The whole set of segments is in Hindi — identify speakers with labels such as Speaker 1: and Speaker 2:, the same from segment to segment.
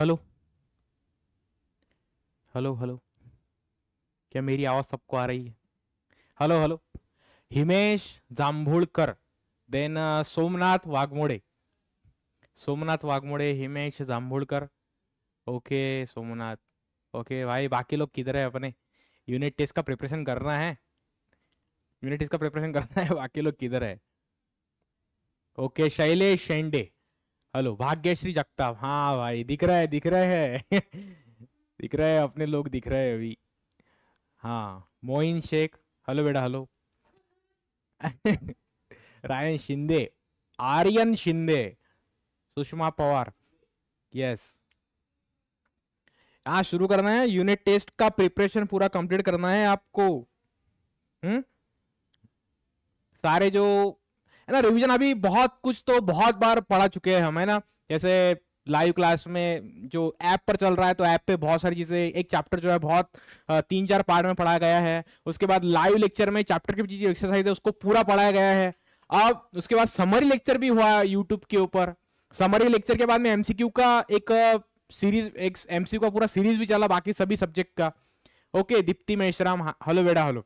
Speaker 1: हेलो हेलो हेलो क्या मेरी आवाज सबको आ रही है hello hello Himesh Jambhulkar then Somnath Waghmode Somnath Waghmode Himesh Jambhulkar okay Somnath okay भाई बाकी लोग किधर है अपने यूनिट टेस्ट का प्रिपरेशन करना है यूनिट टेस्ट का प्रिपरेशन करना है बाकी लोग किधर है ओके शैलेश शेंडे हेलो भाग्यश्री जगताप हाँ भाई दिख रहा है दिख रहे हैं दिख रहे हैं अपने लोग दिख रहे हैं अभी हाँ मोइन शेख हेलो बेटा हेलो रायन शिंदे आर्यन शिंदे सुषमा पवार यस हाँ शुरू करना है यूनिट टेस्ट का प्रिपरेशन पूरा कंप्लीट करना है आपको हम्म सारे जो है ना रिविजन अभी बहुत कुछ तो बहुत बार पढ़ा चुके हैं हम है ना जैसे लाइव क्लास में जो ऐप पर चल रहा है तो ऐप पे बहुत सारी चीज़ें एक चैप्टर जो है बहुत तीन चार पार्ट में पढ़ाया गया है उसके बाद लाइव लेक्चर में चैप्टर की जो एक्सरसाइज है उसको पूरा पढ़ाया गया है अब उसके बाद समरी लेक्चर भी हुआ यूट्यूब के ऊपर समरी लेक्चर के बाद में एमसीक्यू का एक सीरीज एक एमसीक्यू का पूरा सीरीज भी चला बाकी सभी सब्जेक्ट का ओके दीप्ति मेश्राम हेलो बेटा हेलो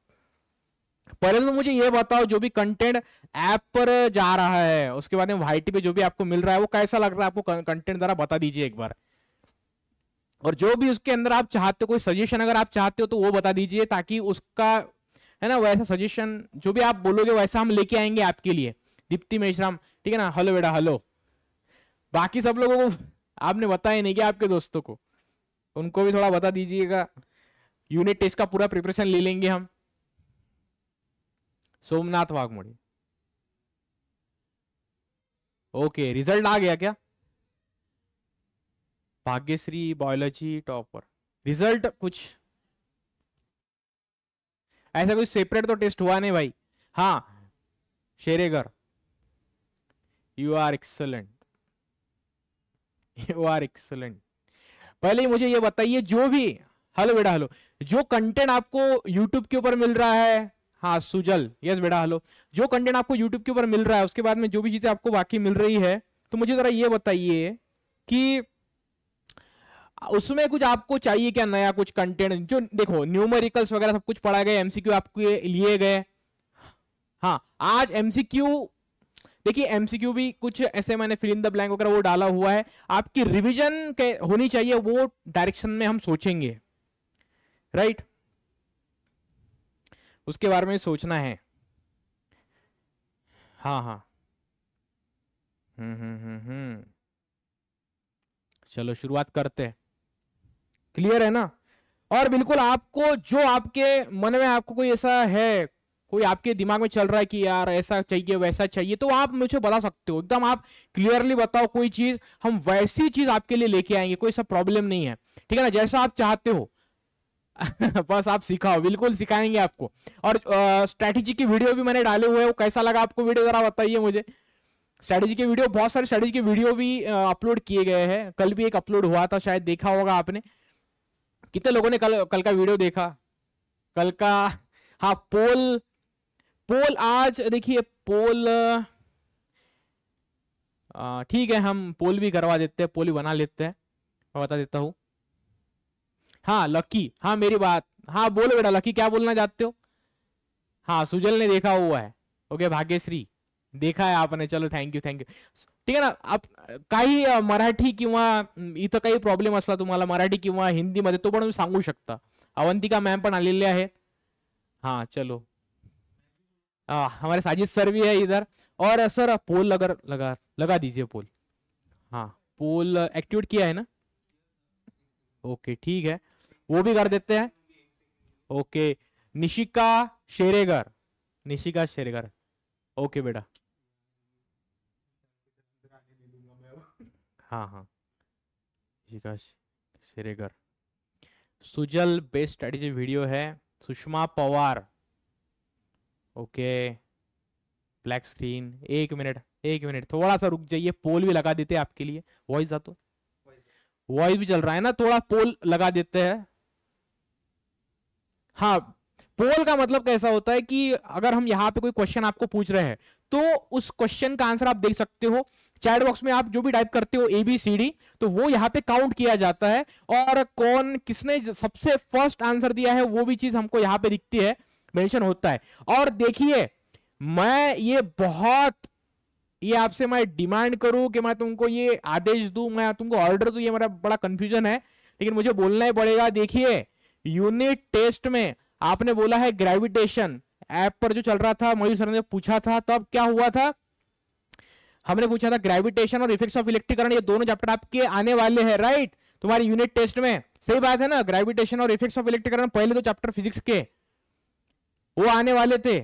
Speaker 1: पहले तो मुझे ये बताओ जो भी कंटेंट ऐप पर जा रहा है उसके बाद में वाईटी पे जो भी आपको मिल रहा है वो कैसा लग रहा है आपको कंटेंट जरा बता दीजिए एक बार और जो भी उसके अंदर आप चाहते हो कोई सजेशन अगर आप चाहते हो तो वो बता दीजिए ताकि उसका है ना वैसा सजेशन जो भी आप बोलोगे वैसा हम लेके आएंगे आपके लिए दीप्ति मेश्राम ठीक है ना हेलो बेटा हेलो बाकी सब लोगों को आपने बताया नहीं कि आपके दोस्तों को उनको भी थोड़ा बता दीजिएगा यूनिट टेस्ट का पूरा प्रिपरेशन ले लेंगे हम सोमनाथ वाघमोड़ी ओके रिजल्ट आ गया क्या भाग्यश्री बायोलॉजी टॉपर रिजल्ट कुछ ऐसा कुछ सेपरेट तो टेस्ट हुआ नहीं भाई हाँ Sheregar you are excellent you are excellent पहले मुझे ये बताइए जो भी हेलो बेटा हेलो जो कंटेंट आपको यूट्यूब के ऊपर मिल रहा है हाँ सुजल यस बेटा हेलो जो कंटेंट आपको यूट्यूब के ऊपर मिल रहा है उसके बाद में जो भी चीज़ें आपको बाकी मिल रही है तो मुझे ज़रा ये बताइए कि उसमें कुछ आपको चाहिए क्या नया कुछ कंटेंट जो देखो न्यूमेरिकल्स वगैरह सब कुछ पढ़ा गया एमसीक्यू आपके लिए गए हाँ आज एमसीक्यू देखिए एमसीक्यू भी कुछ ऐसे मैंने फिल इन द ब्लैंक वगैरह वो डाला हुआ है आपकी रिविजन होनी चाहिए वो डायरेक्शन में हम सोचेंगे राइट उसके बारे में सोचना है हाँ हाँ हम्म हम्म हम्म हम्म चलो शुरुआत करते हैं क्लियर है ना और बिल्कुल आपको जो आपके मन में आपको कोई ऐसा है कोई आपके दिमाग में चल रहा है कि यार ऐसा चाहिए वैसा चाहिए तो आप मुझे बता सकते हो एकदम आप क्लियरली बताओ कोई चीज हम वैसी चीज आपके लिए लेके आएंगे कोई ऐसा प्रॉब्लम नहीं है ठीक है ना जैसा आप चाहते हो बस आप सिखाओ बिल्कुल सिखाएंगे आपको और स्ट्रेटेजी की वीडियो भी मैंने डाले हुए हैं वो कैसा लगा आपको वीडियो जरा बताइए मुझे स्ट्रेटेजी के वीडियो बहुत सारे स्ट्रैटेजी के वीडियो भी अपलोड किए गए हैं कल भी एक अपलोड हुआ था शायद देखा होगा आपने कितने लोगों ने कल कल का वीडियो देखा कल का हाँ पोल पोल आज देखिए पोल ठीक है हम पोल भी करवा देते हैं पोल भी बना लेते हैं मैं बता देता हूँ हाँ लकी हाँ मेरी बात हाँ बोलो बेटा लकी क्या बोलना चाहते हो हाँ सुजल ने देखा हुआ है ओके भाग्यश्री देखा है आपने चलो थैंक यू थैंक यू ठीक है ना आप काही मराठी किंवा इथं काही प्रॉब्लेम असला तुम्हाला मराठी किंवा हिंदीमध्ये तो पण सांगू शकता अवंतिका मॅम पण आलेले आहेत हाँ चलो आ, हमारे साजिद सर भी है इधर और सर पोल अगर लगा लगा दीजिए पोल हाँ पोल एक्टिवेट किया है ना ओके ठीक है वो भी कर देते हैं ओके निशिका शेरेगर निशिका शेरेगर ओके बेटा हाँ हाँ Nishika Sheregar Sujal best strategy video है Sushma Pawar okay black screen एक मिनट एक मिनट थोड़ा सा रुक जाइए पोल भी लगा देते हैं आपके लिए वॉइस आ तो वॉइस भी चल रहा है ना थोड़ा पोल लगा देते हैं हाँ पोल का मतलब कैसा होता है कि अगर हम यहाँ पे कोई क्वेश्चन आपको पूछ रहे हैं तो उस क्वेश्चन का आंसर आप देख सकते हो चैट बॉक्स में आप जो भी टाइप करते हो ए बी सी डी तो वो यहाँ पे काउंट किया जाता है और कौन किसने सबसे फर्स्ट आंसर दिया है वो भी चीज हमको यहाँ पे दिखती है मेंशन होता है और देखिए मैं ये बहुत ये आपसे मैं डिमांड करूं कि मैं तुमको ये आदेश दू मैं तुमको ऑर्डर दू ये मेरा बड़ा कंफ्यूजन है लेकिन मुझे बोलना ही पड़ेगा देखिए यूनिट टेस्ट में आपने बोला है ग्रेविटेशन ऐप पर जो चल रहा था मयूर सर ने पूछा था तब क्या हुआ था हमने पूछा था ग्रेविटेशन और इफेक्ट्स ऑफ इलेक्ट्रिकरण ये दोनों चैप्टर आपके आने वाले हैं राइट तुम्हारी यूनिट टेस्ट में सही बात है ना ग्रेविटेशन और इफेक्ट्स ऑफ इलेक्ट्रिकरण पहले दो चैप्टर फिजिक्स के वो आने वाले थे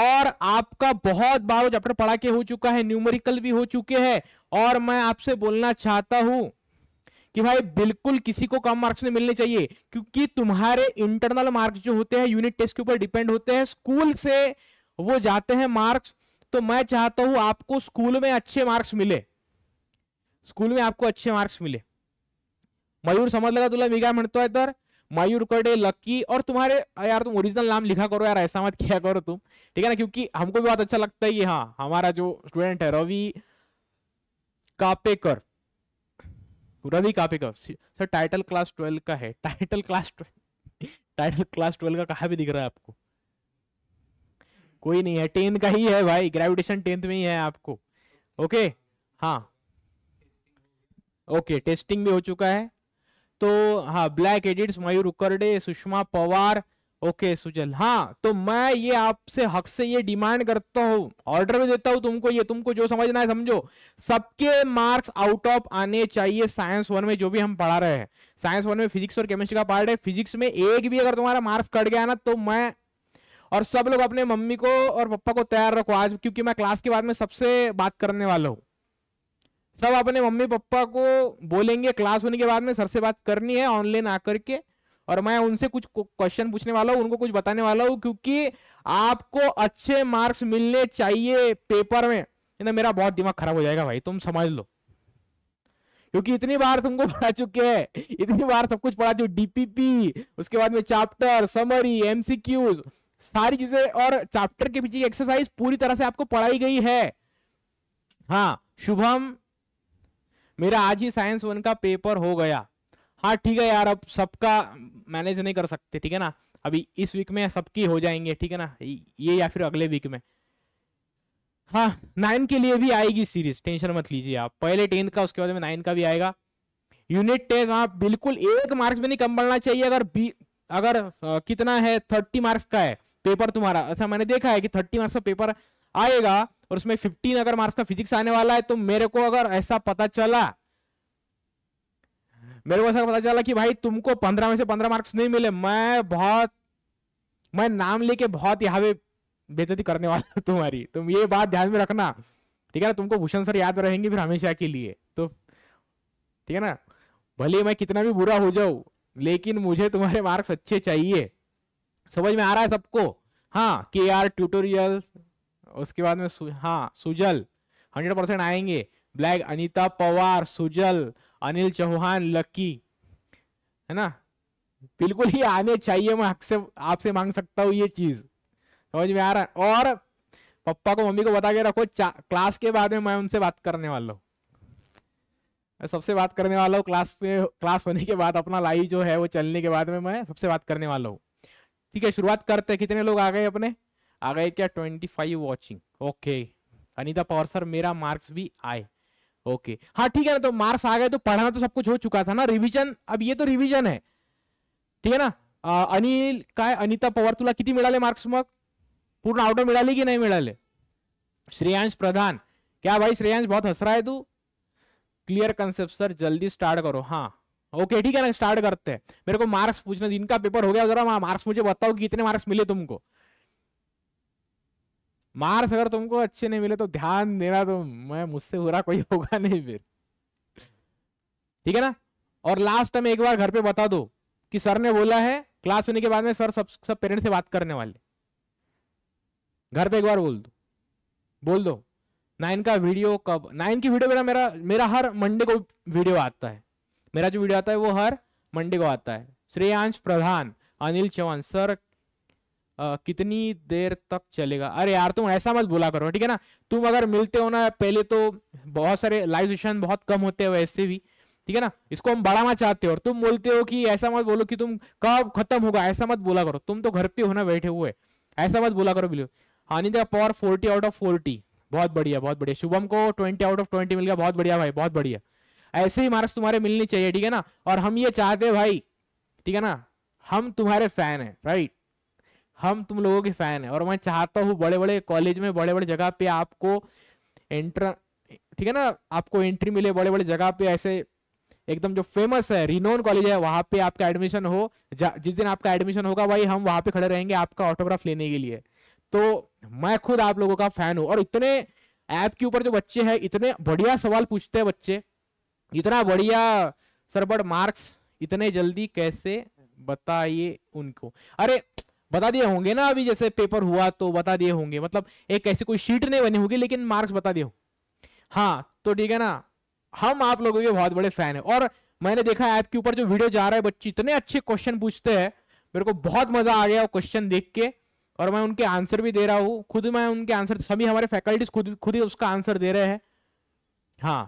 Speaker 1: और आपका बहुत बार वो चैप्टर पढ़ा के हो चुका है न्यूमेरिकल भी हो चुके हैं और मैं आपसे बोलना चाहता हूं कि भाई बिल्कुल किसी को कम मार्क्स नहीं मिलने चाहिए क्योंकि तुम्हारे इंटरनल मार्क्स जो होते हैं यूनिट टेस्ट के ऊपर डिपेंड होते हैं स्कूल से वो जाते हैं मार्क्स तो मैं चाहता हूं आपको स्कूल में अच्छे मार्क्स मिले स्कूल में आपको अच्छे मार्क्स मिले मयूर समझ लगा तुला मी मन तो इधर मयूर कर लकी और तुम्हारे यार तुम ओरिजिनल नाम लिखा करो यार ऐसा मत किया करो तुम ठीक है ना क्योंकि हमको भी बहुत अच्छा लगता है कि हाँ हमारा जो स्टूडेंट है रवि कापेकर रवि का सर टाइटल क्लास ट्वेल्व का है title class title class twelve का कहा भी दिख रहा है आपको कोई नहीं है टेंथ का ही है भाई ग्रेविटेशन टेंथ में ही है आपको ओके हाँ ओके टेस्टिंग भी हो चुका है तो हाँ black edits Mayur Ukarde Sushma Pawar okay okay, Sujal हाँ तो मैं ये आपसे हक से ये डिमांड करता हूँ ऑर्डर में देता हूँ तुमको ये तुमको जो समझना है समझो सबके मार्क्स आउट ऑफ आने चाहिए साइंस वन में जो भी हम पढ़ा रहे हैं साइंस वन में फिजिक्स और केमिस्ट्री का पार्ट है फिजिक्स में एक भी अगर तुम्हारा मार्क्स कट गया ना तो मैं और सब लोग अपने मम्मी को और पप्पा को तैयार रखो आज क्योंकि मैं क्लास के बाद में सबसे बात करने वाला हूँ सब अपने मम्मी पप्पा को बोलेंगे क्लास होने के बाद में सर से बात करनी है ऑनलाइन आकर के और मैं उनसे कुछ क्वेश्चन पूछने वाला हूँ उनको कुछ बताने वाला हूँ क्योंकि आपको अच्छे मार्क्स मिलने चाहिए पेपर में ना मेरा बहुत दिमाग खराब हो जाएगा भाई तुम समझ लो क्योंकि इतनी बार तुमको पढ़ा चुके हैं इतनी बार सब कुछ पढ़ा चुके डीपीपी उसके बाद में चैप्टर समरी एमसीक्यूज सारी चीजें और चैप्टर के पीछे एक्सरसाइज पूरी तरह से आपको पढ़ाई गई है हाँ शुभम मेरा आज ही साइंस वन का पेपर हो गया हाँ ठीक है यार अब सबका मैनेज नहीं कर सकते ठीक है ना अभी इस वीक में सबकी हो जाएंगे ठीक है ना ये या फिर अगले वीक में हाँ नाइन के लिए भी आएगी सीरीज टेंशन मत लीजिए आप पहले टेंथ का उसके बाद में नाइन का भी आएगा यूनिट टेस्ट हाँ बिल्कुल एक मार्क्स में नहीं कम बढ़ना चाहिए अगर बी अगर आ, कितना है थर्टी मार्क्स का है पेपर तुम्हारा अच्छा मैंने देखा है कि थर्टी मार्क्स का पेपर आएगा और उसमें फिफ्टीन अगर मार्क्स का फिजिक्स आने वाला है तो मेरे को अगर ऐसा पता चला मेरे को ऐसा पता चला कि भाई तुमको पंद्रह में से पंद्रह मार्क्स नहीं मिले मैं बहुत मैं नाम लेके बहुत यहाँ पे बेजती करने वाला हूँ तुम्हारी तुम ये बात ध्यान में रखना ठीक है ना तुमको भूषण सर याद रहेंगे फिर हमेशा के लिए तो ठीक है ना भले मैं कितना भी बुरा हो जाऊं लेकिन मुझे तुम्हारे मार्क्स अच्छे चाहिए समझ में आ रहा है सबको हाँ के आर ट्यूटोरियल उसके बाद में सु, हाँ सुजल हंड्रेड परसेंट आएंगे ब्लैक अनीता पवार सुजल अनिल चौहान लक्की है ना बिल्कुल ही आने चाहिए मैं आपसे आपसे मांग सकता हूँ ये चीज समझ में आ रहा है और पप्पा को मम्मी को बता के रखो क्लास के बाद में मैं उनसे बात करने वाला हूँ मैं सबसे बात करने वाला हूँ क्लास में क्लास होने के बाद अपना लाइव जो है वो चलने के बाद में मैं सबसे बात करने वाला हूँ ठीक है शुरुआत करते हैं कितने लोग आ गए अपने आ गए क्या twenty five watching okay Anita Pawar sir मेरा मार्क्स भी आए ओके हाँ ठीक है ना तो मार्क्स आ गए तो पढ़ना तो सब कुछ हो चुका था ना रिविजन अब ये तो रिविजन है ठीक है ना आ, अनिल का अनिता पवार तुला कि मार्क्स मग पूर्ण आउटर मिळाले की नहीं मिला श्रेयांश प्रधान क्या भाई श्रेयांश बहुत हंस रहा है तू क्लियर कंसेप्ट सर जल्दी स्टार्ट करो हाँ ओके ठीक है ना स्टार्ट करते हैं मेरे को मार्क्स पूछना इनका पेपर हो गया जरा मार्क्स मुझे बताओ कि कितने मार्क्स मिले तुमको मार्स अगर तुमको अच्छे नहीं मिले तो ध्यान देना तुम मैं मुझसे बुरा कोई होगा नहीं फिर ठीक है ना और लास्ट टाइम एक बार घर पे बता दो कि सर ने बोला है क्लास होने के बाद में सर सब सब पेरेंट्स से बात करने वाले घर पे एक बार बोल दो बोल दो नाइन का वीडियो कब नाइन की वीडियो मेरा मेरा मेरा हर मंडे को वीडियो आता है मेरा जो वीडियो आता है वो हर मंडे को आता है श्रेयांश प्रधान अनिल चौहान सर कितनी देर तक चलेगा अरे यार तुम ऐसा मत बोला करो ठीक है ना तुम अगर मिलते हो ना पहले तो बहुत सारे लाइव सेशन बहुत कम होते हैं वैसे भी ठीक है ना इसको हम बढ़ाना चाहते हो और तुम बोलते हो कि ऐसा मत बोलो कि तुम कब खत्म होगा ऐसा मत बोला करो तुम तो घर पे हो ना बैठे हुए ऐसा मत बोला करो बिलो हानि का power forty out of forty बहुत बढ़िया बहुत बढ़िया शुभम को ट्वेंटी आउट ऑफ ट्वेंटी मिल गया बहुत बढ़िया भाई बहुत बढ़िया ऐसे ही मार्क्स तुम्हारे मिलनी चाहिए ठीक है ना और हम ये चाहते भाई ठीक है ना हम तुम्हारे फैन है राइट हम तुम लोगों के फैन है और मैं चाहता हूँ बड़े बड़े कॉलेज में बड़े बड़े जगह पे आपको एंट्र ठीक है ना आपको एंट्री मिले बड़े बड़े जगह पे ऐसे एकदम जो फेमस है रिनोन कॉलेज है वहां पे आपका एडमिशन हो जिस दिन आपका एडमिशन होगा भाई हम वहां पे खड़े रहेंगे आपका ऑटोग्राफ लेने के लिए तो मैं खुद आप लोगों का फैन हूँ और इतने ऐप के ऊपर जो बच्चे हैं इतने बढ़िया सवाल पूछते हैं बच्चे इतना बढ़िया सरबड़ मार्क्स इतने जल्दी कैसे बताइए उनको अरे बता दिए होंगे ना अभी जैसे पेपर हुआ तो बता दिए होंगे मतलब एक ऐसी कोई शीट नहीं बनी होगी लेकिन मार्क्स बता दिए हाँ तो ठीक है ना हम आप लोगों के बहुत बड़े फैन है और मैंने देखा ऐप के ऊपर जो वीडियो जा रहा है बच्चे इतने अच्छे क्वेश्चन पूछते हैं मेरे को बहुत मजा आ गया क्वेश्चन देख के और मैं उनके आंसर भी दे रहा हूँ खुद मैं उनके आंसर सभी हमारे फैकल्टीज खुद खुद ही उसका आंसर दे रहे हैं हाँ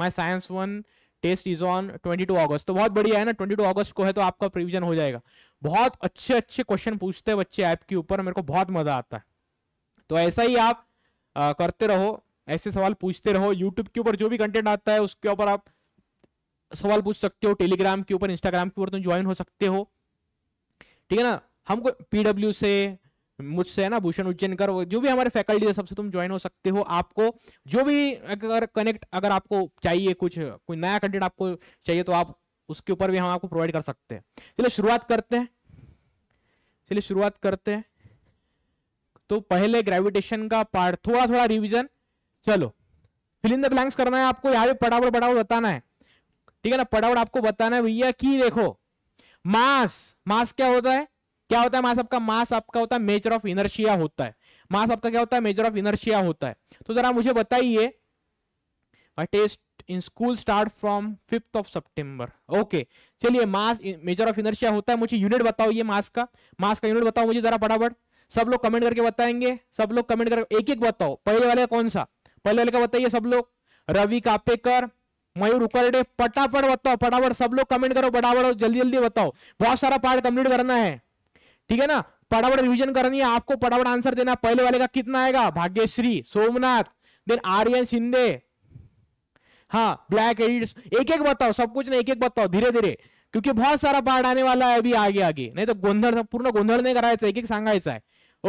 Speaker 1: my science one test is on 22 August तो बहुत बढ़िया है ना 22 अगस्त को है तो आपका प्रिविजन हो जाएगा बहुत अच्छे अच्छे क्वेश्चन पूछते हैं बच्चे ऐप के ऊपर मेरे को बहुत मजा आता है तो ऐसा ही आप आ, करते रहो ऐसे सवाल पूछते रहो यूट्यूब के ऊपर जो भी कंटेंट आता है उसके ऊपर आप सवाल पूछ सकते हो टेलीग्राम के ऊपर इंस्टाग्राम के ऊपर तुम ज्वाइन हो सकते हो ठीक है ना हमको पीडब्ल्यू से मुझसे है ना भूषण उज्जैन कर जो भी हमारे फैकल्टी है सबसे तुम ज्वाइन हो सकते हो आपको जो भी अगर कनेक्ट अगर आपको चाहिए कुछ कोई नया कंटेंट आपको चाहिए तो आप उसके ऊपर भी हम आपको प्रोवाइड कर सकते हैं चलिए शुरुआत करते हैं चलिए शुरुआत करते हैं तो पहले ग्रेविटेशन का पार्ट थोड़ा थोड़ा रिविजन चलो फिल द ब्लैंक्स करना है आपको यहाँ पे पड़ावड़ पड़ावड़ बताना है ठीक है ना पड़ावड़ आपको बताना है भैया की देखो मास मास क्या होता है क्या होता है मास आपका मास आपका होता है मेजर ऑफ इनर्शिया होता है मास आपका क्या होता है मेजर ऑफ इनर्शिया होता है तो जरा मुझे बताइए a in school start from fifth of of okay चलिए मास मेजर ऑफ इनर्शिया होता है मुझे यूनिट बताओ ये मास का मास का यूनिट बताओ मुझे जरा फटाफट सब लोग कमेंट करके बताएंगे सब लोग कमेंट कर एक एक बताओ पहले वाले कौन सा पहले वाले का बताइए सब लोग रवि कापेकर मयूर उकरडे फटाफट बताओ फटाफट सब लोग कमेंट करो फटाफट जल्दी जल्दी बताओ बहुत सारा पार्ट कंप्लीट करना है ठीक है ना फटाफट रिविजन करनी है आपको फटाफट आंसर देना पहले वाले का कितना आएगा भाग्यश्री सोमनाथ देन आर्यन शिंदे हाँ ब्लैक एडिट्स एक एक बताओ सब कुछ ना एक एक बताओ धीरे धीरे क्योंकि बहुत सारा पार्ट आने वाला है अभी आगे आगे नहीं तो गोंधल पूर्ण गोंधल नहीं कराया एक एक सांगायचा है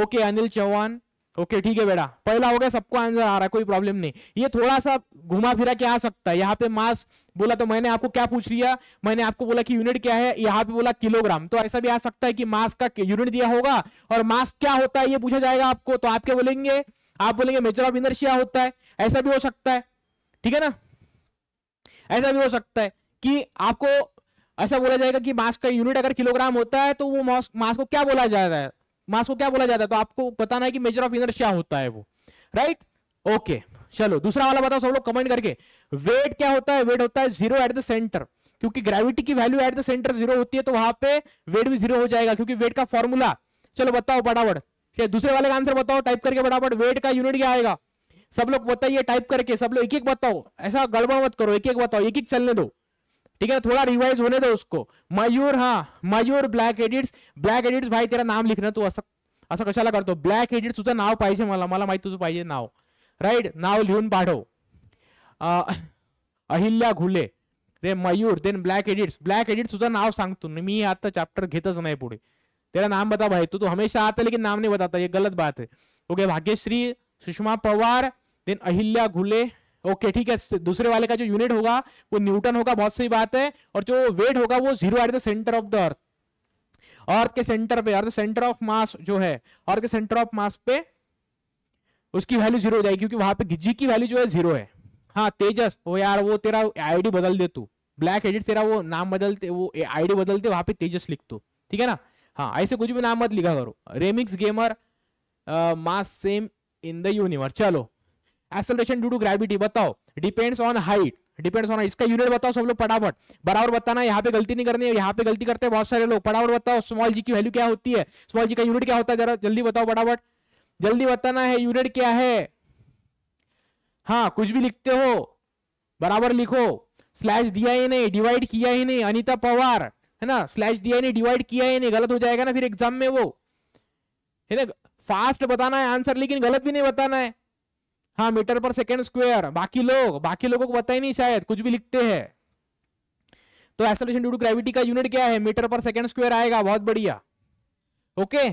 Speaker 1: ओके अनिल चौहान ओके ठीक है बेटा पहला हो गया सबको आंसर आ रहा है कोई प्रॉब्लम नहीं ये थोड़ा सा घुमा फिरा के आ सकता है यहाँ पे मास बोला तो मैंने आपको क्या पूछ लिया मैंने आपको बोला कि यूनिट क्या है यहाँ पे बोला किलोग्राम तो ऐसा भी आ सकता है कि मास का यूनिट दिया होगा और मास क्या होता है ये पूछा जाएगा आपको तो आप क्या बोलेंगे आप बोलेंगे मेजर ऑफ इनर्शिया होता है ऐसा भी हो सकता है ठीक है ना ऐसा भी हो सकता है कि आपको ऐसा बोला जाएगा कि मास का यूनिट अगर किलोग्राम होता है तो वो मास मास को क्या बोला जाता है मास को क्या बोला जाता है तो आपको बताना है कि मेजर ऑफ इनर्शिया होता है वो राइट ओके चलो दूसरा वाला बताओ सब लोग कमेंट करके वेट क्या होता है वेट होता है जीरो एट द सेंटर क्योंकि ग्रेविटी की value at the centre zero होती है तो वहां पे वेट भी जीरो हो जाएगा क्योंकि वेट का फॉर्मूला चलो बताओ फटाफट दूसरे वाले का आंसर बताओ टाइप करके फटाफट वेट का यूनिट क्या आएगा सब लोग बताइए टाइप करके सब लोग एक एक बताओ ऐसा गड़बड़ मत करो एक एक बताओ एक एक चलने दो ठीक है थोड़ा रिवाइज होने दो उसको मयूर हाँ Mayur black edits black edits भाई तेरा नाम लिखणं तू तो असं कशाला करतो ब्लॅक एडिट्स तुझं नाव पाहिजे मला मला माहिती तुझं पाहिजे नाव राईट नाव लिहून पाठव अहिल्या घुले रे Mayur then black edits black edits तुझं नाव संग मी आता चैप्टर घे नाही पुढे तेरा नाम बता भाई तू तो, तो हमेशा आता लेकिन नाम नहीं बताता ये गलत बात है okay Bhagyashree Sushma Pawar then Ahilya Ghule okay ठीक है दूसरे वाले का जो यूनिट होगा वो न्यूटन होगा बहुत सही बात है और जो वेट होगा वो zero at the centre of the earth earth के सेंटर पे अर्थ सेंटर ऑफ मास जो है अर्थ के सेंटर ऑफ मास पे उसकी वैल्यू जीरो हो जाएगी क्योंकि वहां पे गिज्जी की वैल्यू जो है जीरो है हाँ तेजस वो यार वो तेरा आईडी बदल दे तू ब्लैक एडिट तेरा वो नाम बदलते वो आईडी बदलते वहां पे तेजस लिख दो ठीक है ना हाँ ऐसे कुछ भी नाम मत लिखा करो remix gamer mass same in the universe चलो एक्सलेशन ड्यू टू ग्रेविटी बताओ depends on height depends on इसका यूनिट बताओ सब लोग फटाफट बराबर बताना यहाँ पे गलती नहीं करनी है यहाँ पे गलती करते हैं बहुत सारे लोग फटाफट बताओ स्मॉल जी की वैल्यू क्या होती है स्मॉल जी का यूनिट क्या होता है जरा जल्दी बताओ फटाफट जल्दी बताना है यूनिट क्या है हाँ कुछ भी लिखते हो बराबर लिखो स्लैश दिया ही नहीं डिवाइड किया ही नहीं अनिता पवार है ना स्लैश दिया ही नहीं डिवाइड किया ही नहीं गलत हो जाएगा ना फिर एग्जाम में वो है ना फास्ट बताना है आंसर लेकिन गलत भी नहीं बताना है हाँ मीटर पर सेकेंड स्क्वेयर बाकी लोग बाकी लोगों को पता ही नहीं शायद कुछ भी लिखते हैं तो एसोलेशन ड्यू टू ग्रेविटी का यूनिट क्या है मीटर पर सेकेंड स्क्वेयर आएगा बहुत बढ़िया ओके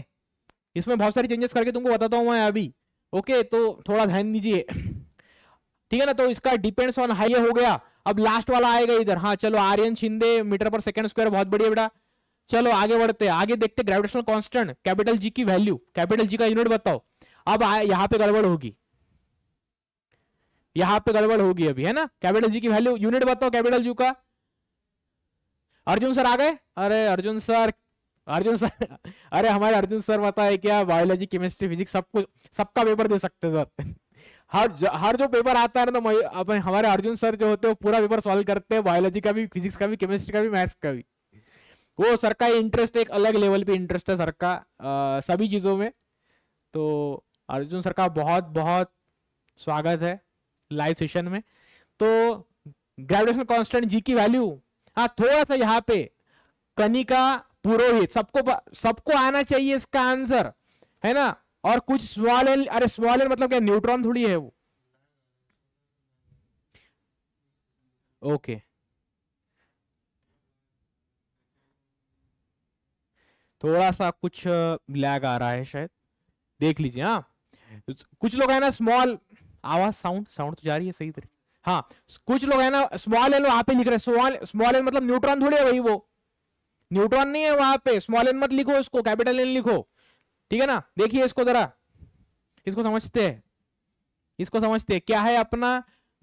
Speaker 1: इसमें बहुत सारी चेंजेस करके तुमको बताता हूँ मैं अभी ओके तो थोड़ा ध्यान दीजिए ठीक है ना तो इसका डिपेंड्स ऑन हाई हो गया अब लास्ट वाला आएगा इधर हाँ चलो Aryan Shinde metre per second square बहुत बढ़िया बेटा चलो आगे बढ़ते हैं आगे देखते ग्रेविटेशनल कांस्टेंट कैपिटल जी की वैल्यू कैपिटल जी का यूनिट बताओ अब यहाँ पे गड़बड़ होगी यहां पे गड़बड़ होगी अभी है ना कैपिटल जी की वैल्यू यूनिट बताओ कैपिटल जू का अर्जुन सर आ गए अरे अर्जुन सर अर्जुन सर अरे हमारे अर्जुन सर बताए क्या बायोलॉजी केमिस्ट्री फिजिक्स सब कुछ सबका पेपर दे सकते सर हर जो, हर जो पेपर आता है ना तो अपने हमारे अर्जुन सर जो होते हैं पूरा पेपर सॉल्व करते हैं बायोलॉजी का भी फिजिक्स का भी केमिस्ट्री का भी मैथ्स का भी वो सर का इंटरेस्ट एक अलग लेवल पे इंटरेस्ट है सर का सभी चीज़ों में तो अर्जुन सर का बहुत बहुत स्वागत है लाइव सेशन में तो ग्रेविटेशन कांस्टेंट जी की वैल्यू हाँ थोड़ा सा यहाँ पे कनिका पुरोहित सबको सबको आना चाहिए इसका आंसर है ना और कुछ स्वाल अरे स्वाल मतलब क्या न्यूट्रॉन थोड़ी है वो ओके थोड़ा सा कुछ लैग आ रहा है शायद देख लीजिए हाँ कुछ लोग है ना स्मॉल आवाज साउंड साउंड तो जा रही है सही तरीके हाँ कुछ लोग है ना स्मॉल एन वहां पे लिख रहे हैं स्मॉल एन मतलब न्यूट्रॉन थोड़ी है भाई वो न्यूट्रॉन नहीं है वहां पे स्मॉल एन मत लिखो इसको कैपिटल एन लिखो ठीक है ना देखिए इसको जरा इसको समझते हैं इसको समझते हैं क्या है अपना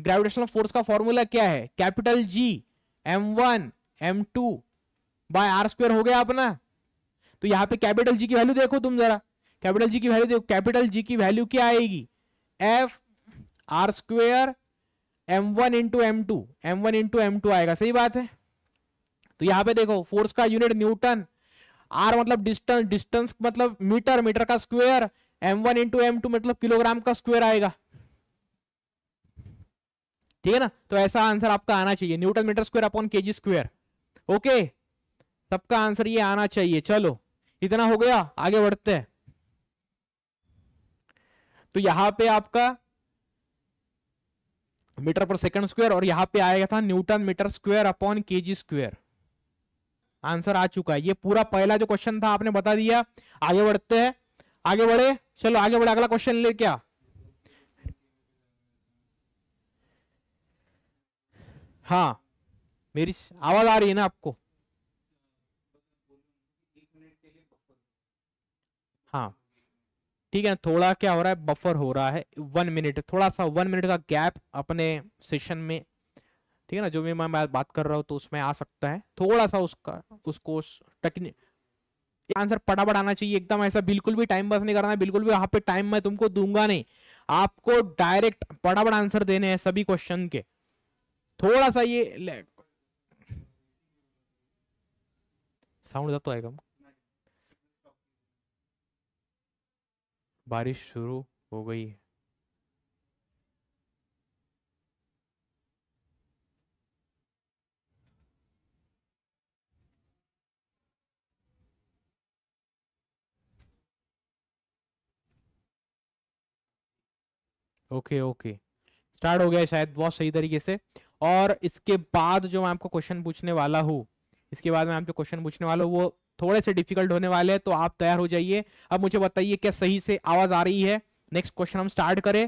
Speaker 1: ग्रेविटेशनल फोर्स का फॉर्मूला क्या है capital G M one M two by R square हो गया अपना तो यहाँ पे कैपिटल जी की वैल्यू देखो तुम जरा कैपिटल जी की वैल्यू देखो कैपिटल जी की वैल्यू क्या आएगी F R square M one into M two M one into M two आएगा सही बात है तो यहां पे देखो फोर्स का यूनिट न्यूटन आर मतलब डिस्टेंस डिस्टेंस मतलब मीटर मीटर का square M one into M two मतलब किलोग्राम का स्क्वेयर आएगा ठीक है ना तो ऐसा आंसर आपका आना चाहिए Newton metre square upon K G square okay सबका आंसर ये आना चाहिए चलो इतना हो गया आगे बढ़ते हैं तो यहां पे आपका मीटर पर सेकंड स्क्वायर और यहाँ पे आया था Newton metre square upon K G square answer आ चुका है ये पूरा पहला जो क्वेश्चन था आपने बता दिया आगे बढ़ते हैं आगे बढ़े चलो आगे बढ़े अगला क्वेश्चन ले क्या हाँ मेरी आवाज आ रही है ना आपको ठीक है थोड़ा क्या हो रहा है बफर हो रहा है वन मिनट थोड़ा सा वन मिनट का गैप अपने सेशन में ठीक है ना जो भी मैं बात कर रहा हूँ तो उसमें आ सकता है थोड़ा सा उसका उसको टेक्निक आंसर फटाफट आना चाहिए एकदम ऐसा बिल्कुल भी टाइम पास नहीं करना है बिल्कुल भी यहाँ पे टाइम मैं तुमको दूंगा नहीं आपको डायरेक्ट फटाफट आंसर देने हैं सभी क्वेश्चन के थोड़ा सा ये साउंड तो आएगा बारिश शुरू हो गई है ओके ओके स्टार्ट हो गया शायद बहुत सही तरीके से और इसके बाद जो मैं आपको क्वेश्चन पूछने वाला हूँ इसके बाद मैं आपको क्वेश्चन पूछने वाला हूँ वो थोड़े से डिफिकल्ट होने वाले हैं तो आप तैयार हो जाइए अब मुझे बताइए क्या सही से आवाज आ रही है नेक्स्ट क्वेश्चन हम स्टार्ट करें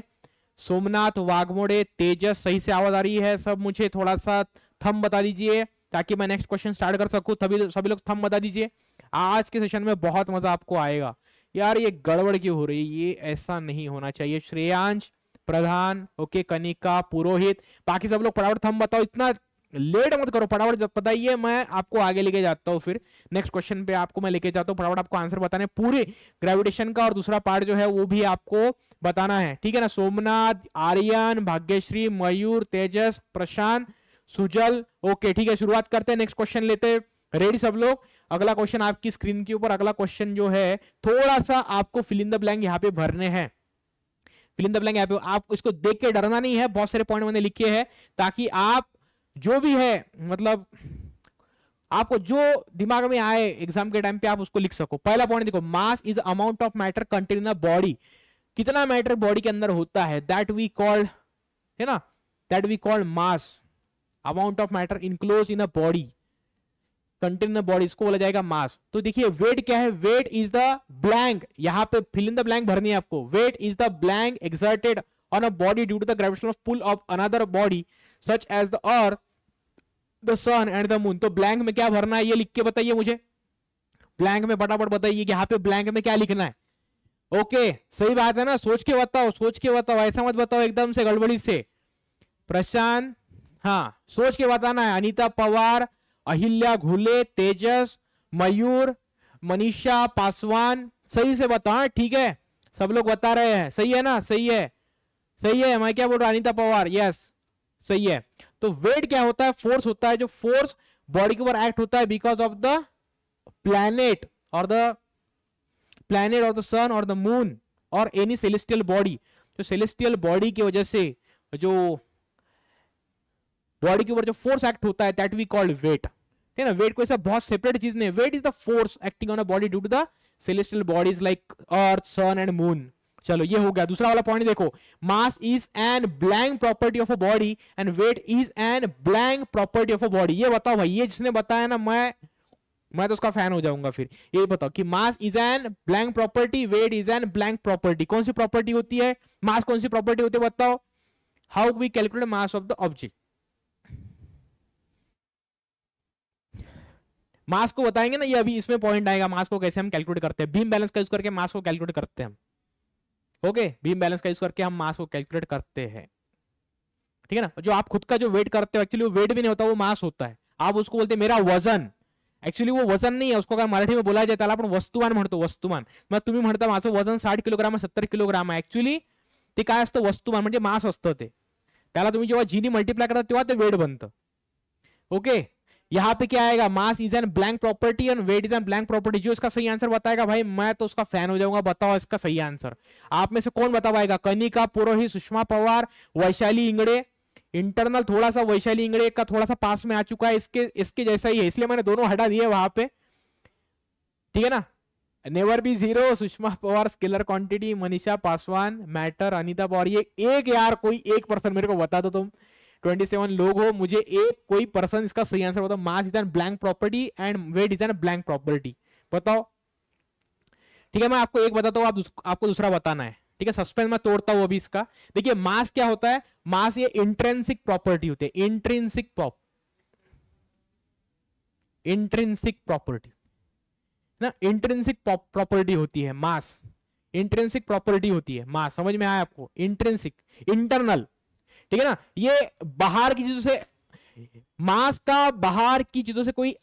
Speaker 1: सोमनाथ वाघमोड़े तेजस सही से आवाज आ रही है सब मुझे थोड़ा सा थम बता दीजिए ताकि मैं नेक्स्ट क्वेश्चन स्टार्ट कर सकूं तभी तो सभी लोग थम बता दीजिए आज के सेशन में बहुत मजा आपको आएगा यार ये गड़बड़ क्यों हो रही है ये ऐसा नहीं होना चाहिए श्रेयांश प्रधान ओके कनिका पुरोहित बाकी सब लोग फटाफट थम बताओ इतना लेट मत करो फटाफट बताइए मैं आपको आगे लेके जाता हूँ फिर नेक्स्ट क्वेश्चन पे आपको मैं लेके जाता हूँ फटाफट आपको आंसर बताने पूरे ग्रेविटेशन का और दूसरा पार्ट जो है वो भी आपको बताना है ठीक है ना सोमनाथ आर्यन भाग्यश्री मयूर तेजस प्रशांत सुजल ओके ठीक है शुरुआत करते हैं नेक्स्ट क्वेश्चन लेते हैं रेडी सब लोग अगला क्वेश्चन आपकी स्क्रीन के ऊपर अगला क्वेश्चन जो है थोड़ा सा आपको फिल द ब्लैंक यहाँ पे भरने हैं फिल द ब्लैंक यहाँ पे आप इसको देख के डरना नहीं है बहुत सारे पॉइंट मैंने लिखे हैं ताकि आप जो भी है मतलब आपको जो दिमाग में आए एग्जाम के टाइम पे आप उसको लिख सको पहला पॉइंट देखो mass is amount of matter contain in body कितना मैटर बॉडी के अंदर होता है दैट वी कॉल्ड है ना that we called mass amount of matter enclose in a body contain in body इसको बोला जाएगा मास तो देखिए वेट क्या है वेट इज द ब्लैंक यहाँ पे फिल इन द ब्लैंक भरनी है आपको weight is the blank exerted a body due to the gravitation of pull of another body such as the earth the sun and the moon तो ब्लैंक में क्या भरना है ये लिख के बताइए मुझे ब्लैंक में फटाफट बताइए कि यहाँ पे ब्लैंक में क्या लिखना है ओके सही बात है ना सोच के बताओ सोच के बताओ ऐसा मत बताओ एकदम से गड़बड़ी से प्रशांत हाँ सोच के बताना है अनिता पवार अहिल्या घुले तेजस मयूर मनीषा पासवान सही से बताओ हाँ, ठीक है सब लोग बता रहे हैं सही है ना सही है सही है मैं क्या बोल रहा अनिता पवार यस सही है तो वेट क्या होता है फोर्स होता है जो फोर्स बॉडी के ऊपर एक्ट होता है बिकॉज ऑफ द प्लैनेट और द प्लैनेट और द सन और द मून और एनी सेलेस्टियल बॉडी जो सेलेस्टियल बॉडी की वजह से जो बॉडी के ऊपर जो फोर्स एक्ट होता है दैट वी कॉल्ड वेट है ना वेट को ऐसा बहुत सेपरेट चीज नहीं weight is the force acting on a body due to the celestial bodies like earth sun and moon चलो ये हो गया दूसरा वाला पॉइंट देखो mass is an blank property of a body and weight is an blank property of a body ये बताओ भाई ये जिसने बताया ना मैं मैं तो उसका फैन हो जाऊंगा फिर यही बताओ कि mass is an blank property weight is an blank property कौन सी प्रॉपर्टी होती है मास कौन सी प्रॉपर्टी होती है बताओ how we calculate mass of the object mass को बताएंगे ना ये अभी इसमें पॉइंट आएगा मास को कैसे हम कैलकुलेट करते हैं बीम बैलेंस का यूज करके मास को कैलकुलेट करते हैं हम ओके बीम बैलेंस का यूज करके हम मास को कैलकुलेट करते हैं ठीक है ना जो आप खुद का जो वेट करते हो एक्चुअली वो वेट भी नहीं होता वो मास होता है आप उसको बोलते मेरा वजन एक्चुअली वो वजन नहीं है उसको काय मराठीमध्ये बोलायचं त्याला आपण वस्तुमान वस्तुमान मैं मतलब तुम्हें म्हणता माझं वजन साठ किलोग्राम सत्तर किलोग्राम आहे ऍक्च्युली ते काय असतं वस्तुमान म्हणजे मास असतं ते त्याला तुम्ही जेव्हा जीनी मल्टिप्लाय करता तेव्हा ते वेट बनतं ओके यहाँ पे क्या आएगा mass is an blank property and weight is an blank property जो इसका सही आंसर बताएगा भाई मैं तो उसका फैन हो जाऊंगा बताओ इसका सही आंसर आप में से कौन बता पाएगा कनिका पुरोहित सुषमा पवार वैशाली इंगड़े इंटरनल थोड़ा सा वैशाली इंगड़े का थोड़ा सा पास में आ चुका है इसके इसके जैसा ही है इसलिए मैंने दोनों हटा दिए वहां पे ठीक है ना never be zero Sushma Pawar scalar quantity Manisha Paswan matter Anita Pawar ये एक यार कोई एक पर्सन मेरे को बता दो तुम तो, ट्वेंटी सेवन लोग हो मुझे एक कोई पर्सन इसका सही आंसर बताओ mass is an blank property and weight is an blank property बताओ ठीक है मैं आपको एक बताता हूँ आप दुस, आपको दूसरा बताना है ठीक है सस्पेंस मैं तोड़ता हूँ अभी इसका देखिए मास क्या होता है मास ये इंट्रेंसिक प्रॉपर्टी होती है इंट्रेंसिक प्रॉप इंट्रेंसिक प्रॉपर्टी ना इंट्रेंसिक प्रॉपर्टी होती है मास इंट्रेंसिक प्रॉपर्टी होती है मास समझ में आया आपको इंट्रेंसिक इंटरनल ठीक है ना ये बाहर की चीजों से मास का बाहर की चीजों से कोई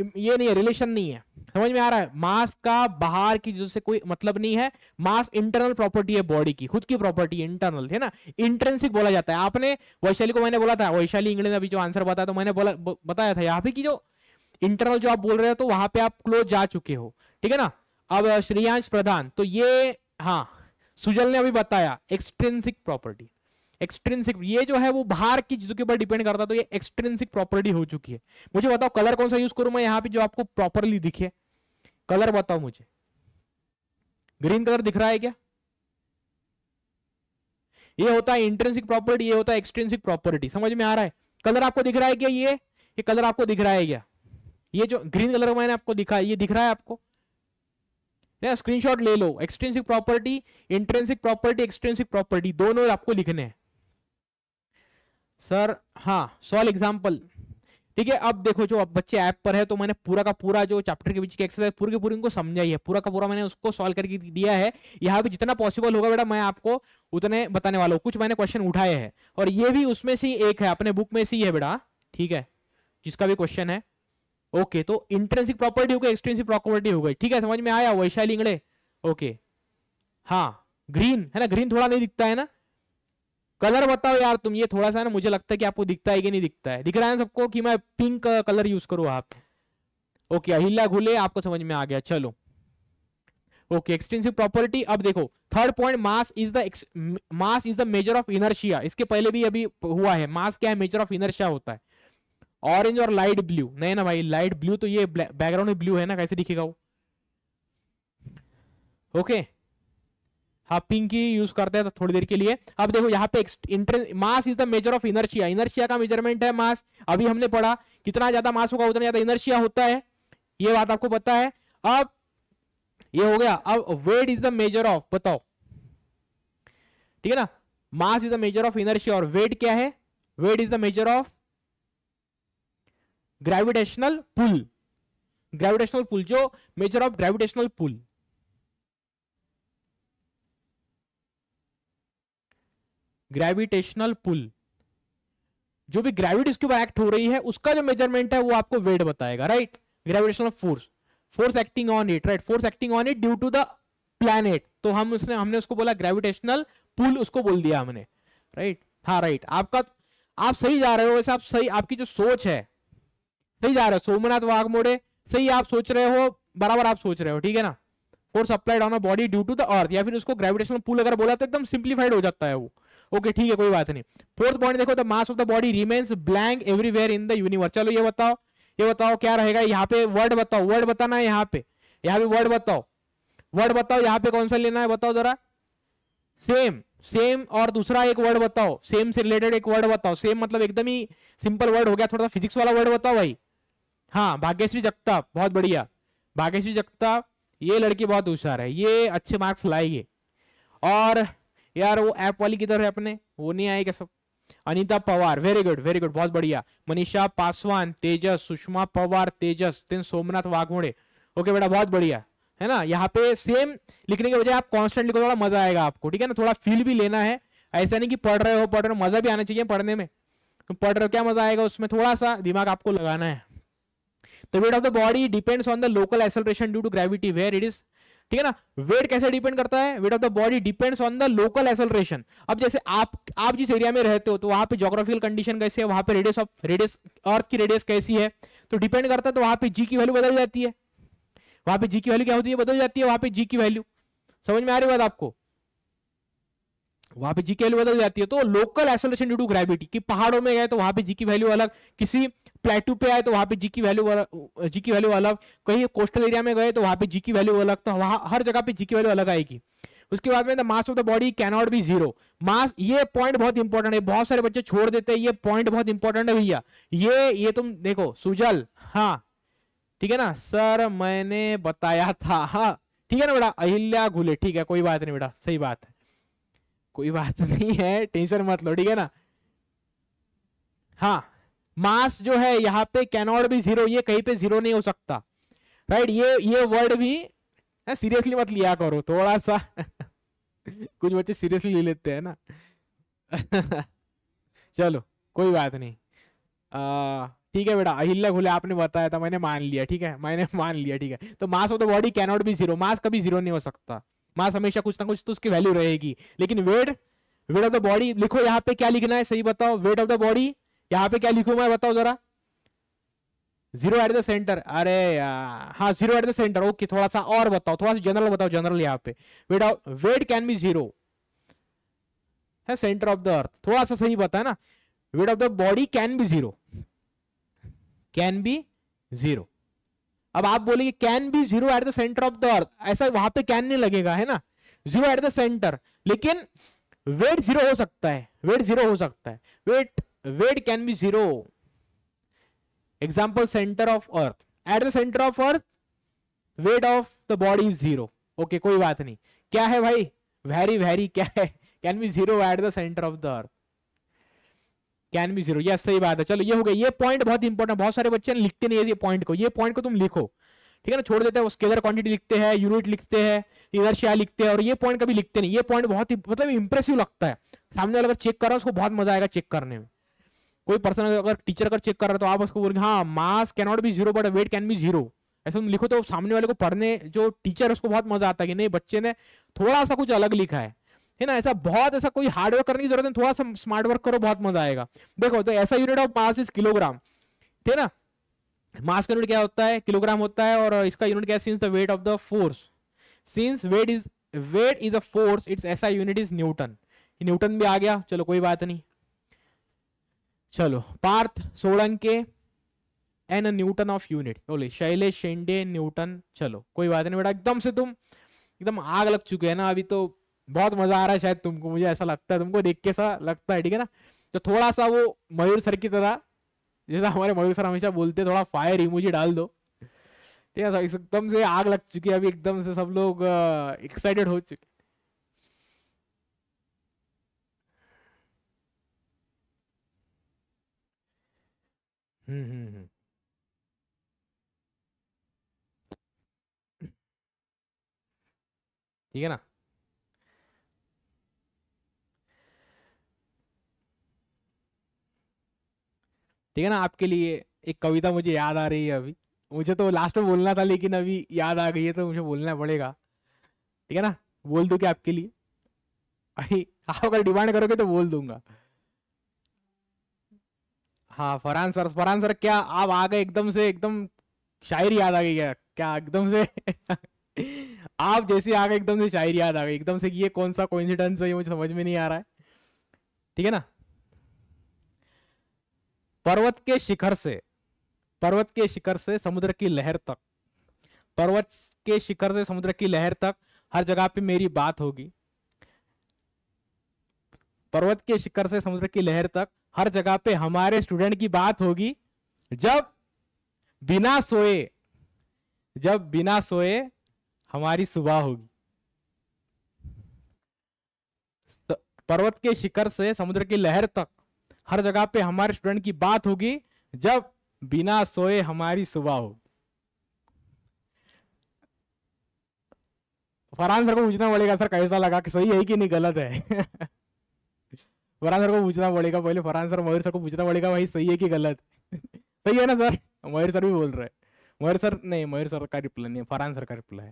Speaker 1: ये नहीं है रिलेशन नहीं है समझ में आ रहा है मास का बाहर की चीजों से कोई मतलब नहीं है मास इंटरनल प्रॉपर्टी है बॉडी की खुद की प्रॉपर्टी इंटरनल है ना इंट्रेंसिक बोला जाता है आपने वैशाली को मैंने बोला था वैशाली इंग्लैंड अभी जो आंसर बताया तो मैंने बोला बताया था यहाँ पे की जो इंटरनल जो आप बोल रहे हो तो वहां पे आप क्लोज जा चुके हो ठीक है ना अब श्रेयांश प्रधान तो ये हाँ सुजल ने अभी बताया एक्सट्रेंसिक प्रॉपर्टी एक्सट्रेंसिक ये जो है वो बाहर की चीजों के ऊपर डिपेंड करता है तो ये एक्सट्रेंसिक प्रॉपर्टी हो चुकी है मुझे बताओ कलर कौन सा यूज करूं मैं यहाँ पे जो आपको प्रॉपरली दिखे कलर बताओ मुझे ग्रीन कलर दिख रहा है क्या ये होता है इंट्रेंसिक प्रॉपर्टी ये होता है एक्सट्रेंसिक प्रॉपर्टी समझ में आ रहा है कलर आपको दिख रहा है क्या ये ये कलर आपको दिख रहा है क्या ये जो ग्रीन कलर मैंने आपको दिखा ये दिख रहा है आपको स्क्रीनशॉट ले लो extrinsic property intrinsic property extrinsic property दोनों आपको लिखने हैं सर हाँ सॉल्व एग्जाम्पल ठीक है अब देखो जो अब बच्चे ऐप पर है तो मैंने पूरा का पूरा जो चैप्टर के बीच की एक्सरसाइज पूरी की पूरी उनको समझाई है पूरा का पूरा मैंने उसको सॉल्व करके दिया है यहाँ भी जितना पॉसिबल होगा बेटा मैं आपको उतने बताने वाला हूँ कुछ मैंने क्वेश्चन उठाए हैं और ये भी उसमें से ही एक है अपने बुक में से ही है बेटा ठीक है जिसका भी क्वेश्चन है ओके तो इंट्रेंसिक प्रॉपर्टी हो गई एक्सट्रेंसिक प्रॉपर्टी हो गई ठीक है समझ में आया वैशाली इंगड़े ओके हाँ ग्रीन है ना ग्रीन थोड़ा नहीं दिखता है ना कलर बताओ यार तुम ये थोड़ा सा ना मुझे लगता है कि आपको दिखता है कि नहीं दिखता है दिख रहा है सबको कि मैं पिंक कलर यूज करूँ आप ओके अहिल्ला घुले आपको समझ में आ गया चलो ओके एक्सटेंसिव प्रॉपर्टी अब देखो third point mass is the mass is the measure of inertia इसके पहले भी अभी हुआ है मास क्या है मेजर ऑफ इनर्शिया होता है ऑरेंज और लाइट ब्लू नहीं ना भाई लाइट ब्लू तो ये बैकग्राउंड में ब्लू है ना कैसे दिखेगा वो ओके okay. पिंक की यूज करते हैं तो थोड़ी देर के लिए अब देखो यहाँ पे mass is the measure of inertia inertia का मेजरमेंट है मास अभी हमने पढ़ा कितना ज्यादा मास होगा उतना ज्यादा इनर्शिया होता है ये बात आपको पता है अब ये हो गया अब weight is the measure of बताओ ठीक है ना mass is the measure of inertia और वेट क्या है weight is the measure of gravitational pull gravitational pull जो measure of gravitational pull gravitational pull जो भी ग्रेविटी इसके ऊपर एक्ट हो रही है उसका जो मेजरमेंट है वो आपको वेट बताएगा right gravitational force force acting on it right force acting on it due to the planet तो हम उसने हमने उसको बोला ग्रेविटेशनल पुल उसको बोल दिया हमने राइट हाँ राइट आपका आप सही जा रहे हो वैसे आप सही आपकी जो सोच है सही जा रहे हो सोमनाथ वाघ मोड़े सही आप सोच रहे हो बराबर आप सोच रहे हो ठीक है ना force applied on a body due to the earth या फिर उसको ग्रेविटेशनल पुल अगर बोला तो एकदम सिंप्लीफाइड हो जाता है वो ओके ठीक है कोई बात नहीं फोर्थ पॉइंट देखो the mass of the body remains blank everywhere in the universe चलो ये बताओ ये बताओ क्या रहेगा यहाँ पे वर्ड बताओ वर्ड बताना है यहाँ पे यहाँ पे वर्ड बताओ वर्ड बताओ यहाँ पे कौन सा लेना है बताओ जरा सेम सेम और दूसरा एक वर्ड बताओ सेम से रिलेटेड एक वर्ड बताओ सेम मतलब एकदम ही सिंपल वर्ड हो गया थोड़ा सा फिजिक्स वाला वर्ड बताओ भाई हाँ भाग्यश्री जगताप बहुत बढ़िया भाग्यश्री जगताप ये लड़की बहुत होशियार है ये अच्छे मार्क्स लाएगी और यार वो ऐप वाली किधर है अपने वो नहीं आएगा सब Anita Pawar very good very good बहुत बढ़िया मनीषा पासवान तेजस सुषमा पवार तेजस दिन सोमनाथ वाघमोड़े ओके बेटा बहुत बढ़िया है ना यहाँ पे सेम लिखने के बजाय आप कॉन्स्टेंट लिखो थोड़ा मजा आएगा आपको ठीक है ना थोड़ा फील भी लेना है ऐसा नहीं कि पढ़ रहे हो पढ़ रहे हो मजा भी आना चाहिए पढ़ने में तुम तो पढ़ रहे हो क्या मजा आएगा उसमें थोड़ा सा दिमाग आपको लगाना है the weight of the body depends on the local acceleration due to gravity where it is ठीक है ना वेट कैसे डिपेंड करता है weight of the body depends on the local acceleration अब जैसे आप आप जिस एरिया में रहते हो तो वहां पे जोग्राफिकल कंडीशन कैसे है वहां पे रेडियस ऑफ रेडियस अर्थ की रेडियस कैसी है तो डिपेंड करता है तो वहां पे जी की वैल्यू बदल जाती है वहां पे जी की वैल्यू क्या होती है बदल जाती है वहां पे जी की वैल्यू समझ में आ रही बात आपको वहां पे जी की वैल्यू बदल जाती है तो local acceleration due to gravity कि पहाड़ों में गए तो वहां पे जी की वैल्यू अलग किसी प्लेटू पे आए तो वहाँ पे जी की वैल्यू जी की वैल्यू अलग कहीं कोस्टल एरिया में गए तो वहाँ पे जी की वैल्यू अलग तो वहाँ हर जगह पे जी की वैल्यू अलग आएगी उसके बाद में the mass of the body can not be zero mass ये पॉइंट बहुत इंपॉर्टेंट है बहुत सारे बच्चे छोड़ देते हैं ये पॉइंट बहुत इंपॉर्टेंट है भैया ये ये तुम देखो सुजल हाँ ठीक है ना सर मैंने बताया था हाँ ठीक है ना बेटा अहिल्या घुले ठीक है कोई बात नहीं बेटा सही बात है कोई बात नहीं है टेंशन मत लो ठीक है ना हाँ मास जो है यहाँ पे कैनॉट भी जीरो ये कहीं पे जीरो नहीं हो सकता राइट ये ये वर्ड भी सीरियसली हाँ, मत लिया करो थोड़ा सा कुछ बच्चे सीरियसली ले लेते हैं ना चलो कोई बात नहीं ठीक है बेटा अहिल्ला खुले आपने बताया था मैंने मान लिया ठीक है मैंने मान लिया ठीक है तो mass of the body cannot be zero mass कभी जीरो नहीं हो सकता मास हमेशा कुछ ना कुछ तो उसकी वैल्यू रहेगी लेकिन weight weight of the body लिखो यहाँ पे क्या लिखना है सही बताओ वेट ऑफ द बॉडी यहां पे क्या लिखू मैं बताओ जरा जीरो एट द सेंटर अरे हाँ zero at the centre okay थोड़ा सा और बताओ थोड़ा सा जनरल बताओ जनरल यहाँ पे weight weight can be zero है सेंटर ऑफ द अर्थ थोड़ा सा सही बता है ना weight of the body can be zero can be zero अब आप बोलेंगे can be zero at the centre of the earth ऐसा वहां पे कैन नहीं लगेगा है ना जीरो एट द सेंटर लेकिन वेट जीरो हो सकता है वेट जीरो हो सकता है weight weight can be zero example center of earth at the center of earth weight of the body is zero okay कोई बात नहीं क्या है भाई very very क्या है can be zero at the center of the earth can be zero सही बात है चलो ये हो गया ये पॉइंट बहुत इंपॉर्टेंट बहुत सारे बच्चे लिखते नहीं है ये पॉइंट को ये पॉइंट को तुम लिखो ठीक है ना छोड़ देते हैं स्केलर क्वांटिटी लिखते हैं यूनिट लिखते हैं इनर्शिया लिखते हैं और ये पॉइंट कभी लिखते नहीं ये पॉइंट बहुत मतलब इंप्रेसिव लगता है सामने वाला अगर चेक करो उसको बहुत मजा आएगा चेक करने में कोई पर्सन अगर टीचर अगर चेक कर रहा है तो आप उसको बोल हाँ mass cannot be zero but weight can be zero ऐसे तुम लिखो तो सामने वाले को पढ़ने जो टीचर उसको बहुत मजा आता है कि नहीं बच्चे ने थोड़ा सा कुछ अलग लिखा है है ना ऐसा बहुत ऐसा कोई हार्ड वर्क करने की जरूरत है थोड़ा सा स्मार्ट वर्क करो बहुत मजा आएगा देखो तो ऐसा unit of mass is kilogram ठीक है ना मास का यूनिट क्या होता है किलोग्राम होता है और इसका यूनिट क्या है since the weight of the force since weight is weight is a force it's ऐसा यूनिट इज न्यूटन न्यूटन भी आ गया चलो कोई बात नहीं चलो Parth Solanke and newton of unit बोले शैलेश शेंडे न्यूटन चलो कोई बात नहीं बेटा एकदम से तुम एकदम आग लग चुके हैं ना अभी तो बहुत मजा आ रहा है शायद तुमको मुझे ऐसा लगता है तुमको देख के सा लगता है ठीक है ना तो थोड़ा सा वो मयूर सर की तरह जैसा हमारे मयूर सर हमेशा बोलते थोड़ा फायर इमोजी डाल दो ठीक है तो एकदम से आग लग चुकी है अभी एकदम से सब लोग एक्साइटेड हो चुके हम्म, हम्म, हम्म। ठीक है ना? ठीक है ना? आपके लिए एक कविता मुझे याद आ रही है अभी। मुझे तो लास्ट में बोलना था लेकिन अभी याद आ गई है तो मुझे बोलना पड़ेगा। ठीक है ना? बोल दू क्या आपके लिए? अभी आप अगर डिमांड करोगे तो बोल दूंगा हाँ फरहान सर फरहान सर क्या आप आ गए एकदम से एकदम शायरी याद आ गई है क्या एकदम से आप जैसे आ गए एकदम से शायरी याद आ गई एकदम से ये कौन सा कोइंसिडेंस है ये मुझे समझ में नहीं आ रहा है ठीक है ना पर्वत के शिखर से पर्वत के शिखर से समुद्र की लहर तक पर्वत के शिखर से समुद्र की लहर तक हर जगह पे मेरी बात होगी पर्वत के शिखर से समुद्र की लहर तक हर जगह पे हमारे स्टूडेंट की बात होगी जब बिना सोए जब बिना सोए हमारी सुबह होगी तो पर्वत के शिखर से समुद्र की लहर तक हर जगह पे हमारे स्टूडेंट की बात होगी जब बिना सोए हमारी सुबह होगी फरहान सर को पूछना पड़ेगा सर कैसा लगा कि सही है कि नहीं गलत है फरहान सर को पूछना पड़ेगा पहले फरहान सर मयूर सर को पूछना पड़ेगा भाई सही है कि गलत सही है ना सर मयूर सर भी बोल रहे हैं मयूर सर नहीं मयूर सर का रिप्लाई नहीं फरहान सर का रिप्लाई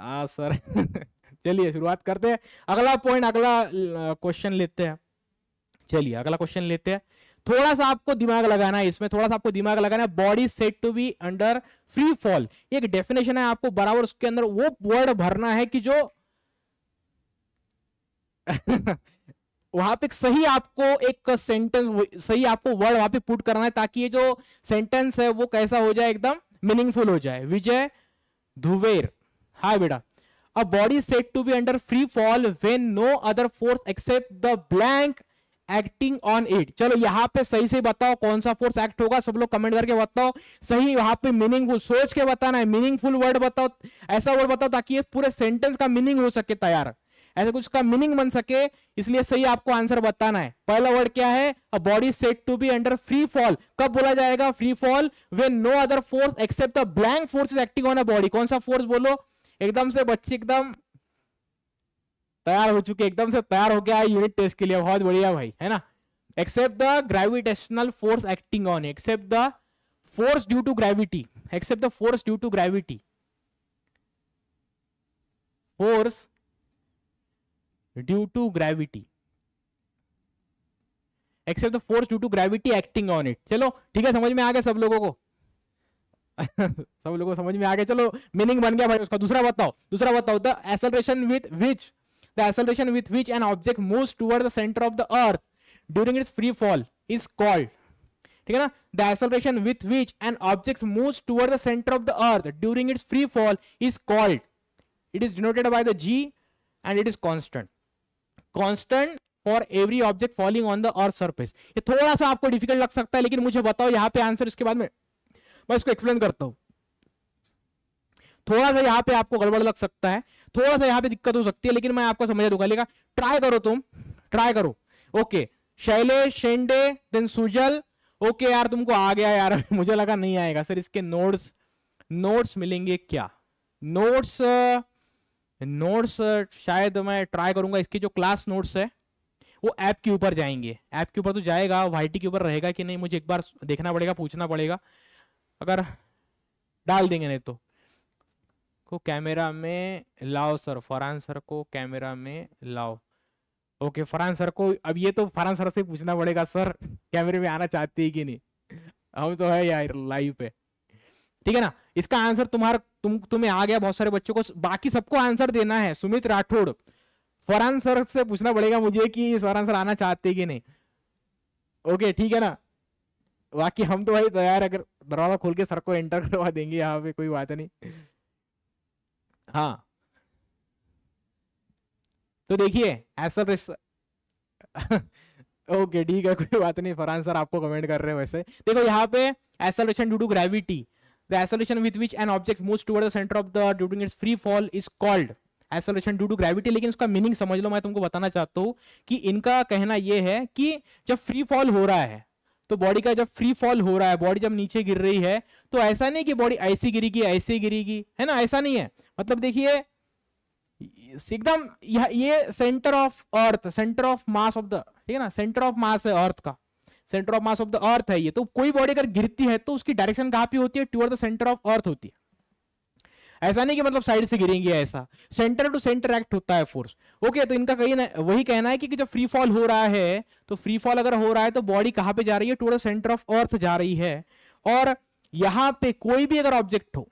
Speaker 1: हाँ सर चलिए शुरुआत करते हैं अगला पॉइंट अगला क्वेश्चन लेते हैं चलिए अगला क्वेश्चन लेते हैं थोड़ा सा आपको दिमाग लगाना है इसमें थोड़ा सा आपको दिमाग लगाना है body said to be under free fall एक डेफिनेशन है आपको बराबर उसके अंदर वो वर्ड भरना है कि जो वहां पे सही आपको एक सेंटेंस सही आपको वर्ड वहां पे पुट करना है ताकि ये जो सेंटेंस है वो कैसा हो जाए एकदम मीनिंगफुल हो जाए विजय धुवेर हाँ बेटा a body said to be under free fall when no other force except the blank acting on it चलो यहाँ पे सही से बताओ कौन सा फोर्स एक्ट होगा सब लोग कमेंट करके बताओ सही वहां पे मीनिंगफुल सोच के बताना है मीनिंगफुल वर्ड बताओ ऐसा वर्ड बताओ ताकि ये पूरे सेंटेंस का मीनिंग हो सके तैयार ऐसा कुछ का मीनिंग बन सके इसलिए सही आपको आंसर बताना है पहला वर्ड क्या है a body said to be under free fall कब बोला जाएगा free fall when no other force except the blank force is acting on a body कौन सा फोर्स बोलो एकदम से बच्चे एकदम तैयार हो चुके एकदम से तैयार हो गया यूनिट टेस्ट के लिए बहुत बढ़िया भाई है ना except the gravitational force acting on except the force due to gravity except the force due to gravity force due to gravity except the force due to gravity acting on it चलो ठीक है समझ में आ गया सब लोगों को सब लोगों को समझ में आ गया चलो मीनिंग बन गया भाई उसका दूसरा बताओ दूसरा बताओ the acceleration with which the acceleration with which an object moves toward the centre of the earth during its free fall is called ठीक है ना the acceleration with which an object moves toward the centre of the earth during its free fall is called it is denoted by the G and it is constant constant for every object falling on the earth surface ये थोड़ा सा आपको डिफिकल्ट लग सकता है लेकिन मुझे बताओ यहाँ पे आंसर इसके बाद में मैं इसको एक्सप्लेन करता हूँ थोड़ा सा यहाँ पे आपको गड़बड़ लग सकता है थोड़ा सा यहाँ पे दिक्कत हो सकती है लेकिन मैं आपको समझा दूंगा लेकिन ट्राई करो तुम ट्राई करो okay Shailesh Shende then Sujal okay यार तुमको आ गया यार मुझे लगा नहीं आएगा सर इसके नोट्स नोट्स मिलेंगे क्या नोट्स uh, नोट्स uh, शायद मैं ट्राई करूंगा इसकी जो क्लास नोट्स है वो ऐप के ऊपर जाएंगे ऐप के ऊपर तो जाएगा वाइटी के ऊपर रहेगा कि नहीं मुझे एक बार देखना पड़ेगा पूछना पड़ेगा अगर डाल देंगे नहीं तो को कैमरा में लाओ सर फरहान सर को कैमरा में लाओ ओके फरहान सर को अब ये तो फरहान सर से पूछना पड़ेगा सर कैमरे में आना चाहते हैं कि नहीं हम तो है यार लाइव पे ठीक है ना इसका आंसर तुम्हारा तुम तुम्हें आ गया बहुत सारे बच्चों को बाकी सबको आंसर देना है सुमित राठौड़ फरहान सर से पूछना पड़ेगा मुझे कि फरहान सर आना चाहते कि नहीं ओके ठीक है ना बाकी हम तो भाई तैयार अगर दरवाजा खोल के सर को एंटर करवा देंगे यहाँ पे कोई बात नहीं हाँ तो देखिए ऐसा ओके तो ठीक है कोई बात नहीं फरहान सर आपको कमेंट कर रहे हैं वैसे देखो यहाँ पे acceleration due to gravity The acceleration with which an object moves toward the center of the during its free fall is called acceleration due to gravity लेकिन उसका मीनिंग समझ लो मैं तुमको बताना चाहता हूँ कि इनका कहना यह है कि जब फ्री फॉल हो रहा है तो बॉडी का जब फ्री फॉल हो रहा है बॉडी जब नीचे गिर रही है तो ऐसा नहीं कि बॉडी ऐसी गिरेगी ऐसे गिरेगी है ना ऐसा नहीं है मतलब देखिए एकदम ये centre of earth centre of mass of the ठीक है ना सेंटर ऑफ मास है अर्थ का centre of mass of the earth है ये तो कोई बॉडी अगर गिरती है तो उसकी डायरेक्शन कहाँ पे होती है toward the centre of earth होती है ऐसा नहीं कि मतलब साइड से गिरेंगे ऐसा सेंटर टू सेंटर एक्ट होता है फोर्स ओके तो इनका कहीं ना वही कहना है कि, कि जब फ्री फॉल हो रहा है तो फ्री फॉल अगर हो रहा है तो बॉडी कहाँ पे जा रही है टूअर्ड सेंटर ऑफ अर्थ जा रही है और यहाँ पे कोई भी अगर ऑब्जेक्ट हो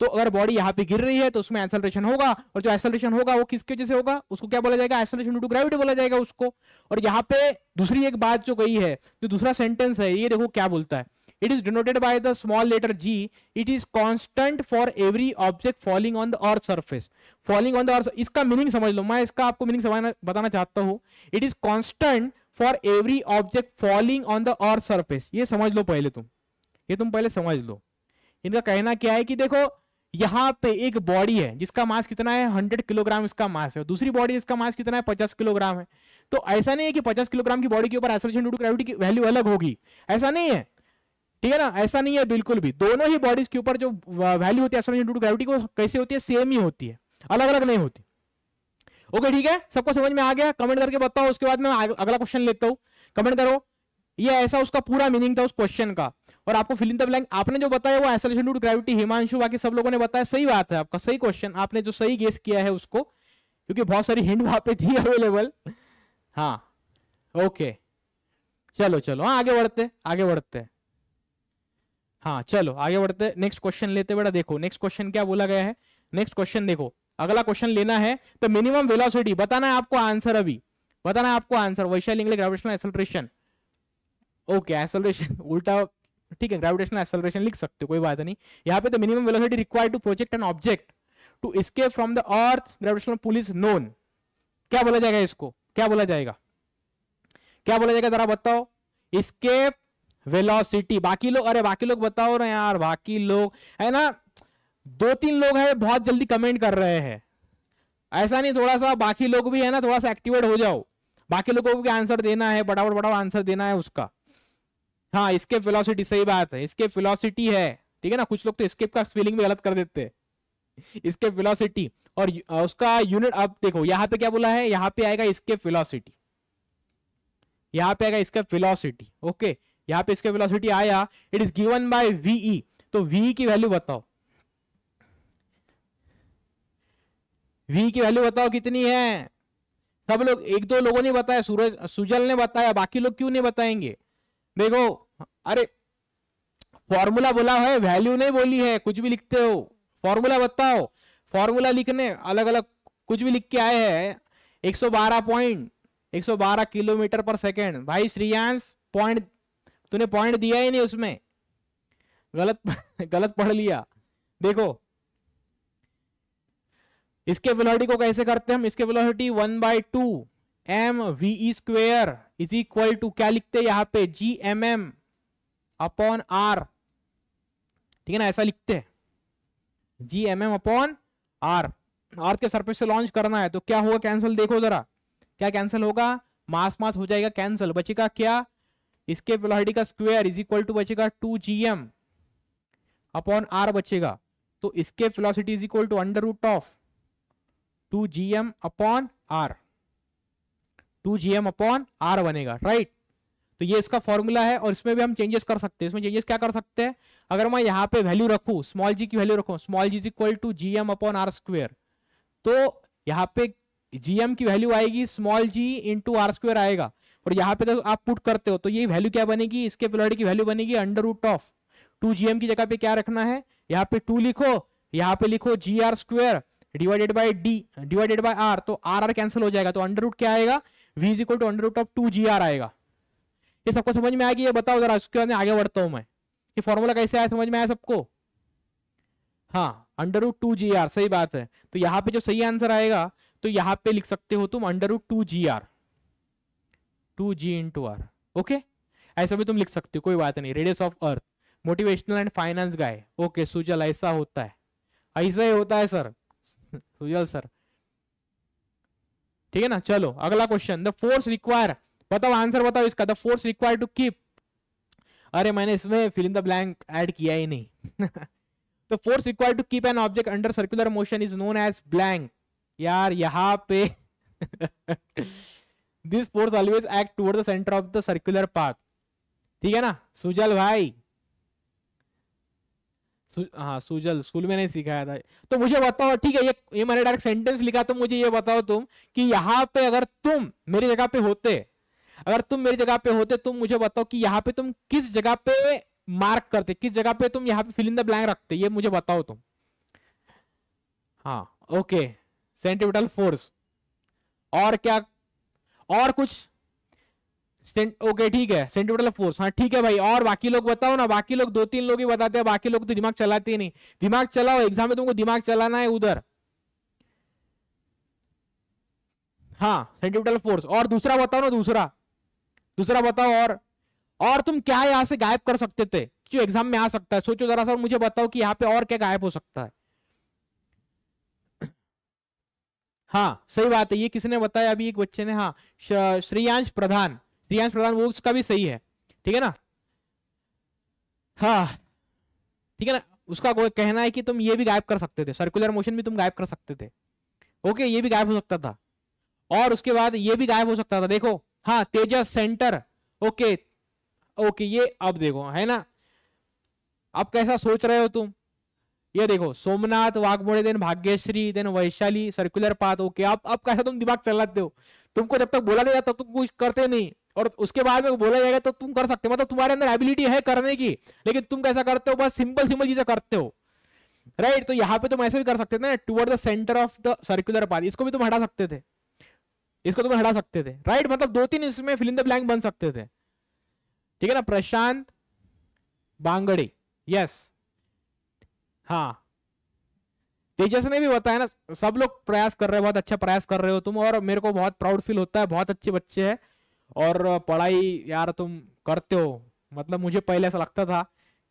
Speaker 1: तो अगर बॉडी यहाँ पे गिर रही है तो उसमें एक्सेलरेशन होगा और जो एक्सेलरेशन होगा वो किसकी वजह से होगा उसको क्या बोला जाएगा एक्सेलरेशन टू ग्रेविटी बोला जाएगा उसको और यहाँ पे दूसरी एक बात जो गई है जो दूसरा सेंटेंस है ये देखो क्या बोलता है it is denoted by the small letter G it is constant for every object falling on the earth surface falling on the earth इसका मीनिंग समझ लो मैं इसका आपको मीनिंग बताना चाहता हूँ it is constant for every object falling on the earth surface ये समझ लो पहले तुम ये तुम पहले समझ लो इनका कहना क्या है कि देखो यहाँ पे एक बॉडी है जिसका मास कितना है 100 किलोग्राम इसका मास है दूसरी बॉडी इसका मास कितना है पचास किलोग्राम है तो ऐसा नहीं है कि 50 किलोग्राम की बॉडी के ऊपर एसोलेशन ड्यू टू ग्रेविटी की वैल्यू अलग होगी ऐसा नहीं है ठीक है ना ऐसा नहीं है बिल्कुल भी दोनों ही बॉडीज के ऊपर जो वैल्यू होती है एसोलेशन ड्यू टू ग्रेविटी को कैसे होती है सेम ही होती है अलग अलग नहीं होती ओके ठीक है सबको समझ में आ गया कमेंट करके बताओ उसके बाद में अगला क्वेश्चन लेता हूँ कमेंट करो ये ऐसा उसका पूरा मीनिंग था उस क्वेश्चन का और आपको फिलिंग द ब्लैंक आपने जो बताया वो एसलेशन टू ग्रेविटी हिमांशु बाकी सब लोगों ने बताया सही बात है आपका सही क्वेश्चन आपने जो सही गेस किया है उसको क्योंकि बहुत सारी हिंट वहां पे थी अवेलेबल हाँ ओके चलो चलो हाँ आगे बढ़ते आगे बढ़ते हाँ चलो आगे बढ़ते नेक्स्ट क्वेश्चन लेते बेटा देखो नेक्स्ट क्वेश्चन क्या बोला गया है नेक्स्ट क्वेश्चन देखो अगला क्वेश्चन लेना है तो मिनिमम वेलोसिटी बताना है आपको आंसर अभी बताना है आपको answer Vaishali gravitational acceleration okay acceleration उल्टा ठीक है ग्रेविटेशन एक्सलेशन लिख सकते हो कोई बात नहीं यहाँ पे तो minimum velocity required to project an object to escape from the earth gravitational pull is known क्या बोला जाएगा इसको क्या बोला जाएगा क्या बोला जाएगा जरा बताओ स्केप वेलोसिटी बाकी लोग अरे बाकी लोग बताओ ना यार बाकी लोग है ना दो तीन लोग है बहुत जल्दी कमेंट कर रहे हैं ऐसा नहीं थोड़ा सा बाकी लोग भी है ना थोड़ा सा एक्टिवेट हो जाओ बाकी लोगों को भी आंसर देना है बड़ा बड़ा आंसर देना है उसका हाँ स्केप फिलोसिटी सही बात है स्केप फिलोसिटी है ठीक है ना कुछ लोग तो स्केप का स्पेलिंग भी गलत कर देते हैं स्केप फिलोसिटी और उसका यूनिट अब देखो यहाँ पे क्या बोला है यहाँ पे आएगा स्केप फिलोसिटी यहाँ पे आएगा स्केप फिलोसिटी ओके यहाँ पे स्केप फिलोसिटी आया it is given by v e तो वीई e की वैल्यू बताओ वी e की वैल्यू बताओ कितनी है सब लोग एक दो लोगों ने बताया सूरज सुजल ने बताया बाकी लोग क्यों नहीं बताएंगे देखो अरे फॉर्मूला बोला है वैल्यू नहीं बोली है कुछ भी लिखते हो फॉर्मूला बताओ फॉर्मूला लिखने अलग अलग कुछ भी लिख के आए हैं 112 पॉइंट 112 किलोमीटर पर सेकेंड भाई श्रीयांश पॉइंट तूने पॉइंट दिया ही नहीं उसमें गलत गलत पढ़ लिया देखो इसके वेलोसिटी को कैसे करते हैं हम इसके velocity one by two m v square is equal to क्या लिखते हैं यहां पे G M m upon R ठीक है ना ऐसा लिखते हैं G M m upon R R के सरफेस से लॉन्च करना है तो क्या होगा कैंसिल देखो जरा क्या कैंसिल होगा मास मास हो जाएगा कैंसिल बचेगा क्या इसके वेलोसिटी का स्क्वायर इज इक्वल टू बचेगा two G M upon R बचेगा तो इसके velocity is equal to under root of two G M upon R two G M upon R बनेगा राइट तो ये इसका फॉर्मूला है और इसमें भी हम चेंजेस कर सकते हैं इसमें चेंजेस क्या कर सकते हैं अगर मैं यहाँ पे वैल्यू रखू स्मॉल जी की वैल्यू रखू small g is equal to G M upon R square तो यहाँ पे जी एम की वैल्यू आएगी small g into R square आएगा और यहाँ पे तो आप पुट करते हो तो ये वैल्यू क्या बनेगी इसके प्लॉट की वैल्यू बनेगी under root of two G M की जगह पे क्या रखना है यहाँ पे टू लिखो यहाँ पे लिखो g R square divided by D divided by R तो आर आर कैंसिल हो जाएगा तो अंडर रूट क्या आएगा we is equal to under root of two g R आएगा ये सबको समझ में आएगी ये बताओ जरा उसके बाद आगे बढ़ता हूं मैं ये फॉर्मूला कैसे आया समझ में आया सबको हाँ under root two g R सही बात है तो यहाँ पे जो सही आंसर आएगा तो यहाँ पे लिख सकते हो तुम under root two g R two g into R okay ऐसे भी तुम लिख सकते हो कोई बात नहीं radius of earth motivational and finance guy okay Sujal ऐसा होता है ऐसा ही होता है सर सुजल सर ठीक है ना चलो अगला क्वेश्चन द फोर्स रिक्वायर बताओ आंसर बताओ इसका the force require to keep अरे मैंने इसमें fill in the blank add किया ही नहीं तो force require to keep an object under circular motion is known as blank यार यहाँ पे this force always act toward the centre of the circular path ठीक है ना सुजल भाई हाँ सुजल स्कूल में नहीं सिखाया था तो मुझे बताओ ठीक है ये ये मैंने डायरेक्ट सेंटेंस लिखा तो मुझे ये बताओ तुम कि यहाँ पे अगर तुम मेरी जगह पे होते अगर तुम मेरी जगह पे होते तुम मुझे बताओ कि यहाँ पे तुम किस जगह पे मार्क करते किस जगह पे तुम यहाँ पे फिल इन द ब्लैंक रखते ये मुझे बताओ तुम हाँ ओके सेंटिपिटल फोर्स और क्या और कुछ ओके ठीक है सेंटीमीटर ऑफ फोर्स हाँ ठीक है भाई और बाकी लोग बताओ ना बाकी लोग दो तीन लोग ही बताते हैं बाकी लोग तो दिमाग चलाते ही नहीं दिमाग चलाओ एग्जाम में तुमको दिमाग चलाना है उधर हाँ सेंटीमीटर फोर्स और दूसरा बताओ ना दूसरा दूसरा बताओ और और तुम क्या यहाँ से गायब कर सकते थे जो एग्जाम में आ सकता है सोचो जरा सा मुझे बताओ कि यहाँ पे और क्या गायब हो सकता है हाँ सही बात है ये किसने बताया अभी एक बच्चे ने हाँ श्रेयांश प्रधान श्रीयांश प्रधान वो उसका भी सही है ठीक है ना हाँ ठीक है ना उसका कहना है कि तुम ये भी गायब कर सकते थे सर्कुलर मोशन भी तुम गायब कर सकते थे ओके ये भी गायब हो सकता था और उसके बाद ये भी गायब हो सकता था देखो हाँ तेजस सेंटर ओके ओके ये अब देखो है ना अब कैसा सोच रहे हो तुम ये देखो Somnath Waghmode then Bhagyashree then Vaishali circular path okay अब अब कैसा तुम दिमाग चलाते हो तुमको जब तक बोला नहीं जाता तुम कुछ करते नहीं और उसके बाद में बोला जाएगा तो तुम कर सकते हो मतलब तुम्हारे अंदर एबिलिटी है करने की लेकिन तुम कैसा करते हो बस सिंपल सिंपल चीजें करते हो राइट तो यहाँ पे तुम ऐसे भी कर सकते थे ना toward the centre of the circular path इसको भी तुम हटा सकते थे इसको तुम हटा सकते थे राइट मतलब दो तीन इसमें फिल इन द ब्लैंक बन सकते थे ठीक है ना प्रशांत बांगड़े यस हाँ तेजस ने भी बताया ना सब लोग प्रयास कर रहे हो बहुत अच्छा प्रयास कर रहे हो तुम और मेरे को बहुत प्राउड फील होता है बहुत अच्छे बच्चे हैं और पढ़ाई यार तुम करते हो मतलब मुझे पहले ऐसा लगता था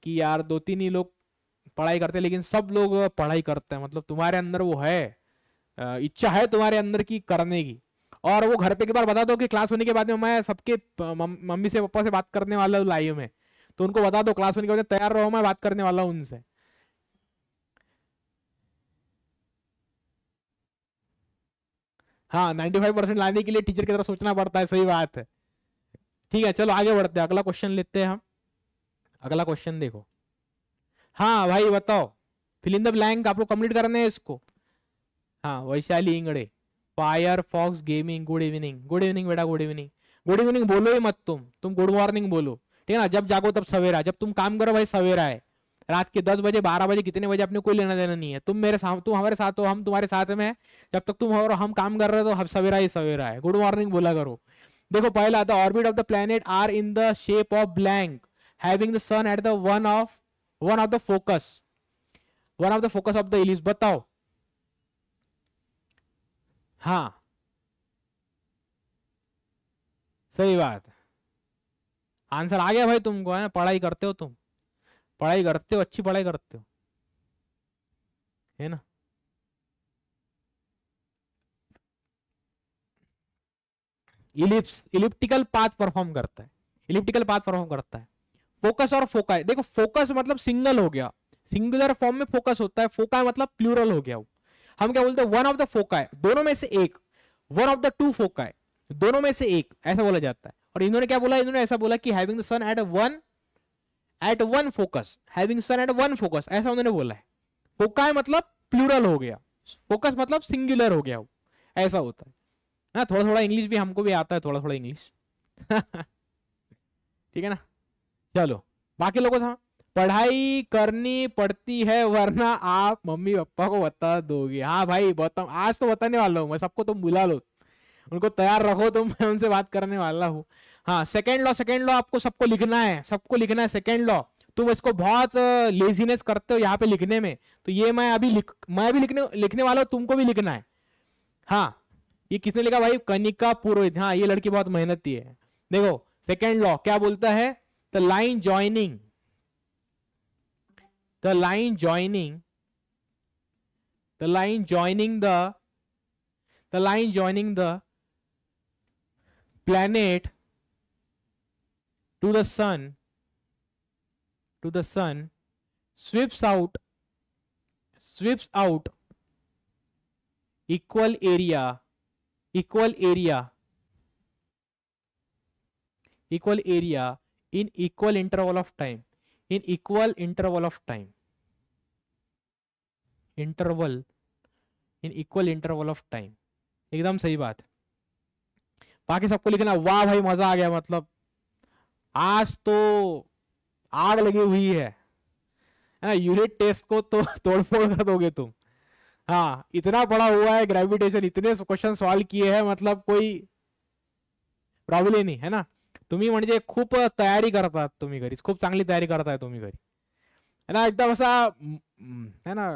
Speaker 1: कि यार दो तीन ही लोग पढ़ाई करते हैं लेकिन सब लोग पढ़ाई करते हैं मतलब तुम्हारे अंदर वो है इच्छा है तुम्हारे अंदर की करने की और वो घर पे एक बार बता दो कि क्लास होने के बाद में मैं सबके मम्मी से पापा से बात करने वाला हूँ लाइव में तो उनको बता दो क्लास होने के बाद तैयार रहो मैं बात करने वाला हूँ उनसे हाँ नाइन्टी फाइव परसेंट लाने के लिए टीचर की तरह सोचना पड़ता है सही बात है ठीक है चलो आगे बढ़ते हैं अगला क्वेश्चन लेते हैं हम अगला क्वेश्चन देखो हाँ भाई बताओ फिलिंद द ब्लैंक आप लोग कंप्लीट करने है इसको हाँ Vaishali Ingade fire fox gaming good evening good evening बेटा गुड इवनिंग गुड इवनिंग बोलो ही मत तुम तुम गुड मॉर्निंग बोलो ठीक है ना जब जागो तब सवेरा जब तुम काम करो भाई सवेरा है रात के दस बजे बारह बजे कितने बजे अपने कोई लेना देना नहीं है तुम मेरे साथ तुम हमारे साथ हो हम तुम्हारे साथ में है जब तक तुम और हम काम कर रहे हो तो हम सवेरा ही सवेरा है गुड मॉर्निंग बोला करो देखो पहला the orbit of the planet are in the shape of blank having the sun at the one of one of the focus one of the focus of the ellipse बताओ हाँ सही बात आंसर आ गया भाई तुमको है ना पढ़ाई करते हो तुम पढ़ाई करते हो अच्छी पढ़ाई करते हो है ना इलिप्स इलिप्टिकल पाथ परफॉर्म करता है इलिप्टिकल पाथ परफॉर्म करता है फोकस और फोका देखो फोकस मतलब सिंगल हो गया सिंगुलर फॉर्म में फोकस होता है फोका मतलब प्लूरल हो गया वो हम क्या बोलते हैं वन ऑफ द फोका है दोनों में से एक वन ऑफ द टू फोका है दोनों में से एक ऐसा बोला जाता है और इन्होंने क्या बोला इन्होंने ऐसा बोला कि having the sun at one at one focus having sun at one focus ऐसा उन्होंने बोला है फोकाय मतलब प्लूरल हो गया फोकस मतलब सिंगुलर हो गया वो ऐसा होता है ना थोड़ा थोड़ा इंग्लिश भी हमको भी आता है थोड़ा थोड़ा इंग्लिश ठीक है ना चलो बाकी लोगों से हाँ। पढ़ाई करनी पड़ती है वरना आप मम्मी पापा को बता दोगे हाँ भाई बता आज तो बताने वाला हूँ मैं सबको तुम बुला लो उनको तैयार रखो तुम तो मैं उनसे बात करने वाला हूँ हाँ सेकेंड लॉ सेकेंड लॉ आपको सबको लिखना है सबको लिखना है सेकेंड लॉ तुम इसको बहुत लेजीनेस करते हो यहाँ पे लिखने में तो ये मैं अभी लिख मैं भी लिखने लिखने वाला हूँ तुमको भी लिखना है हाँ ये किसने लिखा भाई कनिका पुरोहित हाँ ये लड़की बहुत मेहनती है देखो सेकेंड लॉ क्या बोलता है the line joining the line joining the line joining the line joining the planet to the sun to the sun sweeps out sweeps out equal area equal area equal area in equal interval of time in equal interval of time interval in equal interval of time एकदम सही बात बाकी सबको लिखना वाह भाई मजा आ गया मतलब आज तो आग लगी हुई है ना यूनिट टेस्ट को तो तोड़फोड़ कर दोगे तुम हाँ इतना बड़ा हुआ है ग्रेविटेशन इतने क्वेश्चन सॉल्व किए हैं मतलब कोई प्रॉब्लेम नाही है ना तुम्ही म्हणजे खूप तयारी करतात घरी खूप चांगली तयारी करताय तुम्ही घरी है ना एकदम असा है ना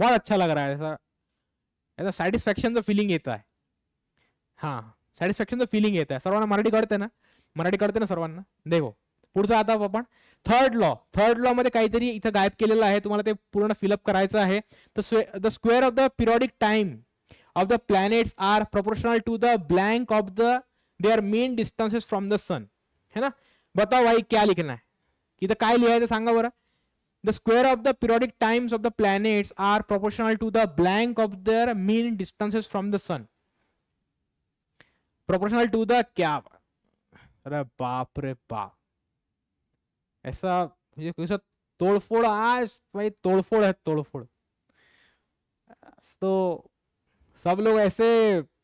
Speaker 1: बहुत अच्छा लग रहा है ऐसा ऐसा सॅटिस्फॅक्शनचं फिलिंग येत आहे हां सॅटिस्फॅक्शनचं फिलिंग येत आहे सर्वांना मराठी करते ना मराठी कहते ना सर्वान देखो पुढ़ आता आपण थर्ड लॉ थर्ड लॉ मे काहीतरी इथं गायब के लिए तुम्हाला पूर्ण फिलअप कराए आहे तर the square of the periodic time of the planets are proportional to the blank of the they are mean distances from the sun है ना बताओ भाई क्या लिखना है इथं का लिहायचं सांगा बरं the square of the periodic times of the planets are proportional to the blank of their mean distances from the sun proportional to the क्या अरे बाप रे बाप ऐसा ये कोई सा तोड़फोड़ आज भाई तोड़फोड़ है तोड़फोड़ तो सब लोग ऐसे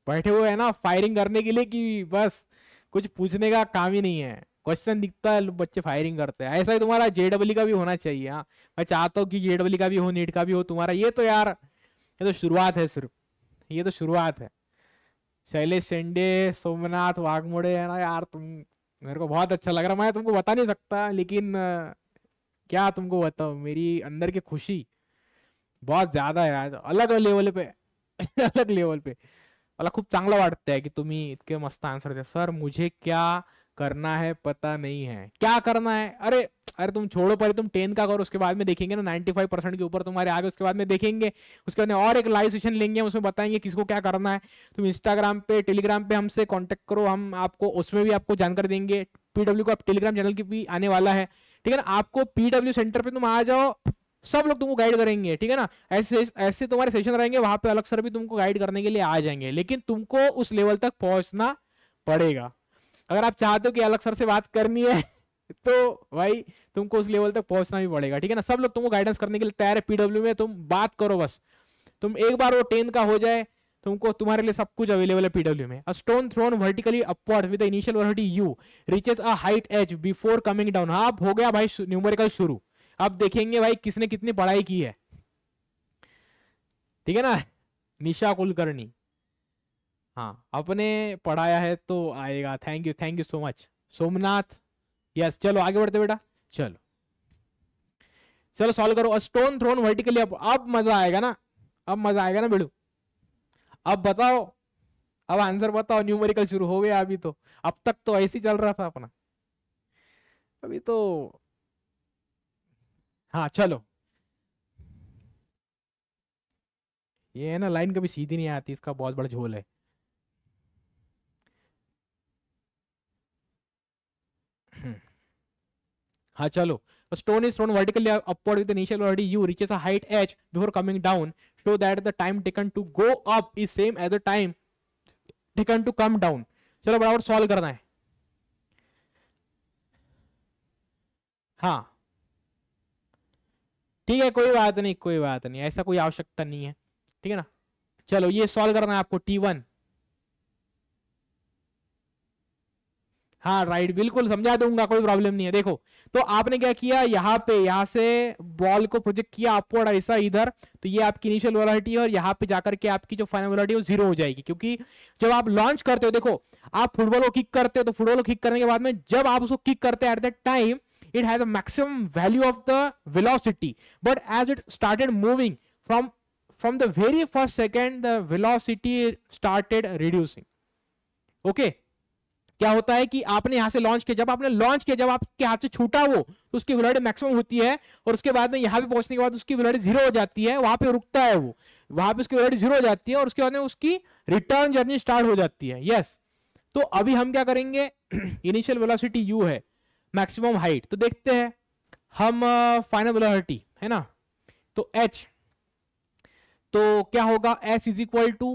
Speaker 1: बैठे हुए हैं ना फायरिंग करने के लिए कि बस कुछ पूछने का काम ही नहीं है क्वेश्चन दिखता है बच्चे फायरिंग करते हैं ऐसा ही तुम्हारा जेडब्ल्यू का भी होना चाहिए हाँ मैं चाहता हूँ कि जेडब्ल्यू का भी हो नीट का भी हो तुम्हारा ये तो यार ये तो शुरुआत है सिर्फ ये तो शुरुआत है शैलेश शेंडे सोमनाथ वाघमोड़े है ना यार तुम मेरे को बहुत अच्छा लग रहा मैं तुमको बता नहीं सकता लेकिन क्या तुमको बताओ मेरी अंदर की खुशी बहुत ज़्यादा है यार अलग लेवल पे अलग लेवल पे मतलब खूब चांगला वाटता है कि तुम्ही इतके मस्त आंसर दे सर मुझे क्या करना है पता नहीं है क्या करना है अरे अरे तुम छोड़ो पर तुम टेन का करो उसके बाद में देखेंगे ना नाइन्टी फाइव परसेंट के ऊपर तुम्हारे आगे उसके बाद में देखेंगे उसके बाद में और एक लाइव सेशन लेंगे उसमें बताएंगे किसको क्या करना है तुम इंस्टाग्राम पे टेलीग्राम पे हमसे कॉन्टेक्ट करो हम आपको उसमें भी आपको जानकारी देंगे पीडब्ल्यू आप टेलीग्राम चैनल की भी आने वाला है ठीक है ना आपको पीडब्ल्यू सेंटर पर तुम आ जाओ सब लोग तुमको गाइड करेंगे ठीक है ना ऐसे ऐसे तुम्हारे सेशन रहेंगे वहां पर अलग सर भी तुमको गाइड करने के लिए आ जाएंगे लेकिन तुमको उस लेवल तक पहुंचना पड़ेगा अगर आप चाहते हो कि अलग सर से बात करनी है तो भाई तुमको उस लेवल तक पहुंचना भी पड़ेगा ठीक है ना सब लोग तुमको गाइडेंस करने के लिए तैयार है पीडब्ल्यू में तुम बात करो बस तुम एक बार वो टेन का हो जाए तुमको तुम्हारे लिए सब कुछ अवेलेबल है पीडब्ल्यू में stone thrown vertically upward with initial velocity u reaches a height h before coming down आप अब हो गया भाई न्यूमेरिकल शुरू अब देखेंगे भाई किसने कितनी पढ़ाई की है ठीक है ना निशा कुलकर्णी हाँ अपने पढ़ाया है तो आएगा thank you thank you so much Somnath yes चलो आगे बढ़ते बेटा चलो चलो सॉल्व करो और स्टोन थ्रोन वर्टिकली अब अब मजा आएगा ना अब मजा आएगा ना बेड़ू अब बताओ अब आंसर बताओ न्यूमेरिकल शुरू हो गया अभी तो अब तक तो ऐसे ही चल रहा था अपना अभी तो हाँ चलो ये है ना लाइन कभी सीधी नहीं आती इसका बहुत बड़ा झोल है हाँ चलो stone is thrown vertically upward with initial already u reaches height h before coming down show that the time taken to go up is same as a time taken to come down चलो बराबर सॉल्व करना है हाँ ठीक है कोई बात नहीं कोई बात नहीं ऐसा कोई आवश्यकता नहीं है ठीक है ना चलो ये सॉल्व करना है आपको टी वन हाँ राइट बिल्कुल समझा दूंगा कोई प्रॉब्लम नहीं है देखो तो आपने क्या किया यहाँ पे यहाँ से बॉल को प्रोजेक्ट किया अपवर्ड ऐसा इधर तो ये आपकी इनिशियल वोलाटी है और यहाँ पे जाकर के आपकी जो फाइनल वोलाटी है वो जीरो हो जाएगी क्योंकि जब आप लॉन्च करते हो देखो आप फुटबॉल को किक करते हो तो फुटबॉल को किक करने के बाद में जब आप उसको किक करते हैं at the time it has maximum value of the velocity but as it started moving from the very first second the velocity started reducing okay okay क्या होता है कि आपने यहां से लॉन्च किया जब आपने लॉन्च किया जब आपके हाथ से छूटा वो तो उसकी वेलोसिटी मैक्सिमम होती है और उसके बाद में यहां पे पहुंचने के बाद उसकी वेलोसिटी जीरो हो जाती है वहां पर रुकता है वो वहां पर उसकी वेलोसिटी जीरो हो जाती है और उसके बाद में उसकी रिटर्न जर्नी स्टार्ट हो जाती है यस तो अभी हम क्या करेंगे इनिशियल वेलोसिटी यू है मैक्सिमम हाइट तो देखते हैं हम फाइनल uh, वेलोसिटी है ना तो एच तो क्या होगा s is equal to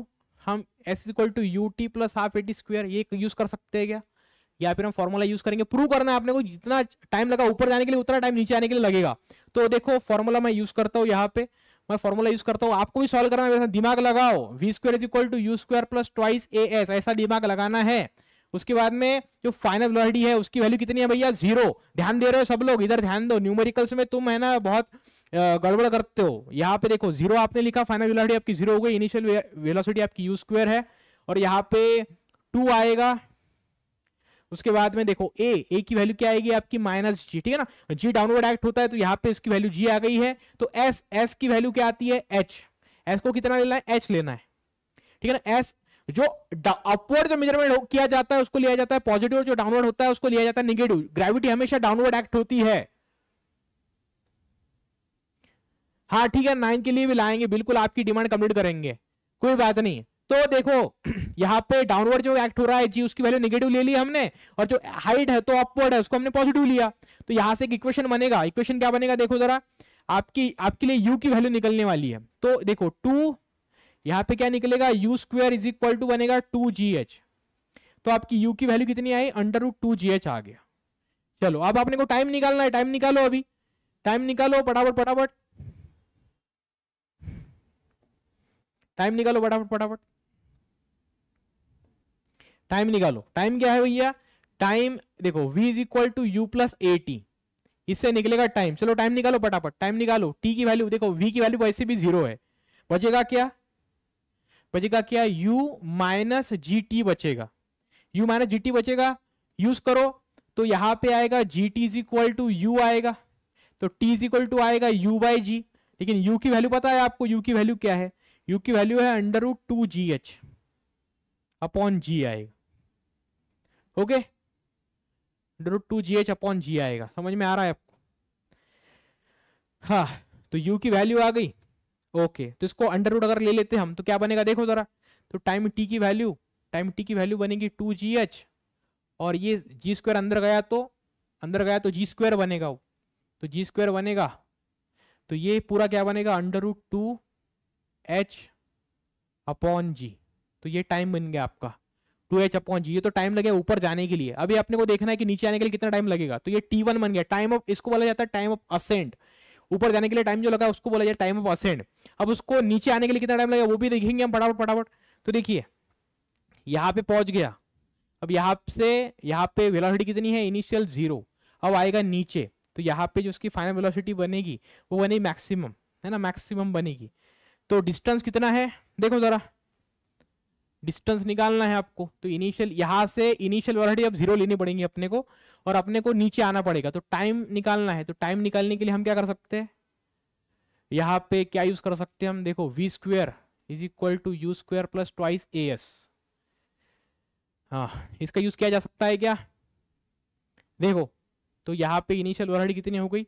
Speaker 1: s equal to U T plus half a t square ये यूज कर सकते हैं क्या या फिर हम फॉर्मूला यूज करेंगे प्रूव करना है आपने को जितना टाइम लगा ऊपर जाने के लिए उतना टाइम नीचे आने के लिए लगेगा तो देखो फॉर्मूला मैं यूज करता हूँ यहाँ पे मैं फॉर्मूला यूज करता हूँ आपको भी सॉल्व करना है दिमाग लगाओ v square is equal to you square plus twice A S ऐसा दिमाग लगाना है उसके बाद में जो फाइनल वेलोसिटी है उसकी वैल्यू कितनी है भैया जीरो ध्यान दे रहे हो सब लोग इधर ध्यान दो न्यूमेरिकल्स में तुम है ना बहुत गड़बड़ करते हो यहाँ पे देखो जीरो आपने लिखा फाइनल वेलोसिटी आपकी जीरो हो गई इनिशियल वेलोसिटी आपकी यू स्क्वेयर है और यहाँ पे टू आएगा उसके बाद में देखो ए ए की वैल्यू क्या आएगी आपकी माइनस जी ठीक है ना जी डाउनवर्ड एक्ट होता है तो यहाँ पे इसकी वैल्यू जी आ गई है तो एस एस की वैल्यू क्या आती है एच एस को कितना लेना है एच लेना है ठीक है ना एस जो अपवर्ड जो मेजरमेंट किया जाता है उसको लिया जाता है पॉजिटिव जो डाउनवर्ड होता है उसको लिया जाता है निगेटिव ग्रेविटी हमेशा डाउनवर्ड एक्ट होती है हाँ ठीक है नाइन्थ के लिए भी लाएंगे बिल्कुल आपकी डिमांड कम्प्लीट करेंगे कोई बात नहीं तो देखो यहाँ पे डाउनवर्ड जो एक्ट हो रहा है जी उसकी वैल्यू निगेटिव ले ली हमने और जो हाइट है तो अपवर्ड है उसको हमने पॉजिटिव लिया तो यहाँ से एक इक्वेशन बनेगा इक्वेशन क्या बनेगा देखो जरा आपकी आपके लिए यू की वैल्यू निकलने वाली है तो देखो टू यहाँ पे क्या निकलेगा u square is equal to बनेगा टू जी एच तो आपकी यू की वैल्यू कितनी आई under root two g h आ गया चलो अब आपने को टाइम निकालना है टाइम निकालो अभी टाइम निकालो फटाफट फटाफट टाइम निकालो फटाफट फटाफट टाइम निकालो टाइम क्या है भैया टाइम देखो v is equal to you plus a t इससे निकलेगा टाइम चलो टाइम निकालो फटाफट टाइम निकालो t की वैल्यू देखो v की वैल्यू वैसे भी जीरो है बचेगा क्या बचेगा क्या u माइनस जी टी बचेगा u माइनस जी टी बचेगा यूज करो तो यहां पे आएगा g t is equal to u आएगा तो t इज इक्वल टू आएगा u बाई जी लेकिन u की वैल्यू पता है आपको u की वैल्यू क्या है u की वैल्यू है under root two g h upon g आएगा okay under root two g h upon g आएगा समझ में आ रहा है आपको हाँ तो यू की वैल्यू आ गई ओके तो इसको अंडर रूट अगर ले लेते हम तो क्या बनेगा देखो जरा तो टाइम टी की वैल्यू टाइम टी की वैल्यू बनेगी टू जी एच और ये जी स्क्वायर अंदर गया तो अंदर गया तो जी स्क्वायर बनेगा वो तो जी स्क्वायर बनेगा तो ये पूरा क्या बनेगा under root two H upon जी तो ये टाइम बन गया आपका टू एच अपॉन जी ये तो टाइम लगेगा ऊपर जाने के लिए अभी अपने को देखना है कि नीचे आने के लिए कितना टाइम लगेगा तो ये टी वन बन गया टाइम ऑफ इसको बोला जाता है टाइम ऑफ असेंट ऊपर जाने के लिए टाइम जो लगा उसको बोला जाए टाइम ऑफ असेंट अब उसको नीचे आने के लिए कितना टाइम लगेगा वो भी देखेंगे हम फटाफट फटाफट तो देखिए यहाँ पे पहुंच गया अब यहाँ से यहाँ पे वेलोसिटी कितनी है इनिशियल जीरो अब आएगा नीचे तो यहाँ पे जो उसकी फाइनल वेलोसिटी बनेगी वो बनेगी मैक्सिमम है ना मैक्सिमम बनेगी तो डिस्टेंस कितना है देखो जरा डिस्टेंस निकालना है आपको तो इनिशियल यहां से इनिशियल वेलोसिटी अब जीरो लेनी पड़ेगी अपने को और अपने को नीचे आना पड़ेगा तो टाइम निकालना है तो टाइम निकालने के लिए हम क्या कर सकते हैं यहाँ पे क्या यूज कर सकते हैं हम देखो v square is equal to you square plus twice A s हाँ इसका यूज किया जा सकता है क्या देखो तो यहाँ पे इनिशियल वेलोसिटी कितनी हो गई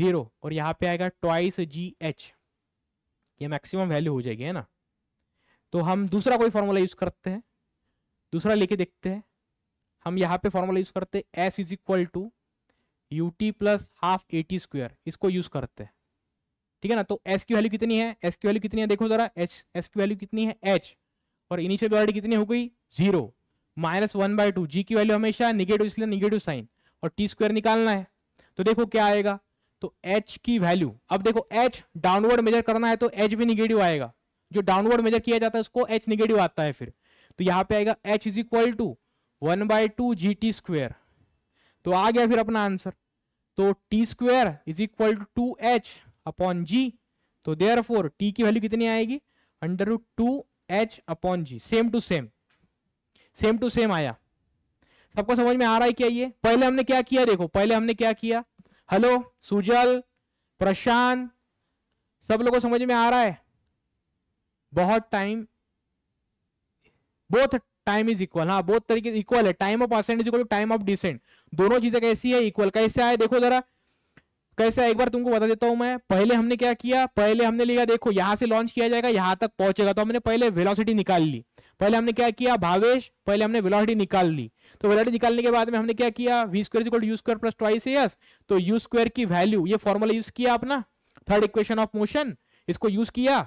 Speaker 1: जीरो और यहाँ पे आएगा ट्वाइस जी एच ये मैक्सिमम वैल्यू हो जाएगी है ना तो हम दूसरा कोई फॉर्मूला यूज़ करते हैं दूसरा लेके देखते हैं हम यहाँ पे फॉर्मूला यूज़ करते हैं s is equal to U T plus half a t square इसको यूज़ करते हैं ठीक है ना तो एस की वैल्यू कितनी है एस की वैल्यू कितनी है देखो ज़रा एच एस की वैल्यू कितनी है एच और इनिशियल वैल्यू कितनी हो गई zero minus one by two जी की वैल्यू हमेशा निगेटिव इसलिए निगेटिव साइन और टी स्क्वायर निकालना है तो देखो क्या आएगा तो एच की वैल्यू अब देखो एच डाउनवर्ड मेजर करना है तो एच भी निगेटिव आएगा जो डाउनवर्ड मेजर किया जाता है उसको एच निगेटिव आता है फिर तो यहाँ पे आएगा h is equal to one by two G T square तो आ गया फिर अपना आंसर तो T square is equal to two H upon जी तो देयर फोर टी की वैल्यू कितनी आएगी under root two H upon g same to same same to same आया सबको समझ में आ रहा है क्या ये पहले हमने क्या किया देखो पहले हमने क्या किया हेलो सुजल प्रशांत सब लोगों समझ में आ रहा है बहुत time both time is equal हाँ बहुत तरीके इक्वल है time of ascent is equal time of descent दोनों चीजें कैसी है इक्वल कैसे आए देखो जरा कैसे एक बार तुमको बता देता हूं मैं पहले हमने क्या किया पहले हमने लिया देखो यहां से लॉन्च किया जाएगा यहां तक पहुंचेगा तो हमने पहले वेलोसिटी निकाल ली पहले हमने क्या किया भावेश पहले हमने वेलोसिटी निकाल ली तो वेलोसिटी निकालने के बाद में हमने क्या किया v square equal u square plus twice s तो यू स्क्वायर की वैल्यू ये फॉर्मूला यूज किया अपना थर्ड इक्वेशन ऑफ मोशन इसको यूज किया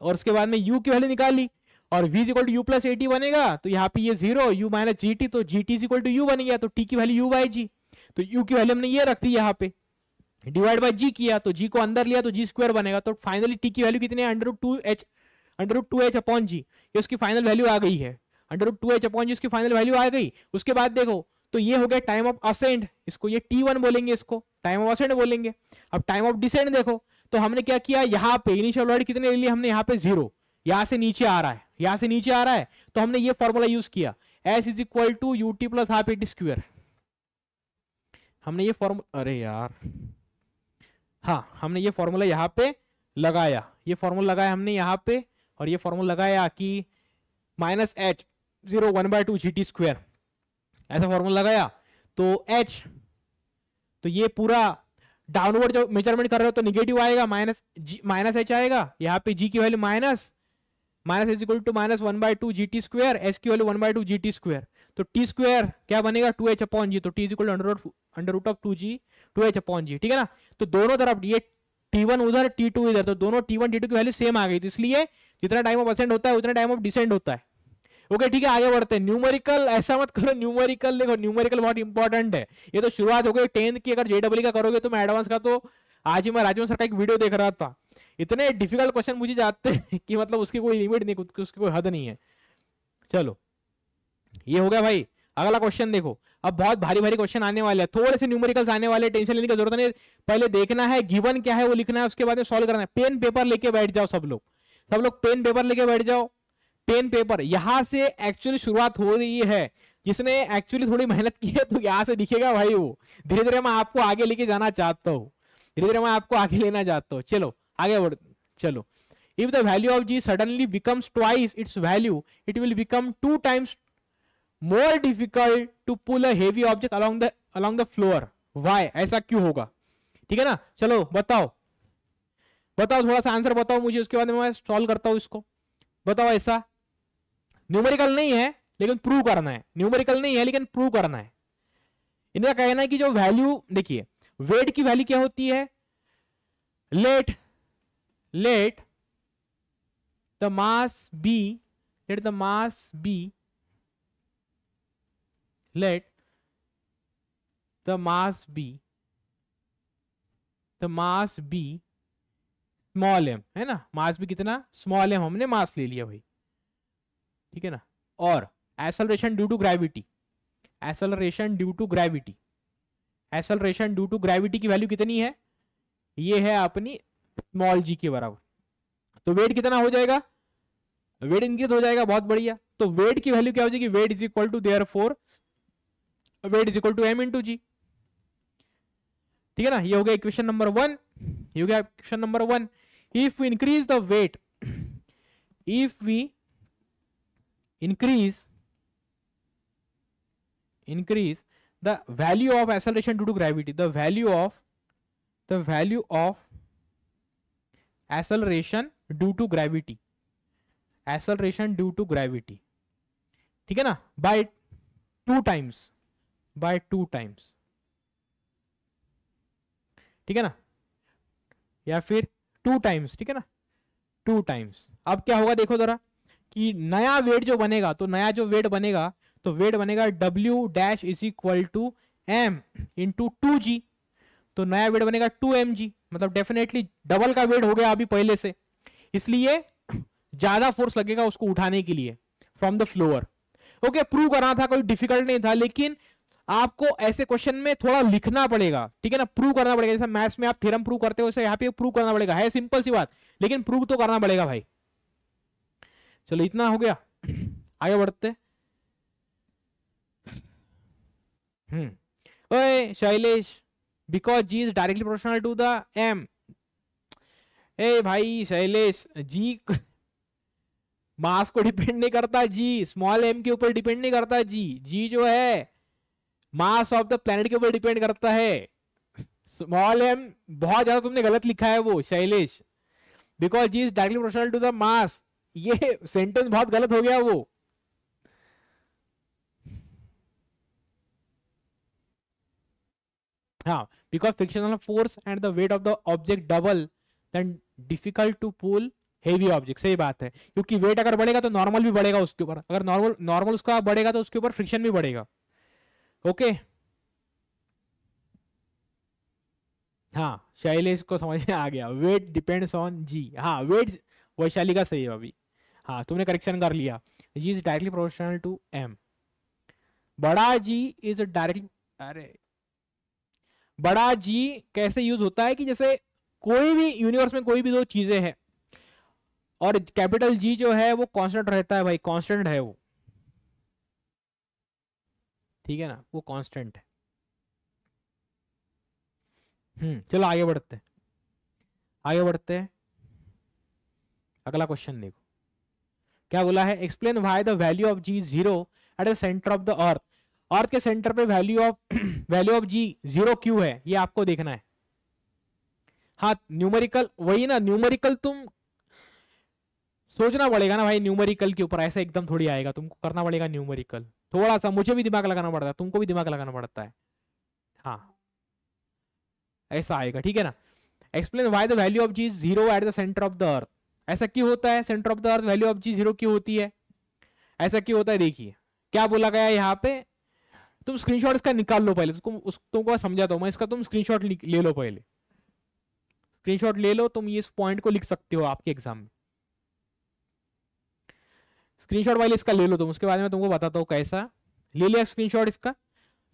Speaker 1: और उसके बाद में यू की वैल्यू निकाल ली और v equal to you plus a t बनेगा तो यहाँ पे ये zero u minus g t तो g t is equal to u बन गया तो t की वैल्यू u बाई जी तो u की वैल्यू हमने ये रख दी यहाँ पे डिवाइड बाय जी किया तो g को अंदर लिया तो जी स्क्वायर बनेगा तो फाइनली t की वैल्यू कितनी है under two h under root two H upon g ये उसकी फाइनल वैल्यू आ गई है under root two H upon g उसकी फाइनल वैल्यू आ गई उसके बाद देखो तो ये हो गया टाइम ऑफ असेंड इसको ये टी वन बोलेंगे इसको टाइम ऑफ असेंड बोलेंगे अब टाइम ऑफ डिसेंड देखो तो हमने क्या किया यहाँ पे इनिशियल ऑर्डर कितने ले लिए हमने यहाँ पे जीरो यहाँ से नीचे आ रहा है यहाँ से नीचे आ रहा है तो हमने ये फॉर्मूला यूज किया s is equal to U T plus half a t square हमने ये फॉर्म अरे यार हाँ हमने ये फॉर्मूला यहाँ पे लगाया ये फॉर्मूला लगाया हमने यहाँ पे और ये फॉर्मूल लगाया कि minus h zero one by two G T square ऐसा फॉर्मूला लगाया तो एच तो ये पूरा डाउनवर्ड जो मेजरमेंट कर रहे हो तो निगेटिव आएगा माइनस जी माइनस एच आएगा यहाँ पे जी की value minus minus is equal to minus one by two G T square H की value one by two G T square तो टी स्क्वेयर क्या बनेगा टू एच अपॉन जी तो T is equal under under root of two G two H upon G ठीक है ना तो दोनों तरफ ये टी वन उधर टी टू इधर तो दोनों टी वन टी टू की वैल्यू सेम आ गई तो इसलिए जितना टाइम ऑफ असेंड होता है उतना टाइम ऑफ डिसेंड होता है ओके okay, ठीक है आगे बढ़ते हैं न्यूमेरिकल ऐसा मत करो न्यूमेरिकल देखो न्यूमेरिकल बहुत इंपॉर्टेंट है ये तो शुरुआत हो गई टेंथ की अगर जेडब्ल्यू का करोगे तो मैं एडवांस का तो आज ही मैं राजीव सर का एक वीडियो देख रहा था इतने डिफिकल्ट क्वेश्चन मुझे जाते हैं कि मतलब उसकी कोई लिमिट नहीं उसकी कोई हद नहीं है चलो ये हो गया भाई अगला क्वेश्चन देखो अब बहुत भारी भारी क्वेश्चन आने वाले हैं थोड़े से न्यूमेरिकल्स आने वाले टेंशन लेने की जरूरत नहीं पहले देखना है गिवन क्या है वो लिखना है उसके बाद सोल्व सॉल्व करना है पेन पेपर लेके बैठ जाओ सब लोग सब लोग पेन पेपर लेके बैठ जाओ पेन पेपर यहाँ से एक्चुअली शुरुआत हो रही है जिसने एक्चुअली थोड़ी मेहनत की है तो यहाँ से दिखेगा भाई वो धीरे धीरे मैं आपको आगे लेके जाना चाहता हूँ धीरे धीरे मैं आपको आगे लेना चाहता हूँ चलो आगे बढ़ चलो if the value of G suddenly becomes twice its value it will become two times more difficult to pull heavy object along the along the floor why ऐसा क्यों होगा ठीक है ना चलो बताओ बताओ थोड़ा सा आंसर बताओ मुझे उसके बाद मैं सॉल्व करता हूँ इसको बताओ ऐसा न्यूमेरिकल नहीं है लेकिन प्रूव करना है न्यूमेरिकल नहीं है लेकिन प्रूव करना है इनका कहना है कि जो वैल्यू देखिए वेट की वैल्यू क्या होती है let let the mass be let the mass be let the mass be the mass be small M है ना मास भी कितना स्मॉल एम हमने मास ले लिया भाई ठीक है ना और acceleration due to gravity acceleration due to gravity acceleration due to gravity की वैल्यू कितनी है ये है अपनी स्मॉल जी के बराबर तो वेट कितना हो जाएगा वेट इंक्रीज हो जाएगा बहुत बढ़िया तो वेट की वैल्यू क्या हो जाएगी weight is equal to therefore weight is equal to M into G ठीक है ना ये हो गया इक्वेशन नंबर वन ये हो गया equation number one if we increase the weight if we increase increase the value of acceleration due to gravity the value of the value of acceleration due to gravity acceleration due to gravity ठीक है ना by two times by two times ठीक है ना या फिर टू टाइम्स ठीक है ना टू टाइम्स अब क्या होगा देखो जरा कि नया वेट जो बनेगा तो नया जो वेट बनेगा तो वेट बनेगा W dash is equal to M into two G तो नया वेट बनेगा टू एम जी मतलब डेफिनेटली डबल का वेट हो गया अभी पहले से इसलिए ज्यादा फोर्स लगेगा उसको उठाने के लिए from the floor okay prove करना था कोई डिफिकल्ट नहीं था लेकिन आपको ऐसे क्वेश्चन में थोड़ा लिखना पड़ेगा ठीक है ना प्रूव करना पड़ेगा जैसे मैथ्स में आप थ्योरम प्रूव करते हो वैसे यहाँ पे प्रूव करना पड़ेगा है सिंपल सी बात लेकिन प्रूव तो करना पड़ेगा भाई चलो इतना हो गया आगे बढ़ते हम्म ओए Shailesh because G is directly professional to the M A भाई शैलेश जी मास को डिपेंड नहीं करता जी स्मॉल एम के ऊपर डिपेंड नहीं करता जी जी जो है मास ऑफ द प्लेनेट के ऊपर डिपेंड करता है स्मॉल एम बहुत ज्यादा तुमने गलत लिखा है वो Shailesh because G is directly proportional to the mass ये सेंटेंस बहुत गलत हो गया वो हाँ because frictional force and the weight of the object double then difficult to pull heavy object सही बात है क्योंकि वेट अगर बढ़ेगा तो नॉर्मल भी बढ़ेगा उसके ऊपर अगर नॉर्मल नॉर्मल उसका बढ़ेगा तो उसके ऊपर फ्रिक्शन भी बढ़ेगा ओके हाँ शैलेश को समझ में आ गया वेट डिपेंड्स ऑन जी हाँ वेट वैशाली का सही है अभी हाँ तुमने करेक्शन कर लिया G is directly proportional to M बड़ा जी इज डायरेक्टली अरे बड़ा जी कैसे यूज होता है कि जैसे कोई भी यूनिवर्स में कोई भी दो चीजें हैं और कैपिटल जी जो है वो कांस्टेंट रहता है भाई कांस्टेंट है वो ठीक है ना वो कांस्टेंट है हम्म चलो आगे बढ़ते हैं आगे बढ़ते हैं अगला क्वेश्चन देखो क्या बोला है explain why the value of G zero at the centre of the earth earth के सेंटर पे value of value of G zero क्यों है ये आपको देखना है हाँ न्यूमेरिकल वही ना न्यूमेरिकल तुम सोचना पड़ेगा ना भाई न्यूमेरिकल के ऊपर ऐसा एकदम थोड़ी आएगा तुमको करना पड़ेगा न्यूमेरिकल थोड़ा सा मुझे भी दिमाग लगाना पड़ता है तुमको भी दिमाग लगाना पड़ता है हाँ ऐसा आएगा ठीक है ना explain why the value of G zero at the centre of the earth ऐसा क्यों होता है centre of the earth value of G zero क्यों होती है ऐसा क्यों होता है देखिए क्या बोला गया यहाँ पे तुम स्क्रीनशॉट इसका निकाल लो पहले तुम उस तुमको समझाता हूँ मैं इसका तुम स्क्रीनशॉट ले लो पहले स्क्रीनशॉट ले लो तुम इस पॉइंट को लिख सकते हो आपके एग्जाम में स्क्रीनशॉट वाली इसका ले लो तुम उसके बारे में तुमको बताता हूँ कैसा ले लिया स्क्रीनशॉट इसका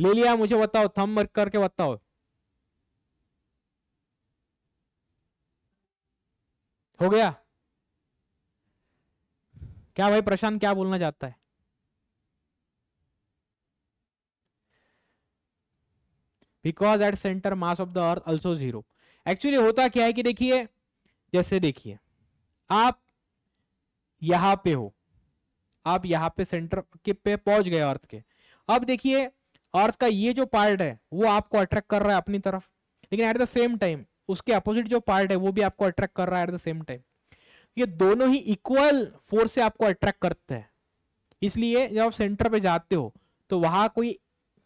Speaker 1: ले लिया मुझे बताओ थम वर्क करके बताओ हो गया क्या भाई प्रशांत क्या बोलना चाहता है because at centre mass of the earth also zero actually होता क्या है कि देखिए जैसे देखिए आप यहां पे हो आप यहाँ पे सेंटर के पे पहुंच गए अर्थ के अब देखिए अर्थ का ये जो पार्ट है वो आपको अट्रैक्ट कर रहा है अपनी तरफ लेकिन एट द सेम टाइम उसके अपोजिट जो पार्ट है वो भी आपको अट्रैक्ट कर रहा है एट द सेम टाइम ये दोनों ही इक्वल फोर्स से आपको अट्रैक्ट करते हैं इसलिए जब आप सेंटर पे जाते हो तो वहां कोई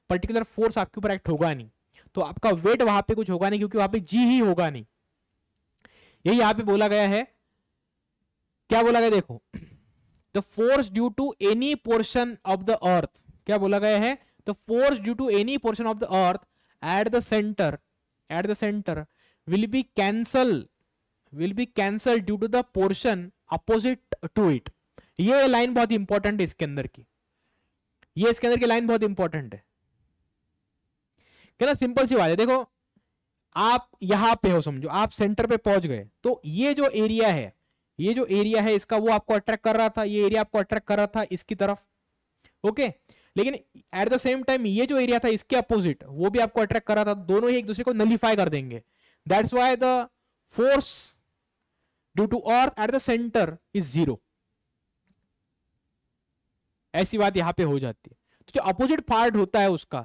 Speaker 1: पर्टिकुलर फोर्स आपके ऊपर एक्ट होगा नहीं तो आपका वेट वहां पे कुछ होगा नहीं क्योंकि वहां पे जी ही होगा नहीं यही यहां पे बोला गया है क्या बोला गया देखो the force due to any portion of the earth क्या बोला गया है the force due to any portion of the earth at the centre at the centre will be cancel will be cancel due to the portion opposite to it ये लाइन बहुत इंपॉर्टेंट है इसके अंदर की ये इसके अंदर की लाइन बहुत इंपॉर्टेंट है कहना सिंपल सी बात है देखो आप यहां पे हो समझो आप सेंटर पे पहुंच गए तो ये जो एरिया है ये जो एरिया है इसका वो आपको अट्रैक्ट कर रहा था ये एरिया आपको अट्रैक्ट कर रहा था इसकी तरफ ओके लेकिन एट द सेम टाइम ये जो एरिया था इसके अपोजिट वो भी आपको अट्रैक्ट कर रहा था दोनों ही एक दूसरे को नलीफाई कर देंगे that's why the force due to earth at the centre is zero ऐसी बात यहां पे हो जाती है तो जो अपोजिट पार्ट होता है उसका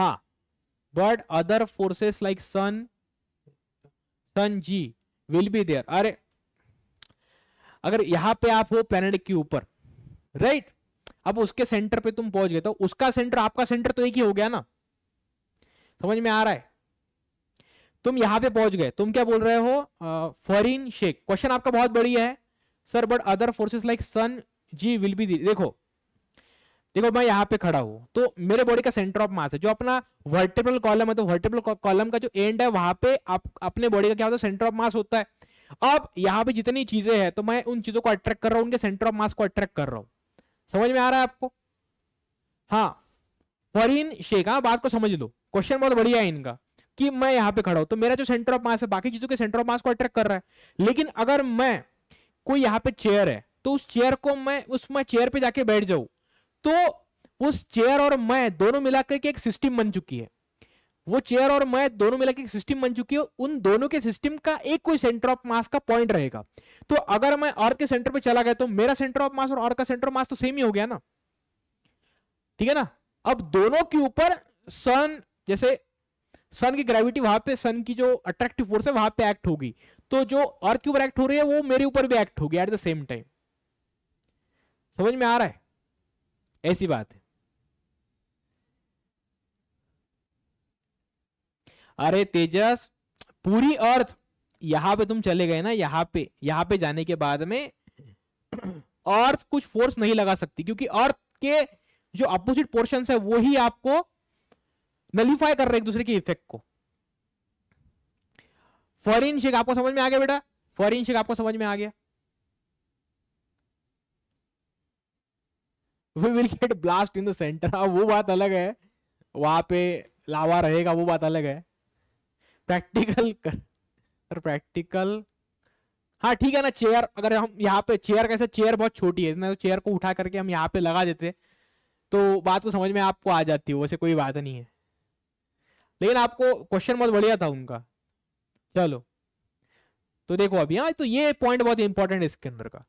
Speaker 1: हा but other forces like sun sun G will be there अरे अगर यहां पे आप हो प्लेनेट के ऊपर राइट अब उसके सेंटर पे तुम पहुंच गए तो उसका सेंटर आपका सेंटर तो एक ही हो गया ना समझ में आ रहा है तुम यहां पे पहुंच गए तुम क्या बोल रहे हो फॉरिन शेख क्वेश्चन आपका बहुत बढ़िया है sir but other forces like sun G will be देखो देखो मैं यहाँ पे खड़ा हूँ तो मेरे बॉडी का सेंटर ऑफ मास है जो अपना वर्टेबल कॉलम है तो वर्टेबल कॉलम का जो एंड है वहां पे आप अपने बॉडी का क्या होता है सेंटर ऑफ मास होता है अब यहाँ पे जितनी चीजें हैं तो मैं उन चीजों को अट्रैक्ट कर रहा हूँ उनके सेंटर ऑफ मास को अट्रैक्ट कर रहा हूँ समझ में आ रहा है आपको हाँ फरीन शेख हाँ बात को समझ लो क्वेश्चन बहुत बढ़िया है इनका कि मैं यहाँ पे खड़ा हूं तो मेरा जो सेंटर ऑफ मास है बाकी चीजों के सेंटर ऑफ मास को अट्रैक्ट कर रहा है लेकिन अगर मैं कोई यहाँ पे चेयर है तो उस चेयर को मैं उस मैं चेयर पे जाके बैठ जाऊं तो उस चेयर और मैं दोनों मिलाकर के एक सिस्टम बन चुकी है वो चेयर और मैं दोनों मिलाकर एक सिस्टम बन चुकी है उन दोनों के सिस्टम का एक कोई सेंटर ऑफ मास का पॉइंट रहेगा तो अगर मैं और के सेंटर पे चला गया तो मेरा सेंटर ऑफ मास और और का सेंटर ऑफ मास तो सेम ही हो गया ना ठीक है ना अब दोनों के ऊपर सन जैसे सन की ग्रेविटी वहां पे सन की जो अट्रैक्टिव फोर्स है वहां पे एक्ट होगी तो जो अर्थ के ऊपर एक्ट हो रही है वो मेरे ऊपर भी एक्ट होगी एट द सेम टाइम समझ में आ रहा है ऐसी बात है अरे तेजस पूरी अर्थ यहां पे तुम चले गए ना यहां पे यहां पे जाने के बाद में अर्थ कुछ फोर्स नहीं लगा सकती क्योंकि अर्थ के जो अपोजिट पोर्शन है वो ही आपको नलीफाई कर रहे एक दूसरे के इफेक्ट को फॉरिन शेक आपको समझ में आ गया बेटा फॉरिन शेक आपको समझ में आ गया we will get blast in the centre अब वो बात अलग है वहाँ पे लावा रहेगा वो बात अलग है प्रैक्टिकल कर प्रैक्टिकल हाँ ठीक है ना चेयर अगर हम यहाँ पे चेयर कैसे चेयर बहुत छोटी है ना तो चेयर को उठा करके हम यहाँ पे लगा देते तो बात को समझ में आपको आ जाती है वैसे कोई बात नहीं है लेकिन आपको क्वेश्चन बहुत बढ़िया था उनका चलो तो देखो अभी हाँ तो ये पॉइंट बहुत इंपॉर्टेंट है इसके अंदर का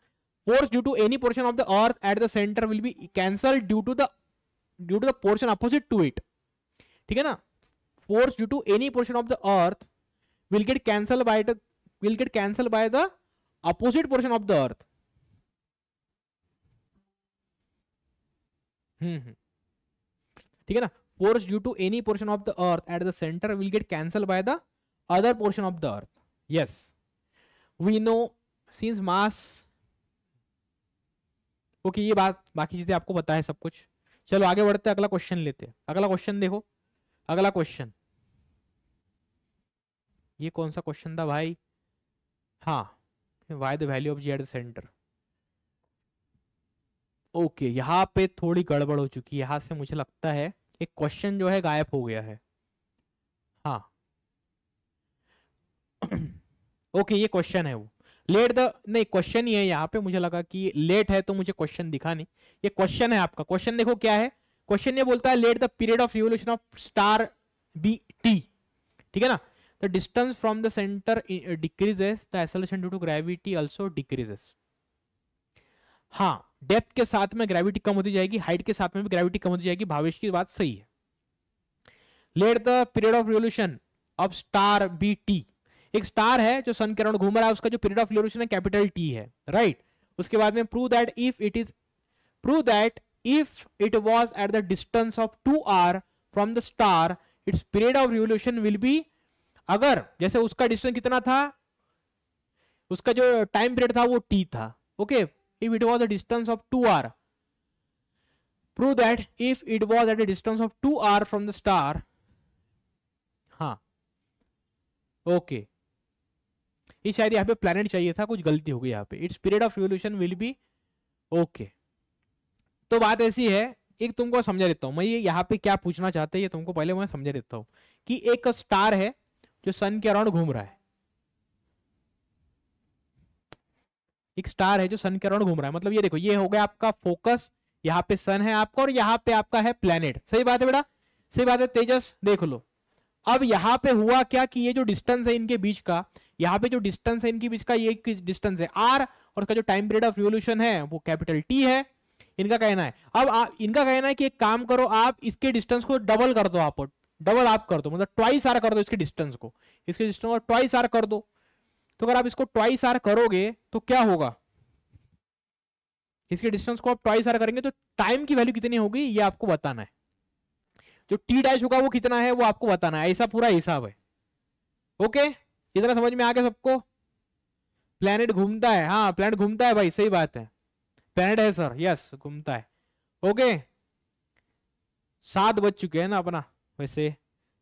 Speaker 1: force due to any portion of the earth at the center will be cancelled due to the due to the portion opposite to it ठीक है ना force due to any portion of the earth will get cancelled by the will get cancelled by the opposite portion of the earth हम्म ठीक है ना force due to any portion of the earth at the center will get cancelled by the other portion of the earth yes we know since mass okay ये बात बाकी चीज़ें आपको पता है सब कुछ चलो आगे बढ़ते अगला क्वेश्चन लेते हैं अगला क्वेश्चन देखो अगला क्वेश्चन ये कौन सा क्वेश्चन था भाई हाँ why the value of G at the centre okay यहाँ पे थोड़ी गड़बड़ हो चुकी है यहां से मुझे लगता है एक क्वेश्चन जो है गायब हो गया है हाँ ओके ये क्वेश्चन है वो लेट द नहीं क्वेश्चन ही है यहाँ पे मुझे लगा कि लेट है तो मुझे क्वेश्चन दिखा नहीं ये क्वेश्चन है आपका क्वेश्चन देखो क्या है क्वेश्चन ये बोलता है let the period of revolution of star B T ठीक है ना the distance from the centre decreases the acceleration due to gravity also decreases हाँ डेप्थ के साथ में ग्रेविटी कम होती जाएगी हाइट के साथ में भी ग्रेविटी कम होती जाएगी भावेश की बात सही है let the period of revolution of star B T एक स्टार है जो सन किरण घूम रहा है उसका जो पीरियड ऑफ ड्यूरेशन है कैपिटल टी है राइट right? उसके बाद में prove that if it is prove that if it was at the distance of two R from the star its period of revolution will be अगर जैसे उसका डिस्टेंस कितना था उसका जो टाइम पीरियड था वो टी था okay if it was the distance of two R prove that if it was at the distance of two R from the star हाँ ओके okay. ये शायद यहाँ पे प्लानट चाहिए था कुछ गलती हो गई यहाँ पे its period of revolution will be okay तो बात ऐसी है एक तुमको समझा देता हूँ मैं ये यहाँ पे क्या पूछना चाहते हैं ये तुमको पहले मैं समझा देता हूँ कि एक स्टार है जो सन के अराउंड घूम रहा है एक स्टार है जो सन के अराउंड घूम रहा है मतलब ये देखो ये हो गया आपका फोकस यहाँ पे सन है आपका और यहाँ पे आपका है प्लेनेट सही बात है बेटा सही बात है तेजस देख लो अब यहाँ पे हुआ क्या कि ये जो डिस्टेंस है इनके बीच का यहाँ पे जो डिस्टेंस है इनके बीच का ये डिस्टेंस है आर और उसका जो टाइम पीरियड ऑफ रिवोल्यूशन है वो कैपिटल टी है इनका कहना है अब आ, इनका कहना है कि एक काम करो आप इसके डिस्टेंस को डबल कर दो आप डबल आप कर दो मतलब ट्वाइस आर कर दो इसके डिस्टेंस को इसके डिस्टेंस को ट्वाइस आर कर दो तो अगर आप इसको ट्वाइस आर करोगे तो क्या होगा इसके डिस्टेंस को आप ट्वाइस आर करेंगे तो टाइम की वैल्यू कितनी होगी ये आपको बताना है जो टी डैश होगा वो कितना है वो आपको बताना है ऐसा पूरा हिसाब है ओके okay? इतना समझ में आ गया सबको प्लेनेट घूमता है हाँ प्लेनेट घूमता है भाई सही बात है प्लेनेट है सर यस घूमता है ओके सात बज चुके हैं ना अपना वैसे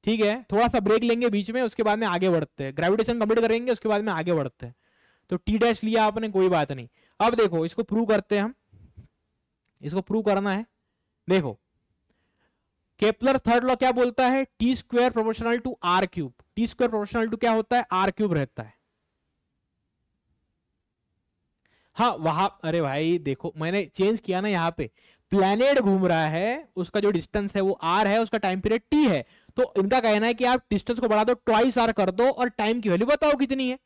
Speaker 1: ठीक है थोड़ा सा ब्रेक लेंगे बीच में उसके बाद में आगे बढ़ते हैं ग्रेविटेशन कंप्लीट करेंगे उसके बाद में आगे बढ़ते हैं तो टी डैश लिया आपने कोई बात नहीं अब देखो इसको प्रूव करते हैं हम इसको प्रूव करना है देखो केपलर थर्ड लॉ क्या बोलता है T square proportional to R cube T square proportional to क्या होता है आर क्यूब रहता है हाँ वहां अरे भाई देखो मैंने चेंज किया ना यहाँ पे प्लेनेट घूम रहा है उसका जो डिस्टेंस है वो आर है उसका टाइम पीरियड टी है तो इनका कहना है कि आप डिस्टेंस को बढ़ा दो ट्वाइस आर कर दो और टाइम की वैल्यू बताओ कितनी है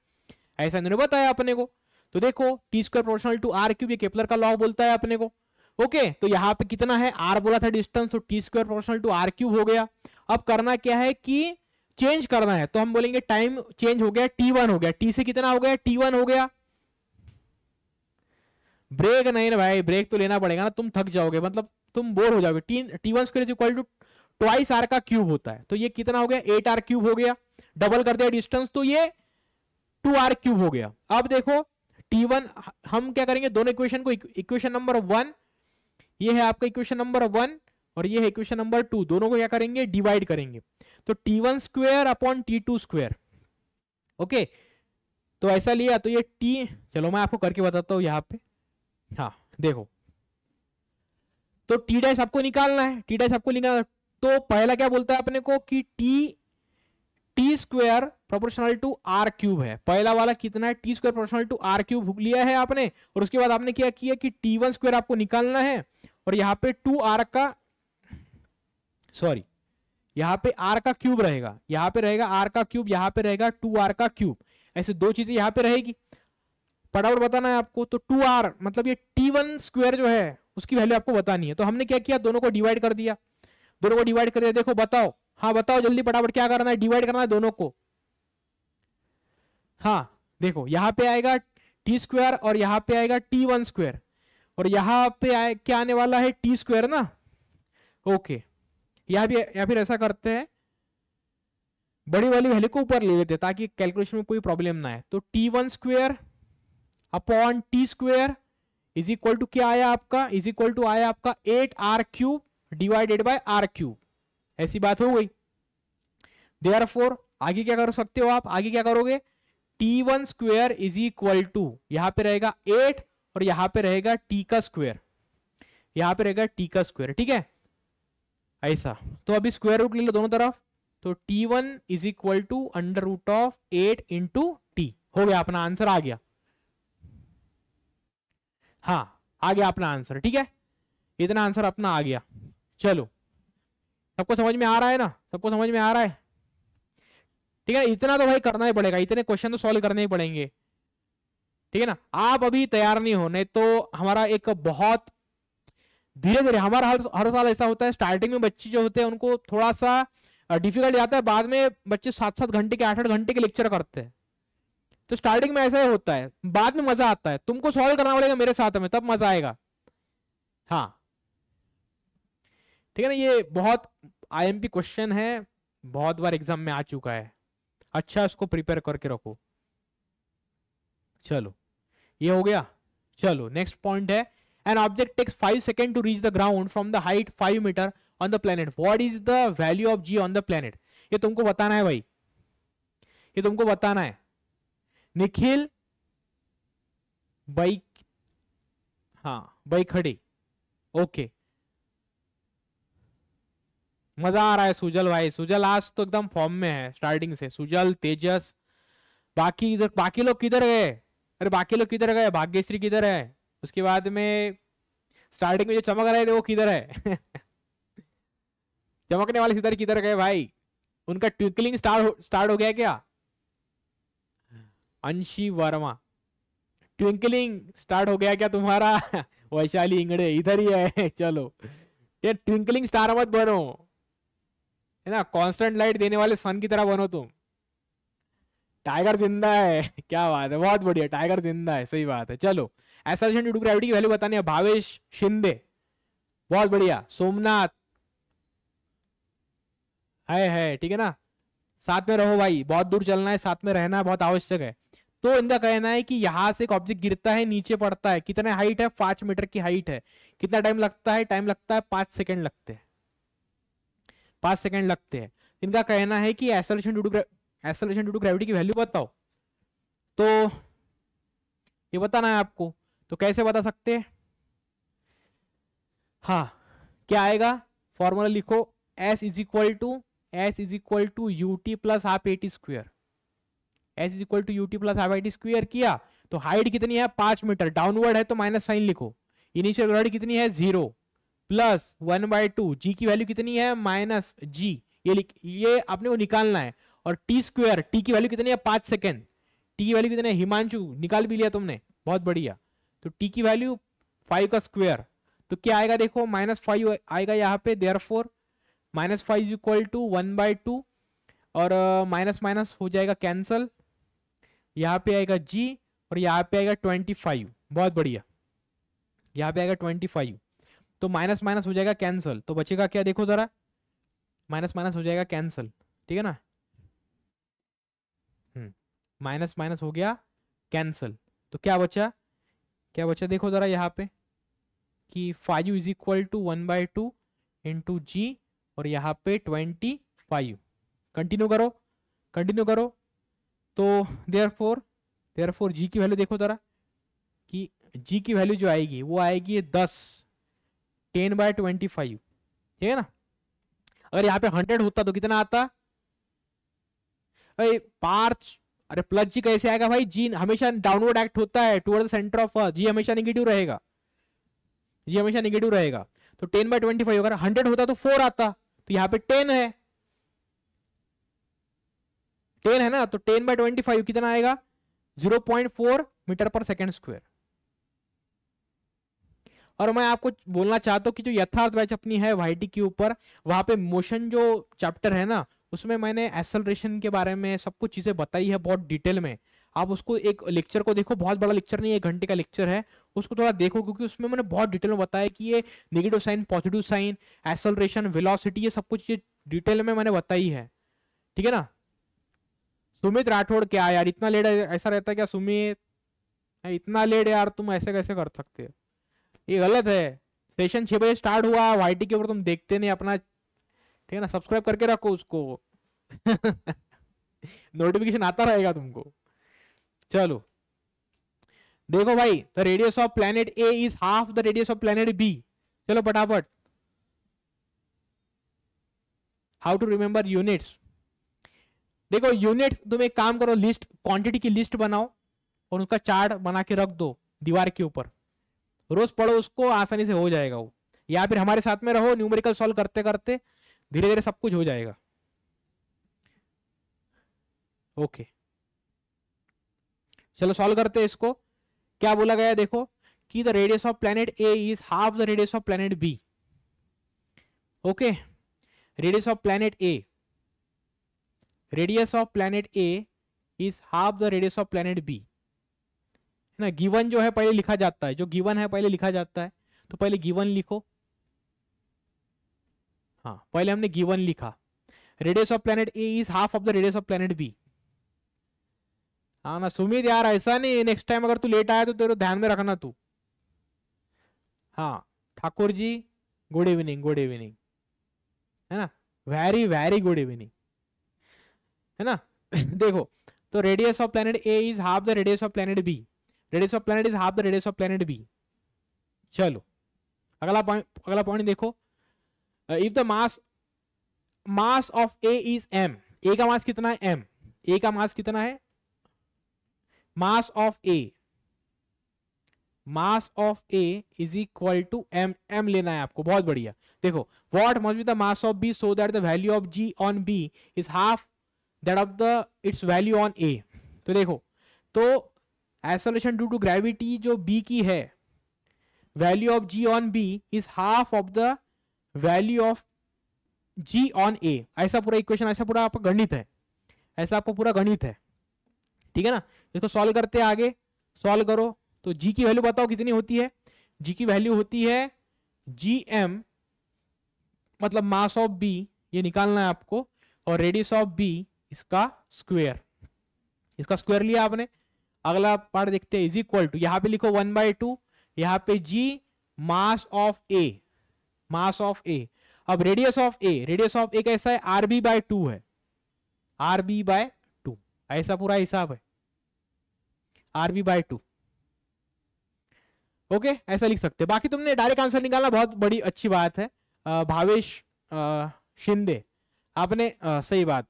Speaker 1: ऐसा इन्होंने बताया अपने को तो देखो T square proportional to R cube ये केपलर का लॉ बोलता है अपने को ओके okay, तो यहाँ पे कितना है आर बोला था डिस्टेंस तो T square proportional to R cube हो गया अब करना क्या है कि चेंज करना है तो हम बोलेंगे टाइम चेंज हो गया टी वन हो गया टी से कितना हो गया टी वन हो गया ब्रेक नहीं ना भाई ब्रेक तो लेना पड़ेगा ना तुम थक जाओगे मतलब तुम बोर हो जाओगे T T one square equal to twice R का क्यूब होता है तो ये कितना हो गया एट आर क्यूब हो गया डबल कर दिया डिस्टेंस तो ये टू आर क्यूब हो गया अब देखो टी वन हम क्या करेंगे दोनों इक्वेशन को इक्वेशन नंबर वन ये है आपका इक्वेशन नंबर वन और ये है इक्वेशन नंबर टू दोनों को क्या करेंगे डिवाइड करेंगे तो T one square upon T two square okay तो ऐसा लिया तो ये टी चलो मैं आपको करके बताता हूं यहाँ पे हाँ देखो तो टी डैश आपको निकालना है टी डैश आपको निकालना तो पहला क्या बोलता है अपने को कि T T square proportional to R cube है पहला वाला कितना है T square proportional to R cube लिया है आपने और उसके बाद आपने क्या किया कि टी वन स्क्वेयर आपको निकालना है और यहाँ पे टू आर का सॉरी यहाँ पे आर का क्यूब रहेगा यहाँ पे रहेगा आर का क्यूब यहाँ पे रहेगा टू आर का क्यूब ऐसे दो चीजें यहाँ पे रहेगी फटाफट बताना है आपको तो टू आर मतलब ये टी वन स्क्वेयर जो है उसकी वैल्यू आपको बतानी है तो हमने क्या किया दोनों को डिवाइड कर दिया दोनों को डिवाइड कर दिया देखो बताओ हाँ बताओ जल्दी फटाफट क्या करना है डिवाइड करना है दोनों को हाँ देखो यहाँ पे आएगा टी स्क्वायर और यहाँ पे आएगा टी वन स्क्वायर और यहाँ पे आए क्या आने वाला है टी स्क्वायर ना ओके यहाँ भी या फिर ऐसा करते हैं बड़ी वाली वैल्यू को ऊपर ले लेते ताकि कैलकुलेशन में कोई प्रॉब्लम ना आए तो T one square upon T square is equal to क्या आया आपका इज इक्वल टू आया आपका eight R cube divided by R cube ऐसी बात हो गई देआर फोर आगे क्या कर सकते हो आप आगे क्या करोगे T one square is equal to यहां पे रहेगा एट और यहां पे रहेगा टी का स्क्वेयर यहां पे रहेगा टी का स्क्वेयर ठीक है ऐसा तो अभी स्क्वेयर रूट ले लो दोनों तरफ तो T one is equal to under root of eight into T हो गया अपना आंसर आ गया हाँ आ गया अपना आंसर ठीक है इतना आंसर अपना आ गया चलो सबको समझ में आ रहा है ना सबको समझ में आ रहा है ठीक है इतना तो भाई करना ही पड़ेगा इतने क्वेश्चन तो सॉल्व करने ही पड़ेंगे ठीक है ना आप अभी तैयार नहीं होने तो हमारा एक बहुत धीरे धीरे हमारा हर हर साल ऐसा होता है स्टार्टिंग में बच्चे जो होते हैं उनको थोड़ा सा डिफिकल्ट जाता है बाद में बच्चे सात सात घंटे के आठ आठ घंटे के लेक्चर करते हैं तो स्टार्टिंग में ऐसा ही होता है बाद में मजा आता है तुमको सॉल्व करना पड़ेगा मेरे साथ में तब मजा आएगा हाँ ठीक है ना ये बहुत आईएमपी क्वेश्चन है बहुत बार एग्जाम में आ चुका है अच्छा उसको प्रिपेयर करके रखो चलो ये हो गया चलो नेक्स्ट पॉइंट है an object takes five second to reach the ground from the height five metre on the planet what is the value of G on the planet ये तुमको बताना है भाई ये तुमको बताना है निखिल बाइक हाँ बाइक खड़ी ओके मजा आ रहा है सुजल भाई सुजल आज तो एकदम फॉर्म में है स्टार्टिंग से सुजल तेजस बाकी इधर बाकी लोग किधर गए अरे बाकी लोग किधर गए भाग्यश्री किधर है उसके बाद में स्टार्टिंग में जो चमक रहे थे वो किधर है चमकने वाले सितारे किधर गए भाई उनका ट्विंकलिंग स्टार्ट स्टार्ट हो गया क्या अंशी वर्मा ट्विंकलिंग स्टार्ट हो गया क्या तुम्हारा वैशाली इंगड़े इधर ही है चलो ये ट्विंकलिंग स्टार मत बनो है ना कांस्टेंट लाइट देने वाले सन की तरह बनो तुम टाइगर जिंदा है क्या बात है बहुत बढ़िया टाइगर जिंदा है सही बात है चलो एसोसिएशन ड्यू ग्रेविटी की वैल्यू बताने भावेश शिंदे बहुत बढ़िया सोमनाथ है है ठीक है ना साथ में रहो भाई बहुत दूर चलना है साथ में रहना बहुत आवश्यक है तो इनका कहना है कि यहाँ से एक ऑब्जेक्ट गिरता है नीचे पड़ता है कितने हाइट है पांच मीटर की हाइट है कितना टाइम लगता है टाइम लगता है पांच सेकेंड लगते हैं पांच सेकेंड लगते हैं इनका कहना है कि acceleration due to acceleration due to gravity की वैल्यू बताओ तो ये बताना है आपको तो कैसे बता सकते हैं हाँ क्या आएगा फॉर्मूला लिखो S is equal to S is equal to U T plus half A T square S is equal to U T plus half A T square किया तो हाइट कितनी है पांच मीटर डाउनवर्ड है तो माइनस साइन लिखो इनिशियल ग्रेविटी कितनी है zero plus one by two जी की वैल्यू कितनी है माइनस जी ये ये अपने को निकालना है और टी स्क्वेयर टी की वैल्यू कितनी है पांच सेकेंड टी की वैल्यू कितनी है हिमांशु निकाल भी लिया तुमने बहुत बढ़िया तो टी की वैल्यू फाइव का स्क्वेयर तो क्या आएगा देखो माइनस फाइव आएगा यहाँ पे there therefore minus five is equal to one by two और माइनस uh, माइनस हो जाएगा कैंसल यहाँ पे आएगा जी और यहाँ पे आएगा ट्वेंटी फाइव बहुत बढ़िया यहाँ पे आएगा ट्वेंटी फाइव तो माइनस माइनस हो जाएगा कैंसल तो बचेगा क्या देखो जरा माइनस माइनस हो जाएगा कैंसल ठीक है ना हम्म, माइनस माइनस हो गया कैंसल तो क्या बचा क्या बचा देखो जरा यहाँ पे कि five is equal to one by two into G और यहाँ पे ट्वेंटी फाइव कंटिन्यू करो कंटिन्यू करो तो therefore therefore G की वैल्यू देखो जरा कि जी की वैल्यू जो आएगी वो आएगी दस टेन बाय ट्वेंटी फाइव ठीक है ना अगर यहाँ पे हंड्रेड होता तो कितना आता अरे पार्च अरे प्लस जी कैसे आएगा भाई जी हमेशा डाउनवर्ड एक्ट होता है toward centre of earth G हमेशा निगेटिव रहेगा जी हमेशा निगेटिव रहेगा तो टेन बाय ट्वेंटी फाइव अगर हंड्रेड होता तो फोर आता तो यहाँ पे टेन है टेन है ना तो टेन बाय ट्वेंटी फाइव कितना आएगा zero point four metre per second square और मैं आपको बोलना चाहता हूँ कि जो यथार्थ बैच अपनी है वाई के ऊपर वहाँ पे मोशन जो चैप्टर है ना उसमें मैंने एसलरेशन के बारे में सब कुछ चीज़ें बताई है बहुत डिटेल में आप उसको एक लेक्चर को देखो बहुत बड़ा लेक्चर नहीं है घंटे का लेक्चर है उसको थोड़ा देखो क्योंकि उसमें मैंने बहुत डिटेल में बताया कि ये negative sign positive sign acceleration velocity ये सब कुछ ये डिटेल में मैंने बताई है ठीक है ना सुमित राठौड़ क्या यार इतना लेट ऐसा रहता है क्या सुमित इतना लेट यार तुम ऐसे कैसे कर सकते हो ये गलत है सेशन छह बजे स्टार्ट हुआ है वाई के ऊपर तुम देखते नहीं अपना ठीक है ना सब्सक्राइब करके रखो उसको नोटिफिकेशन आता रहेगा तुमको चलो देखो भाई the radius of planet A is half the radius of planet B चलो फटाफट हाउ टू रिमेंबर यूनिट्स देखो यूनिट्स तुम एक काम करो लिस्ट क्वांटिटी की लिस्ट बनाओ और उनका चार्ट बना के रख दो दीवार के ऊपर रोज पढ़ो उसको आसानी से हो जाएगा वो या फिर हमारे साथ में रहो न्यूमेरिकल सॉल्व करते करते धीरे धीरे सब कुछ हो जाएगा ओके चलो सॉल्व करते हैं इसको क्या बोला गया देखो कि the radius of planet A is half the radius of planet B okay radius of planet A radius of planet A is half the radius of planet B है ना गिवन जो है पहले लिखा जाता है जो गिवन है पहले लिखा जाता है तो पहले गिवन लिखो हाँ पहले हमने गिवन लिखा radius of planet A is half of the radius of planet B हाँ ना सुमित यार ऐसा नहीं नेक्स्ट टाइम अगर तू लेट आया तो तेरे ध्यान में रखना तू हाँ Thakur ji good evening good evening है ना वेरी वेरी गुड इवनिंग है ना देखो तो radius of planet A is half the radius of planet B radius of planet is half the radius of planet B चलो अगला पॉइंट अगला पॉइंट देखो if the mass mass of A is M A का मास कितना है एम ए का मास कितना है mass of A mass of A is equal to M M लेना है आपको बहुत बढ़िया देखो what must be the mass of B so that the value of G on B is half that of the its value on A तो देखो तो एसोलेशन ड्यू टू ग्रेविटी जो बी की है value of G on B is half of the value of G on ए ऐसा पूरा इक्वेशन ऐसा पूरा आपका गणित है ऐसा आपका पूरा गणित है ठीक है ना इसको सॉल्व करते हैं आगे सॉल्व करो तो जी की वैल्यू बताओ कितनी होती है जी की वैल्यू होती है जी एम मतलब मास ऑफ बी ये निकालना है आपको और रेडियस ऑफ बी इसका स्क्वेयर इसका स्क्वेयर लिया आपने अगला पार्ट देखते हैं इज इक्वल टू यहां पे लिखो वन बाय टू यहां पे जी मास of A mass of A अब radius of A radius of A कैसा है आर बी बाय टू है आर बी बाय टू ऐसा पूरा हिसाब है R B by two okay ऐसा लिख सकते बाकी तुमने डायरेक्ट आंसर निकालना बहुत बड़ी अच्छी बात है भावेश शिंदे आपने सही बात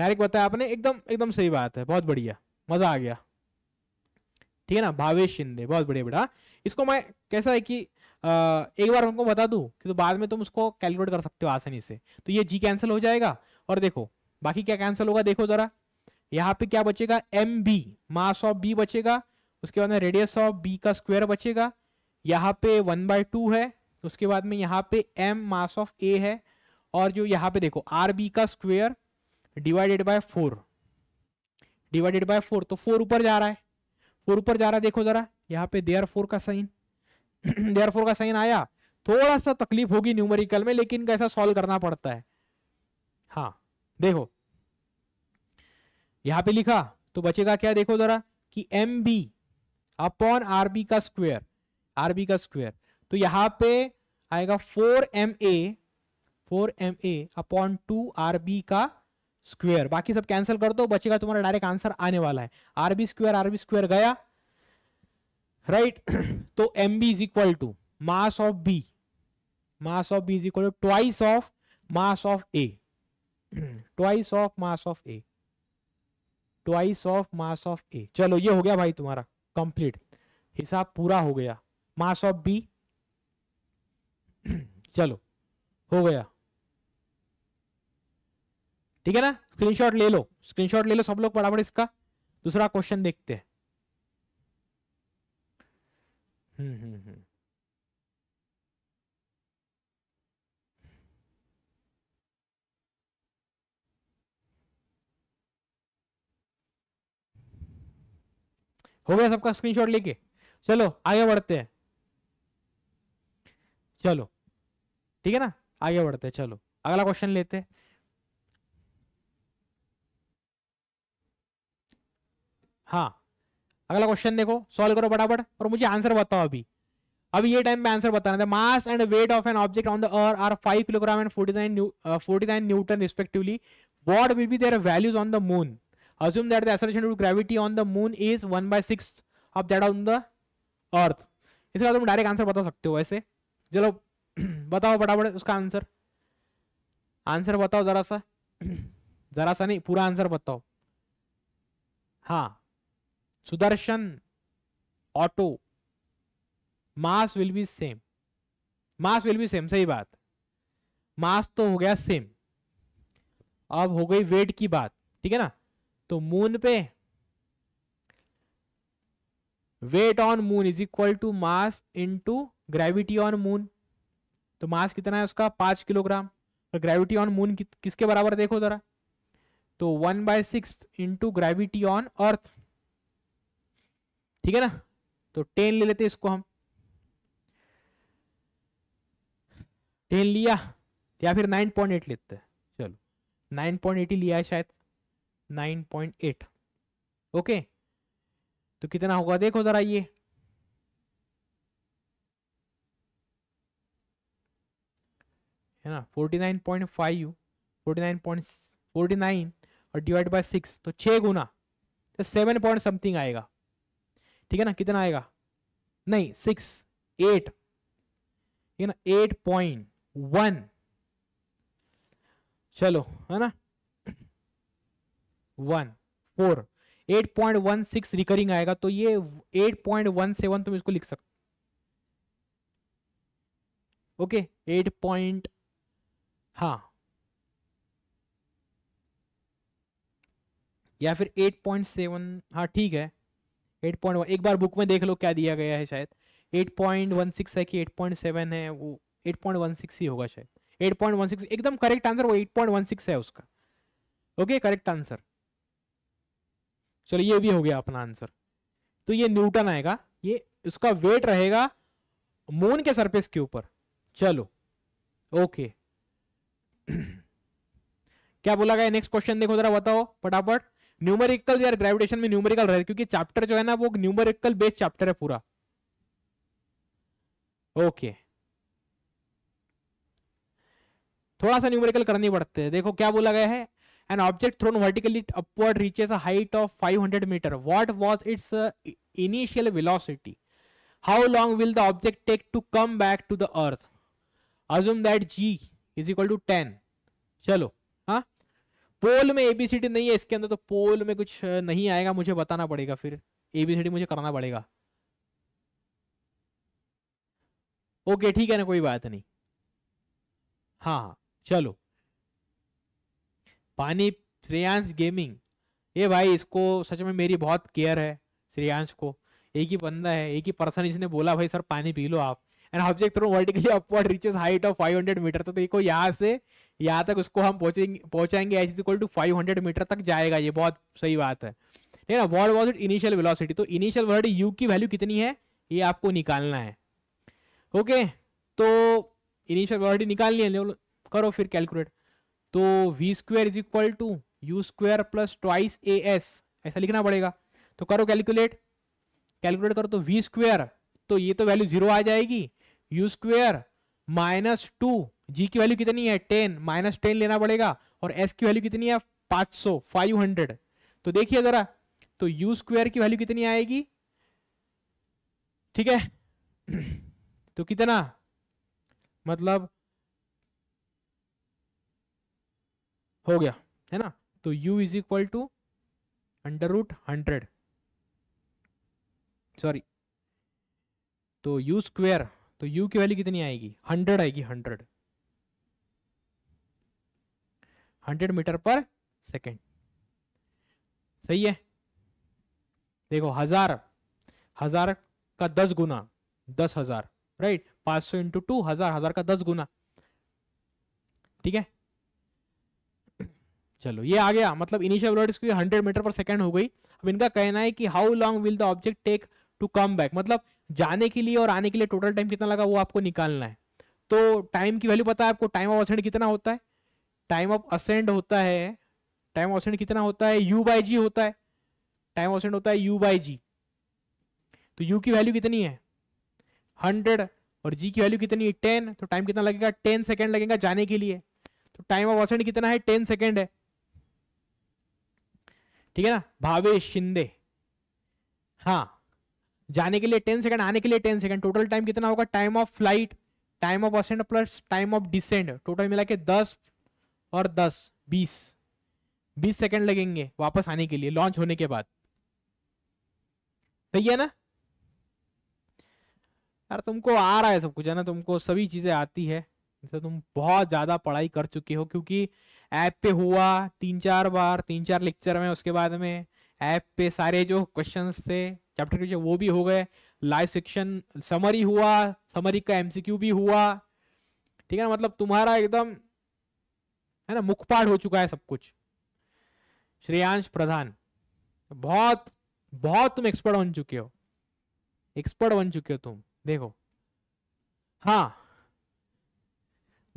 Speaker 1: डायरेक्ट बताया आपने एकदम एकदम सही बात है बहुत बढ़िया मजा आ गया ठीक है ना भावेश शिंदे बहुत बढ़िया बेटा इसको मैं कैसा है कि आ, एक बार हमको बता दू कि तो बाद में तुम उसको कैलकुलेट कर सकते हो आसानी से तो ये जी कैंसिल हो जाएगा और देखो बाकी क्या कैंसिल होगा देखो जरा यहाँ पे क्या बचेगा M B mass of B बचेगा उसके बाद में रेडियस ऑफ बी का स्क्वायर बचेगा यहाँ पे वन बाय टू है उसके बाद में यहाँ पे एम मास ऑफ ए है और जो यहाँ पे देखो आर बी का square divided by four divided by four तो फोर ऊपर जा रहा है फोर ऊपर जा रहा है देखो जरा यहाँ पे देयर फोर का साइन देयर फोर का साइन आया थोड़ा सा तकलीफ होगी न्यूमेरिकल में लेकिन कैसा सॉल्व करना पड़ता है हाँ देखो यहां पे लिखा तो बचेगा क्या देखो जरा कि M B upon R B का स्क्वेयर आर बी का स्क्वेयर तो यहां पे आएगा four M A four M A upon two R B का स्क्वेयर बाकी सब कैंसिल कर दो बचेगा तुम्हारा डायरेक्ट आंसर आने वाला है आरबी स्क्वेयर आरबी स्क्वेयर गया राइट right? तो M B is equal to mass of B mass of B is equal to twice of mass of A twice of mass of A twice of mass of A चलो ये हो गया भाई तुम्हारा कंप्लीट हिसाब पूरा हो गया मास ऑफ बी चलो हो गया ठीक है ना स्क्रीनशॉट ले लो स्क्रीनशॉट ले लो सब लोग बराबर इसका दूसरा क्वेश्चन देखते हैं हम्म, हम्म, हम्म। हो गया सबका स्क्रीनशॉट लेके चलो आगे बढ़ते हैं चलो ठीक है ना आगे बढ़ते हैं चलो अगला क्वेश्चन लेते हैं हाँ अगला क्वेश्चन देखो सॉल्व करो फटाफट और मुझे आंसर बताओ अभी अभी ये टाइम पे आंसर बताना था mass and weight of an object on the earth five kilogram and forty nine forty nine newton respectively what will be their values on the moon assume that the acceleration due to gravity on the moon is 1 by 6 of that on इसके बाद तुम डायरेक्ट आंसर बता सकते हो ऐसे चलो बताओ फटाफट उसका आंसर आंसर बताओ जरा सा जरा सा नहीं पूरा आंसर बताओ हाँ Sudarshan, auto, mass will be same. Mass will be same सही बात मास तो हो गया सेम अब हो गई वेट की बात ठीक है ना तो मून पे weight on moon is equal to mass into gravity on moon तो मास कितना है उसका पांच किलोग्राम और ग्रेविटी ऑन मून किसके बराबर देखो जरा तो one by six into gravity on earth ठीक है ना तो टेन ले लेते इसको हम टेन लिया तो या फिर नाइन पॉइंट एट लेते हैं चलो नाइन पॉइंट एट ही लिया है शायद नाइन पॉइंट एट ओके तो कितना होगा देखो जरा ये है ना forty nine point five forty nine point forty nine और डिवाइड बाय सिक्स तो छह गुना तो सेवन पॉइंट समथिंग आएगा ठीक है ना कितना आएगा नहीं सिक्स एट ठीक है ना एट पॉइंट वन चलो है ना one four eight point one six recurring आएगा तो ये एट पॉइंट वन सेवन तुम इसको लिख सकते ओके एट पॉइंट हा या फिर एट पॉइंट सेवन हाँ ठीक है एट पॉइंट एक बार बुक में देख लो क्या दिया गया है शायद एट पॉइंट वन सिक्स है कि एट पॉइंट सेवन है वो एट पॉइंट वन सिक्स ही होगा शायद एट पॉइंट वन सिक्स एकदम करेक्ट आंसर वो एट पॉइंट वन सिक्स है उसका ओके करेक्ट आंसर चलो ये भी हो गया अपना आंसर तो ये न्यूटन आएगा ये उसका वेट रहेगा मून के सरफेस के ऊपर चलो ओके क्या बोला गया नेक्स्ट क्वेश्चन देखो जरा बताओ फटाफट न्यूमेरिकल यार ग्रेविटेशन में न्यूमेरिकल रहे क्योंकि चैप्टर जो है ना वो न्यूमेरिकल बेस्ड चैप्टर है पूरा ओके थोड़ा सा न्यूमेरिकल करनी पड़ते हैं देखो क्या बोला गया है an object thrown vertically upward reaches height of 500 meter what was its initial velocity how long will the object take to come back to the earth assume that G is equal to ten चलो पोल में एबीसीडी नहीं है इसके अंदर तो पोल में कुछ नहीं आएगा मुझे बताना पड़ेगा फिर एबीसीडी मुझे करना पड़ेगा ओके ठीक है ना कोई बात नहीं हाँ हाँ चलो पानी श्रेयांश गेमिंग ये भाई इसको सच में मेरी बहुत केयर है श्रेयांश को एक ही बंदा है एक ही पर्सन इसने बोला भाई सर पानी पी लो आप and object throw vertically upward reaches height of 500 meter तो देखो यहाँ से यहाँ तक उसको हम पहुंचेंगे पहुंचाएंगे H equal to five hundred meter तक जाएगा ये बहुत सही बात है ठीक है ना what was it initial velocity तो इनिशियल वर्ड यू की वैल्यू कितनी है ये आपको निकालना है ओके तो इनिशियल वर्ड निकालनी है करो फिर कैलकुलेट तो V square is equal to you square plus twice A S ऐसा लिखना पड़ेगा तो करो कैलकुलेट कैलकुलेट करो तो वी स्क्वेयर तो ये तो वैल्यू जीरो आ जाएगी यू स्क्वेयर माइनस टू जी की वैल्यू कितनी है टेन माइनस टेन लेना पड़ेगा और एस की वैल्यू कितनी है पांच सौ फाइव हंड्रेड तो देखिए जरा तो यू स्क्वेयर की वैल्यू कितनी आएगी ठीक है तो कितना मतलब हो गया है ना तो u is equal to under root hundred sorry तो u स्क्वेयर तो U की वैल्यू कितनी आएगी हंड्रेड आएगी hundred hundred meter per second सही है देखो हजार हजार का दस गुना दस हजार राइट पांच सौ इंटू टू हजार हजार का दस गुना ठीक है चलो ये आ गया मतलब initial velocity 100 meter per second हो गई अब इनका कहना है कि how long will the object take to come back मतलब जाने के लिए और आने के लिए टोटल टाइम कितना लगा वो आपको निकालना है तो टाइम की वैल्यू पता है आपको टाइम ऑफ असेंड कितना होता है टाइम ऑफ असेंड होता है टाइम ऑफ असेंड कितना होता है यू बाई जी होता है टाइम ऑफ असेंड होता है यू बाई जी तो यू की वैल्यू कितनी है हंड्रेड और जी की वैल्यू कितनी है टेन तो टाइम कितना लगेगा टेन सेकेंड लगेगा जाने के लिए तो टाइम ऑफ असेंड कितना है टेन सेकेंड है ठीक है ना भावेश शिंदे हाँ जाने के लिए 10 सेकंड आने के लिए 10 सेकंड टोटल टाइम कितना होगा time of flight time of ascend plus time of descend total मिला के दस और दस बीस बीस सेकेंड लगेंगे वापस आने के लिए लॉन्च होने के बाद सही है ना यार तुमको आ रहा है सब कुछ है ना तुमको सभी चीजें आती है जैसे तुम बहुत ज्यादा पढ़ाई कर चुके हो क्योंकि ऐप पे हुआ तीन चार बार तीन चार लेक्चर में उसके बाद में ऐप पे सारे जो क्वेश्चंस थे चैप्टर के वो भी हो गए लाइव सेक्शन समरी हुआ समरी का एमसीक्यू भी हुआ ठीक है ना मतलब तुम्हारा एकदम है ना मुखपाट हो चुका है सब कुछ श्रेयांश प्रधान बहुत बहुत तुम एक्सपर्ट बन चुके हो एक्सपर्ट बन चुके हो तुम देखो हाँ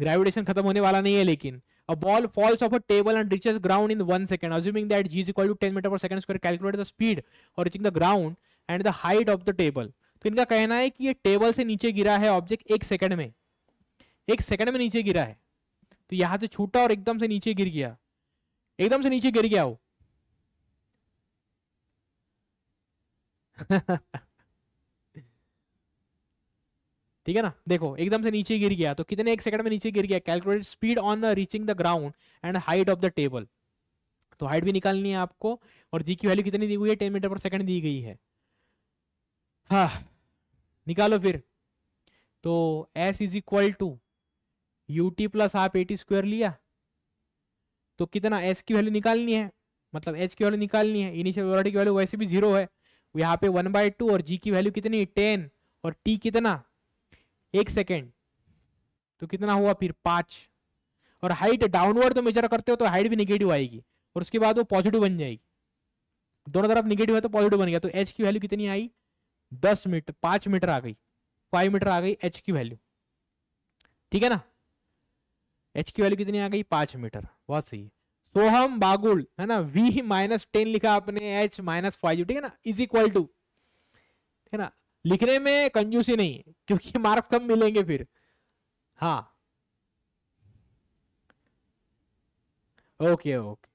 Speaker 1: ग्रेविटेशन खत्म होने वाला नहीं है लेकिन a ball falls off a table and reaches ground in one second assuming that G is equal to 10 meter per second square calculate the speed और reaching the ground and the height of the table तो इनका कहना है कि ये टेबल से नीचे गिरा है ऑब्जेक्ट एक सेकंड में एक सेकंड में नीचे गिरा है तो यहां से छूटा और एकदम से नीचे गिर गया एकदम से नीचे गिर गया वो ठीक है ना देखो एकदम से नीचे गिर गया तो कितने एक सेकंड में नीचे गिर गया calculate speed on reaching the ground and height of the table तो हाइट भी निकालनी है आपको और जी की वैल्यू कितनी दी हुई है टेन मीटर पर सेकंड दी गई है हा निकालो फिर तो S is equal to U T plus आप एटी स्क्वायर लिया तो कितना एस की वैल्यू निकालनी है मतलब एच की वैल्यू निकालनी है इनिशियल की वैल्यू वैसे भी जीरो है यहाँ पे वन बाय टू और जी की वैल्यू कितनी टेन और टी कितना एक सेकेंड तो कितना हुआ फिर पांच और हाइट डाउनवर्ड तो मेजर करते हो तो हाइट भी निगेटिव आएगी और उसके बाद वो पॉजिटिव बन जाएगी दोनों तरफ निगेटिव है तो पॉजिटिव बन गया तो एच की वैल्यू कितनी आई दस मीटर पांच मीटर आ गई फाइव मीटर आ गई एच की वैल्यू ठीक है ना एच की वैल्यू कितनी आ गई पांच मीटर बहुत सही है सोहम बागुल है ना वी माइनस टेन लिखा आपने एच माइनस फाइव ठीक है ना इज इक्वल टू ठीक है ना लिखने में कंजूसी नहीं क्योंकि मार्क्स कम मिलेंगे फिर हाँ ओके ओके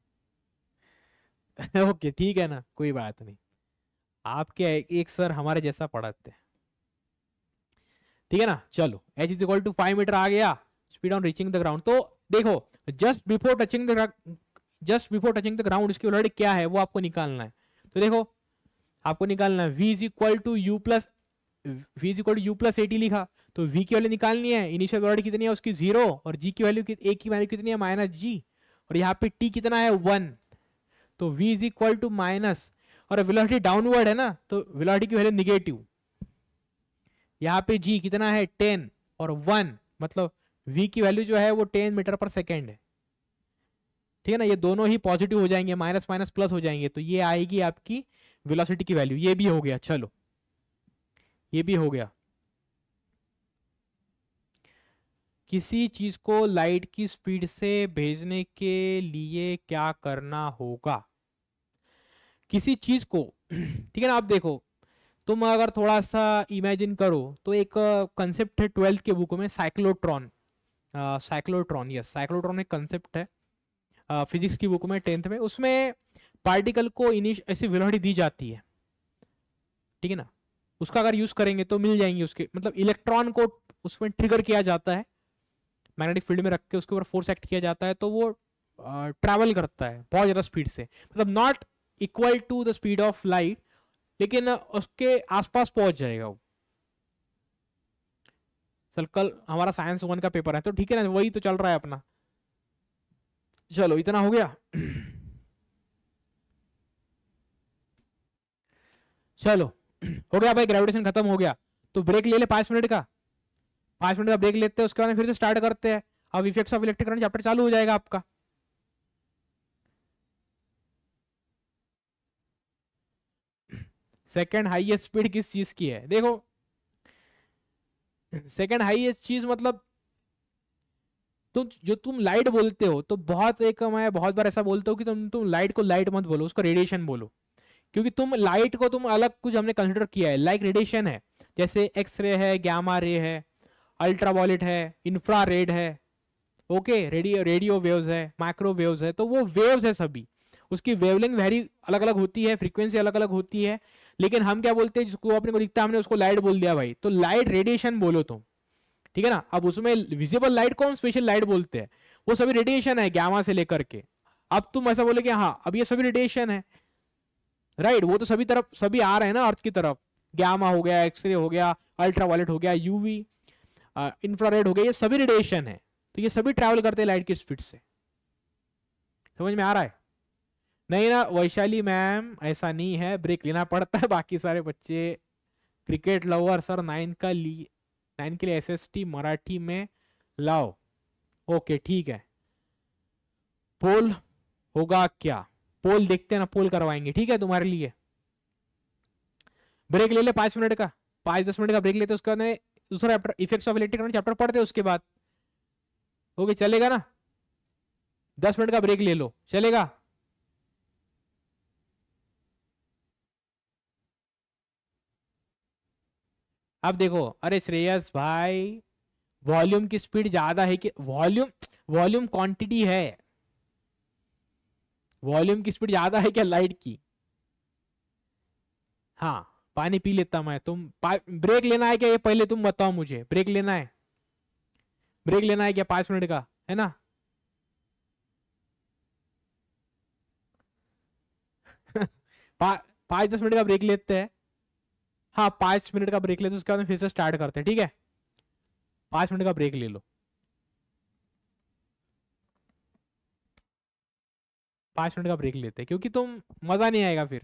Speaker 1: ओके ठीक है ना कोई बात नहीं आपके एक सर हमारे जैसा पढ़ाते हैं ठीक है ना चलो H is equal to five meter आ गया speed on reaching the ground तो देखो just before touching the just before touching the ground इसकी ऑलरेडी क्या है वो आपको निकालना है तो देखो आपको निकालना है V is equal to you plus V is equal to you plus A T लिखा तो वी की वैल्यू निकालनी है इनिशियल ऑर्डर कितनी है उसकी जीरो और जी की वैल्यू ए की वैल्यू कितनी है माइनस जी और यहाँ पे टी कितना है वन तो V is equal to minus और वेलोसिटी डाउनवर्ड है ना तो वेलोसिटी की वैल्यू निगेटिव यहाँ पे जी कितना है टेन और वन मतलब वी की वैल्यू जो है वो टेन मीटर पर सेकेंड है ठीक है ना ये दोनों ही पॉजिटिव हो जाएंगे माइनस माइनस प्लस हो जाएंगे तो ये आएगी आपकी वेलोसिटी की वैल्यू ये भी हो गया चलो ये भी हो गया किसी चीज को लाइट की स्पीड से भेजने के लिए क्या करना होगा किसी चीज को ठीक है ना आप देखो तुम अगर थोड़ा सा इमेजिन करो तो एक कंसेप्ट है ट्वेल्थ के बुक में साइक्लोट्रॉन साइक्लोट्रॉन यस साइक्लोट्रॉन एक कंसेप्ट है फिजिक्स की बुक में टेंथ में उसमें पार्टिकल को इनिश ऐसी वेलोसिटी दी जाती है ठीक है ना उसका अगर यूज करेंगे तो मिल जाएंगे उसके मतलब इलेक्ट्रॉन को उसमें ट्रिगर किया जाता है मैग्नेटिक फील्ड में रख के उसके ऊपर फोर्स एक्ट किया जाता है तो वो ट्रैवल करता है बहुत ज़्यादा स्पीड से मतलब not equal to the speed of light लेकिन उसके आसपास पहुंच जाएगा वो चल कल हमारा साइंस वन का पेपर है तो ठीक है ना वही तो चल रहा है अपना चलो इतना हो गया चलो हो गया भाई ग्रेविटेशन खत्म हो गया तो ब्रेक ले ले पांच मिनट का पांच मिनट का ब्रेक लेते हैं उसके बाद फिर से स्टार्ट करते हैं अब effects of electric current chapter चालू हो जाएगा आपका सेकेंड हाइएस्ट स्पीड किस चीज़ की है देखो सेकेंड हाइएस्ट चीज़ मतलब तुम जो तुम लाइट बोलते हो तो बहुत एक मैं बहुत बार ऐसा बोलता हूँ कि तुम तुम लाइट को लाइट मत बोलो उसको रेडिएशन बोलो क्योंकि तुम लाइट को तुम अलग कुछ हमने कंसिडर किया है लाइक रेडिएशन है जैसे एक्स रे है ग्यामा रे है अल्ट्रा वॉलेट है इंफ्रा रेड है ओके रेडियो रेडियो वेव्स है माइक्रो वेव्स है तो वो वेव्स है सभी उसकी वेवलिंग वेरी अलग अलग होती है फ्रीक्वेंसी अलग अलग होती है लेकिन हम क्या बोलते हैं जिसको अपने को दिखता है हमने उसको लाइट बोल दिया भाई तो लाइट रेडिएशन बोलो तुम ठीक है ना अब उसमें विजिबल लाइट को हम स्पेशल लाइट बोलते हैं वो सभी रेडिएशन है ग्यामा से लेकर के अब तुम ऐसा बोले कि हाँ अब ये सभी रेडिएशन है राइट वो तो सभी तरफ सभी आ रहे हैं ना अर्थ की तरफ ग्यामा हो गया एक्सरे हो गया अल्ट्रावायलेट हो गया यूवी इंफ्रारेड हो गया ये सभी रेडिएशन है तो ये सभी ट्रैवल करते हैं लाइट की स्पीड से समझ में आ रहा है नहीं ना वैशाली मैम ऐसा नहीं है ब्रेक लेना पड़ता है बाकी सारे बच्चे क्रिकेट लवर सर नाइन का ली नाइन के लिए एसएसटी मराठी में लाओ ओके ठीक है पोल होगा क्या पोल देखते हैं ना पोल करवाएंगे ठीक है तुम्हारे लिए ब्रेक ले ले पांच मिनट का पाँच दस मिनट का ब्रेक लेते उसके बाद दूसरा इफेक्ट ऑफ इलेक्ट्रिक चैप्टर पढ़ते उसके बाद ओके चलेगा ना दस मिनट का ब्रेक ले लो चलेगा अब देखो अरे श्रेयस भाई वॉल्यूम की स्पीड ज्यादा है कि वॉल्यूम वॉल्यूम क्वांटिटी है वॉल्यूम की स्पीड ज्यादा है क्या लाइट की हाँ पानी पी लेता मैं तुम ब्रेक लेना है क्या ये पहले तुम बताओ मुझे ब्रेक लेना है ब्रेक लेना है क्या पांच मिनट का है ना पांच दस मिनट का ब्रेक लेते हैं हाँ पांच मिनट का ब्रेक लेते तो उसके बाद फिर से स्टार्ट करते हैं ठीक है पांच मिनट का ब्रेक ले लो पांच मिनट का ब्रेक लेते हैं क्योंकि तुम मज़ा नहीं आएगा फिर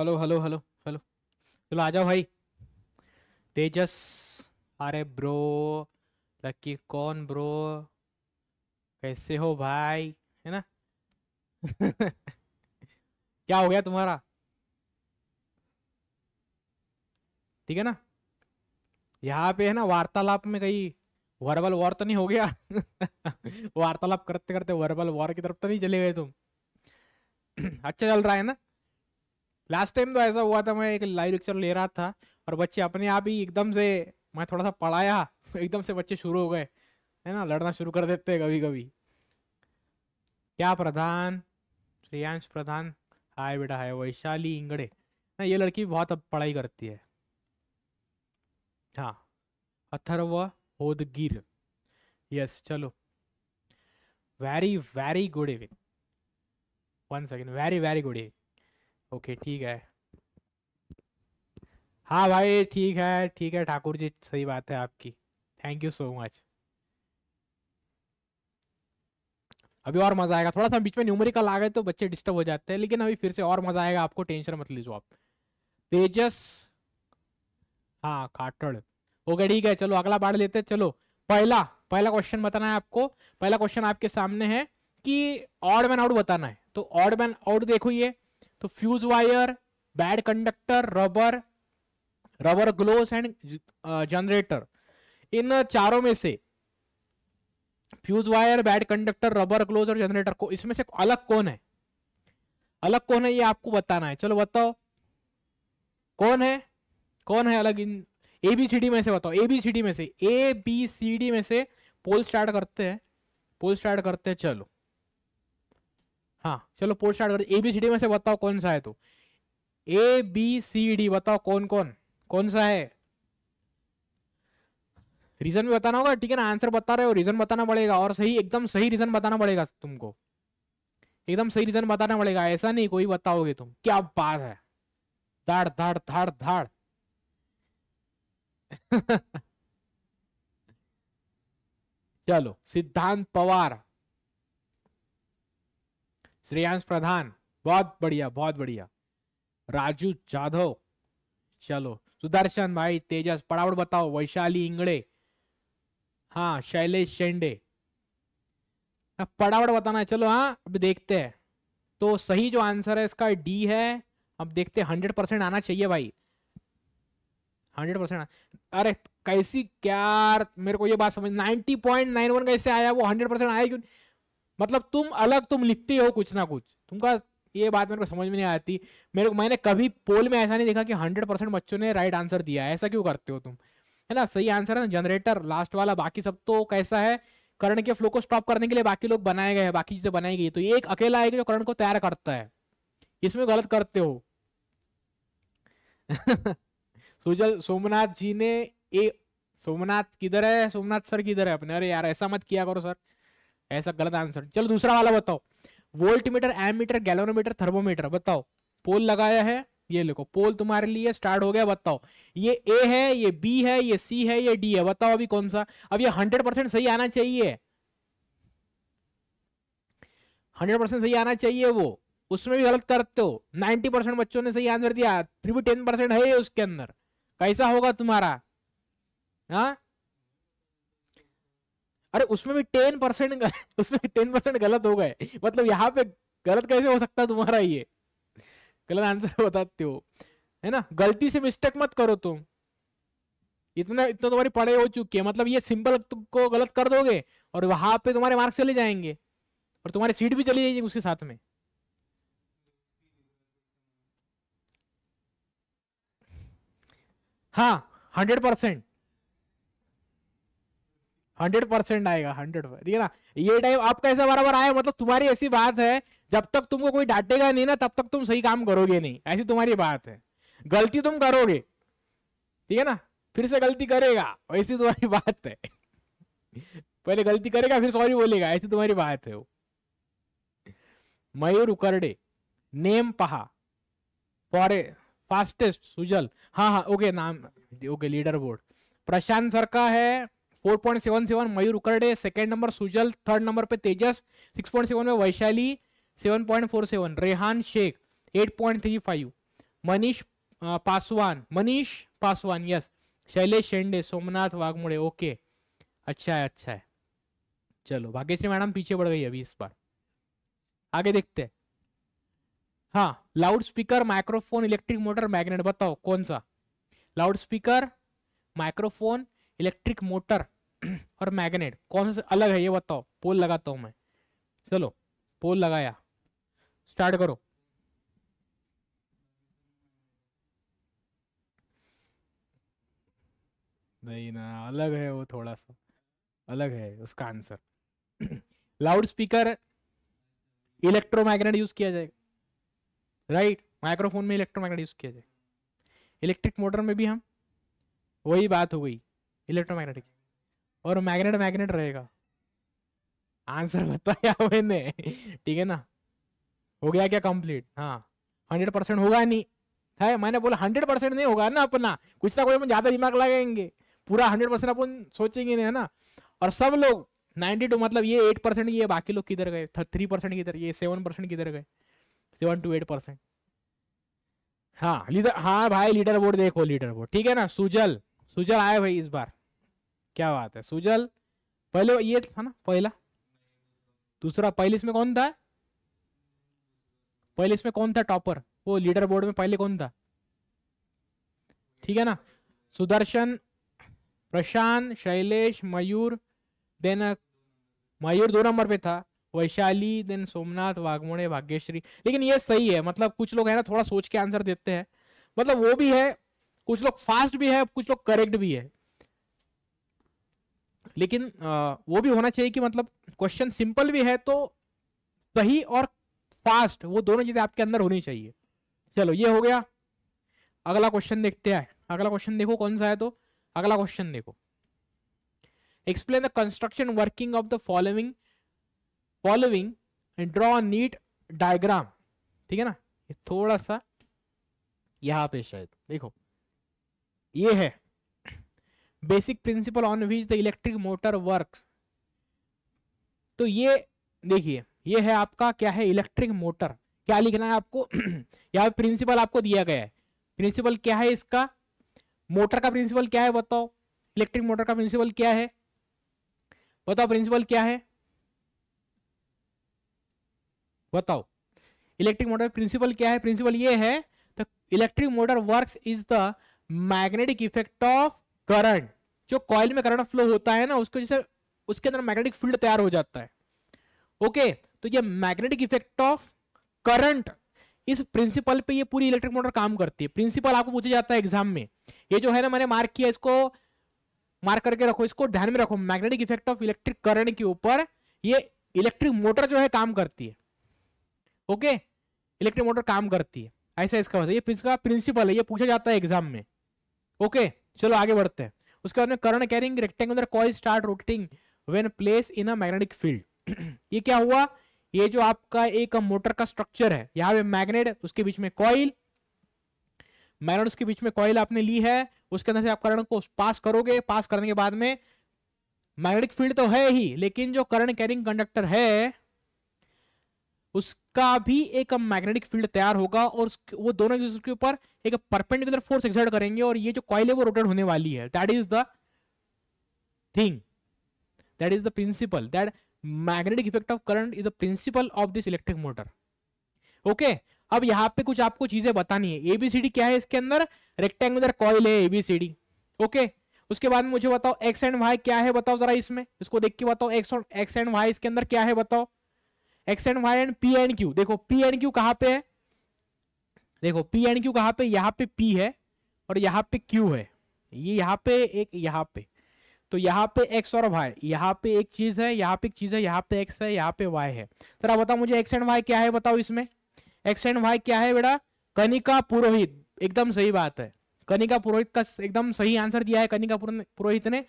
Speaker 1: हेलो हेलो हेलो हेलो चलो आ जाओ भाई तेजस अरे ब्रो लकी कौन ब्रो कैसे हो भाई है ना क्या हो गया तुम्हारा ठीक है ना यहाँ पे है ना वार्तालाप में कहीं वर्बल वॉर तो नहीं हो गया वार्तालाप करते करते वर्बल वॉर की तरफ तो नहीं चले गए तुम अच्छा चल रहा है ना लास्ट टाइम तो ऐसा हुआ था मैं एक लाइव लेक्चर ले रहा था और बच्चे अपने आप ही एकदम से मैं थोड़ा सा पढ़ाया एकदम से बच्चे शुरू हो गए है ना लड़ना शुरू कर देते हैं कभी कभी क्या प्रधान श्रेयांश प्रधान हाय बेटा हाय वैशाली इंगड़े ना ये लड़की बहुत अब पढ़ाई करती है हाँ अथर्व होदगीर यस चलो very very good evening one second very very good evening okay ठीक है हाँ भाई ठीक है ठीक है ठाकुर जी सही बात है आपकी थैंक यू सो मच अभी और मजा आएगा थोड़ा सा बीच में न्यूमेरिकल आ गए तो बच्चे डिस्टर्ब हो जाते हैं लेकिन अभी फिर से और मजा आएगा आपको टेंशन मत लीजिए आप तेजस हाँ खाटड़ ओके ठीक है चलो अगला बाढ़ लेते हैं चलो पहला पहला क्वेश्चन बताना है आपको पहला क्वेश्चन आपके सामने है कि ऑड मैन आउट बताना है तो ऑड मैन आउट देखो ये तो fuse wire bad conductor rubber rubber gloves and generator इन चारों में से fuse wire bad conductor rubber glove और जनरेटर को इसमें से अलग कौन है अलग कौन है ये आपको बताना है चलो बताओ कौन है कौन है अलग इन ए बी सी डी में से बताओ ए बी सी डी में से ए बी सी डी में से पोल स्टार्ट करते हैं पोल स्टार्ट करते हैं चलो हाँ चलो पोर्ट स्टार्ट कर ए बी सी डी में से बताओ कौन सा है तो ए बी सी डी बताओ कौन कौन कौन सा है रीजन भी बताना होगा ठीक है ना आंसर बता रहे हो रीजन बताना पड़ेगा और सही एकदम सही रीजन बताना पड़ेगा तुमको एकदम सही रीजन बताना पड़ेगा ऐसा नहीं कोई बताओगे तुम क्या बात है धाड़ धाड़ धाड़ धाड़ चलो सिद्धांत पवार श्रेयांश प्रधान बहुत बढ़िया बहुत बढ़िया राजू जाधव चलो सुदर्शन भाई तेजस पड़ावट बताओ वैशाली इंगड़े हाँ शैलेश शेंडे पड़ावट बताना है चलो हाँ अब देखते हैं तो सही जो आंसर है इसका डी है अब देखते हंड्रेड परसेंट आना चाहिए भाई हंड्रेड परसेंट अरे कैसी क्या मेरे को ये बात समझ नाइनटी पॉइंट नाइन वन कैसे आया वो हंड्रेड परसेंट आया क्यों मतलब तुम अलग तुम लिखते हो कुछ ना कुछ तुमका ये बात मेरे को समझ में नहीं आती मेरे को मैंने कभी पोल में ऐसा नहीं देखा कि हंड्रेड परसेंट बच्चों ने राइट आंसर दिया है ऐसा क्यों करते हो तुम है ना सही आंसर है ना जनरेटर लास्ट वाला बाकी सब तो कैसा है करण के फ्लो को स्टॉप करने के लिए बाकी लोग बनाए गए हैं बाकी चीजें बनाई गई तो एक अकेला है जो करण को तैयार करता है इसमें गलत करते हो सुजल सोमनाथ जी ने ए सोमनाथ किधर है सोमनाथ सर किधर है अपने अरे यार ऐसा मत किया करो सर ऐसा गलत आंसर चलो दूसरा वाला बताओ volt meter ammeter galvanometer thermometer बताओ पोल लगाया है ये लिखो पोल तुम्हारे लिए स्टार्ट हो गया बताओ ये ए है ये बी है ये सी है ये डी है बताओ अभी कौन सा अब ये हंड्रेड परसेंट सही आना चाहिए हंड्रेड परसेंट सही आना चाहिए वो उसमें भी गलत करते हो नाइनटी परसेंट बच्चों ने सही आंसर दिया थ्री भी टेन परसेंट है उसके अंदर कैसा होगा तुम्हारा हाँ अरे उसमें भी टेन परसेंट उसमें टेन परसेंट गलत हो गए मतलब यहाँ पे गलत कैसे हो सकता है तुम्हारा ये गलत आंसर बताते हो है ना गलती से मिस्टेक मत करो तुम इतना इतना तुम्हारी पढ़ाई हो चुकी है मतलब ये सिंपल को गलत कर दोगे और वहां पे तुम्हारे मार्क्स चले जाएंगे और तुम्हारी सीट भी चली जाएगी उसके साथ में हाँ हंड्रेड परसेंट हंड्रेड परसेंट आएगा हंड्रेड ठीक है ना ये टाइम आप कैसे बराबर आए मतलब तुम्हारी ऐसी बात है जब तक तुमको कोई डांटेगा नहीं ना तब तक तुम सही काम करोगे नहीं ऐसी तुम्हारी बात है गलती तुम करोगे ठीक है ना फिर से गलती करेगा ऐसी तुम्हारी बात है पहले गलती करेगा फिर सॉरी बोलेगा ऐसी तुम्हारी बात है वो मयूर उकरडे नेम पहा फॉरे फास्टेस्ट सुजल हाँ हाँ ओके नाम okay leader board Prashant sir का है four point seven seven Mayur Ukarde second number Sujal third number पे तेजस सिक्स पॉइंट सेवन में Vaishali seven point four seven Rehan Shaikh eight point three five Manish Paswan Manish Paswan yes Shailesh Shende Somnath Waghmode okay अच्छा है अच्छा है चलो भाग्यश्री मैडम पीछे बढ़ गई अभी इस बार आगे देखते हैं हाँ loud speaker microphone electric motor magnet बताओ कौन सा loud speaker microphone electric motor और मैग्नेट कौन सा अलग है ये बताओ पोल लगाता हूँ मैं चलो पोल लगाया स्टार्ट करो नहीं ना अलग है वो थोड़ा सा अलग है उसका answer loud speaker electromagnet use किया जाएगा राइट माइक्रोफोन में इलेक्ट्रोमैग्नेट यूज किया जाएगा इलेक्ट्रिक मोटर में भी हम वही बात हो गई इलेक्ट्रोमैग्नेटिक और मैग्नेट मैग्नेट रहेगा आंसर बताया मैंने ठीक है ना हो गया क्या कंप्लीट हाँ हंड्रेड परसेंट होगा नहीं है मैंने बोला हंड्रेड परसेंट नहीं होगा ना अपना कुछ ना कुछ अपन ज्यादा दिमाग लगाएंगे पूरा हंड्रेड परसेंट अपन सोचेंगे नहीं है ना और सब लोग नाइनटी टू मतलब ये एट परसेंट ये बाकी लोग किधर गए थ्री परसेंट किधर ये सेवन परसेंट किधर गए सेवन टू एट परसेंट हाँ लीडर हाँ भाई लीडर बोर्ड देखो लीडर बोर्ड ठीक है ना सुजल सुजल आए भाई इस बार क्या बात है सुजल पहले ये था ना पहला दूसरा पहले इसमें कौन था पहले इसमें कौन था टॉपर वो लीडर बोर्ड में पहले कौन था ठीक है ना सुदर्शन प्रशांत शैलेश मयूर देन मयूर दो नंबर पे था वैशाली देन सोमनाथ वाघमोड़े भाग्यश्री लेकिन ये सही है मतलब कुछ लोग है ना थोड़ा सोच के आंसर देते हैं मतलब वो भी है कुछ लोग फास्ट भी है कुछ लोग करेक्ट भी है लेकिन वो भी होना चाहिए कि मतलब क्वेश्चन सिंपल भी है तो सही और फास्ट वो दोनों चीजें आपके अंदर होनी चाहिए चलो ये हो गया अगला क्वेश्चन देखते हैं अगला क्वेश्चन देखो कौन सा है तो अगला क्वेश्चन देखो explain the construction working of the following following and draw neat diagram ठीक है ना थोड़ा सा यहां पे शायद देखो ये है basic principle on which the electric motor work तो ये देखिए ये है आपका क्या है इलेक्ट्रिक मोटर क्या लिखना है आपको यहाँ पे प्रिंसिपल आपको दिया गया है प्रिंसिपल क्या है इसका मोटर का प्रिंसिपल क्या है बताओ इलेक्ट्रिक मोटर का प्रिंसिपल क्या है बताओ प्रिंसिपल क्या है बताओ इलेक्ट्रिक मोटर प्रिंसिपल क्या है प्रिंसिपल ये है the electric motor works is the magnetic effect of current जो कॉयल में करंट फ्लो होता है ना उसको जैसे उसके अंदर मैग्नेटिक फील्ड तैयार हो जाता है ओके तो ये मैग्नेटिक इफेक्ट ऑफ करंट इस प्रिंसिपल पे ये पूरी इलेक्ट्रिक मोटर काम करती है प्रिंसिपल आपको पूछा जाता है एग्जाम में ये जो है ना मैंने मार्क किया इसको मार्क करके रखो इसको ध्यान में रखो magnetic effect of electric current के ऊपर ये इलेक्ट्रिक मोटर जो है काम करती है ओके इलेक्ट्रिक मोटर काम करती है ऐसा इसका मतलब, ये प्रिंसिपल है ये पूछा जाता है एग्जाम में ओके चलो आगे बढ़ते हैं उसके बाद में current carrying rectangular coil start rotating when place in a magnetic field ये क्या हुआ ये जो आपका एक मोटर का स्ट्रक्चर है यहाँ पे मैग्नेट उसके बीच में कॉइल मैग्नेट उसके बीच में कॉइल आपने ली है उसके अंदर से आप करंट को पास करोगे पास करने के बाद में मैग्नेटिक फील्ड तो है ही लेकिन जो करंट कैरिंग कंडक्टर है उसका भी एक मैग्नेटिक फील्ड तैयार होगा और वो दोनों के ऊपर एक परपेंडिकुलर फोर्स एक्सर्ट करेंगे और ये जो कॉइल है वो रोटेट होने वाली है that is the thing that is the principle that magnetic effect of current is the principle of this electric motor okay अब यहाँ पे कुछ आपको चीजें बतानी है एबीसीडी क्या है इसके अंदर रेक्टेंगुलर कॉइल है एबीसीडी ओके उसके बाद मुझे बताओ एक्स एंड वाई क्या है बताओ जरा इसमें इसको देख के बताओ एक्स एक्स एंड वाई इसके अंदर क्या है बताओ X and Y and P and Q देखो पी एंड क्यू कहाँ पे है देखो पी एंड क्यू कहाँ पे यहाँ पे पी है और यहाँ पे क्यू है ये यहाँ पे एक यहाँ पे तो यहाँ पे एक्स और वाई यहाँ पे एक चीज है यहाँ पे एक चीज है यहाँ पे एक्स है यहाँ पे वाई है सर बताओ मुझे एक्स एंड वाई क्या है बताओ इसमें एक्स एंड वाई क्या है बेटा कनिका पुरोहित एकदम सही बात है कनिका पुरोहित का एकदम सही आंसर दिया है कनिका पुरोहित ने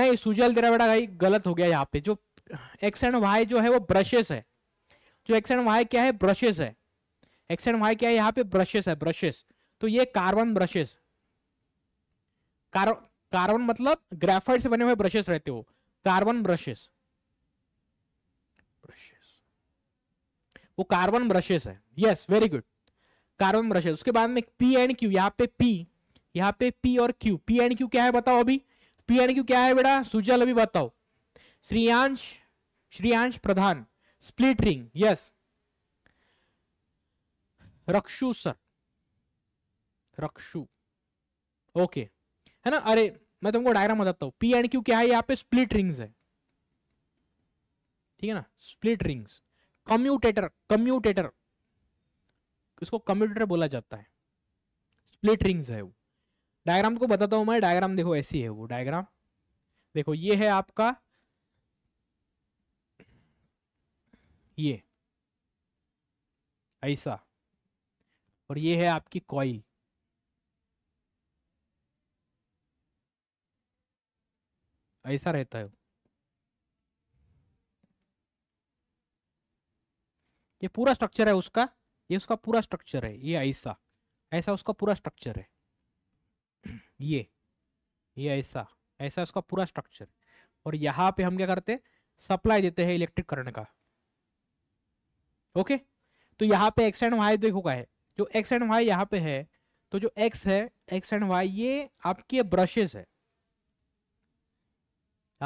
Speaker 1: नहीं सुजल दे रहा बेटा भाई गलत हो गया यहाँ पे जो एक्स एंड वाई जो है वो ब्रशेस है जो एक्स एंड वाई क्या है ब्रशेस है एक्स एंड वाई क्या है यहाँ पे ब्रशेस है ब्रशेस तो ये कार्बन ब्रशेस कार्बन मतलब ग्रेफाइट से बने हुए ब्रशेस रहते हो कार्बन ब्रशेस ब्रशेस वो कार्बन ब्रशेस है yes very good carbon brushes उसके बाद में पी एंड क्यू यहाँ पे पी यहाँ पे पी और क्यू पी एंड क्यू क्या है बताओ अभी पी एंड क्यू क्या है बेटा सुजल अभी बताओ Shriyansh Shriyansh Pradhan split ring yes Rakshu sir Rakshu okay है ना अरे मैं तुमको डायग्राम बताता हूँ पी एंड क्यू क्या है यहाँ पे स्प्लिट रिंग्स है ठीक है ना स्प्लिट रिंग्स कम्यूटेटर कम्यूटेटर इसको कम्यूटेटर बोला जाता है स्प्लिट रिंग्स है वो डायग्राम को बताता हूं मैं डायग्राम देखो ऐसी है वो डायग्राम देखो ये है आपका ये ऐसा और ये है आपकी कॉइल ऐसा रहता है ये पूरा स्ट्रक्चर है उसका ये उसका पूरा स्ट्रक्चर है ये ऐसा ऐसा उसका पूरा स्ट्रक्चर है ये ये ऐसा ऐसा उसका पूरा स्ट्रक्चर और यहाँ पे हम क्या करते सप्लाई देते हैं इलेक्ट्रिक करंट का ओके तो यहाँ पे एक्स एंड वाई देखोगा है जो एक्स एंड वाई यहाँ पे है तो जो एक्स है एक्स एंड वाई ये आपके ब्रशेस है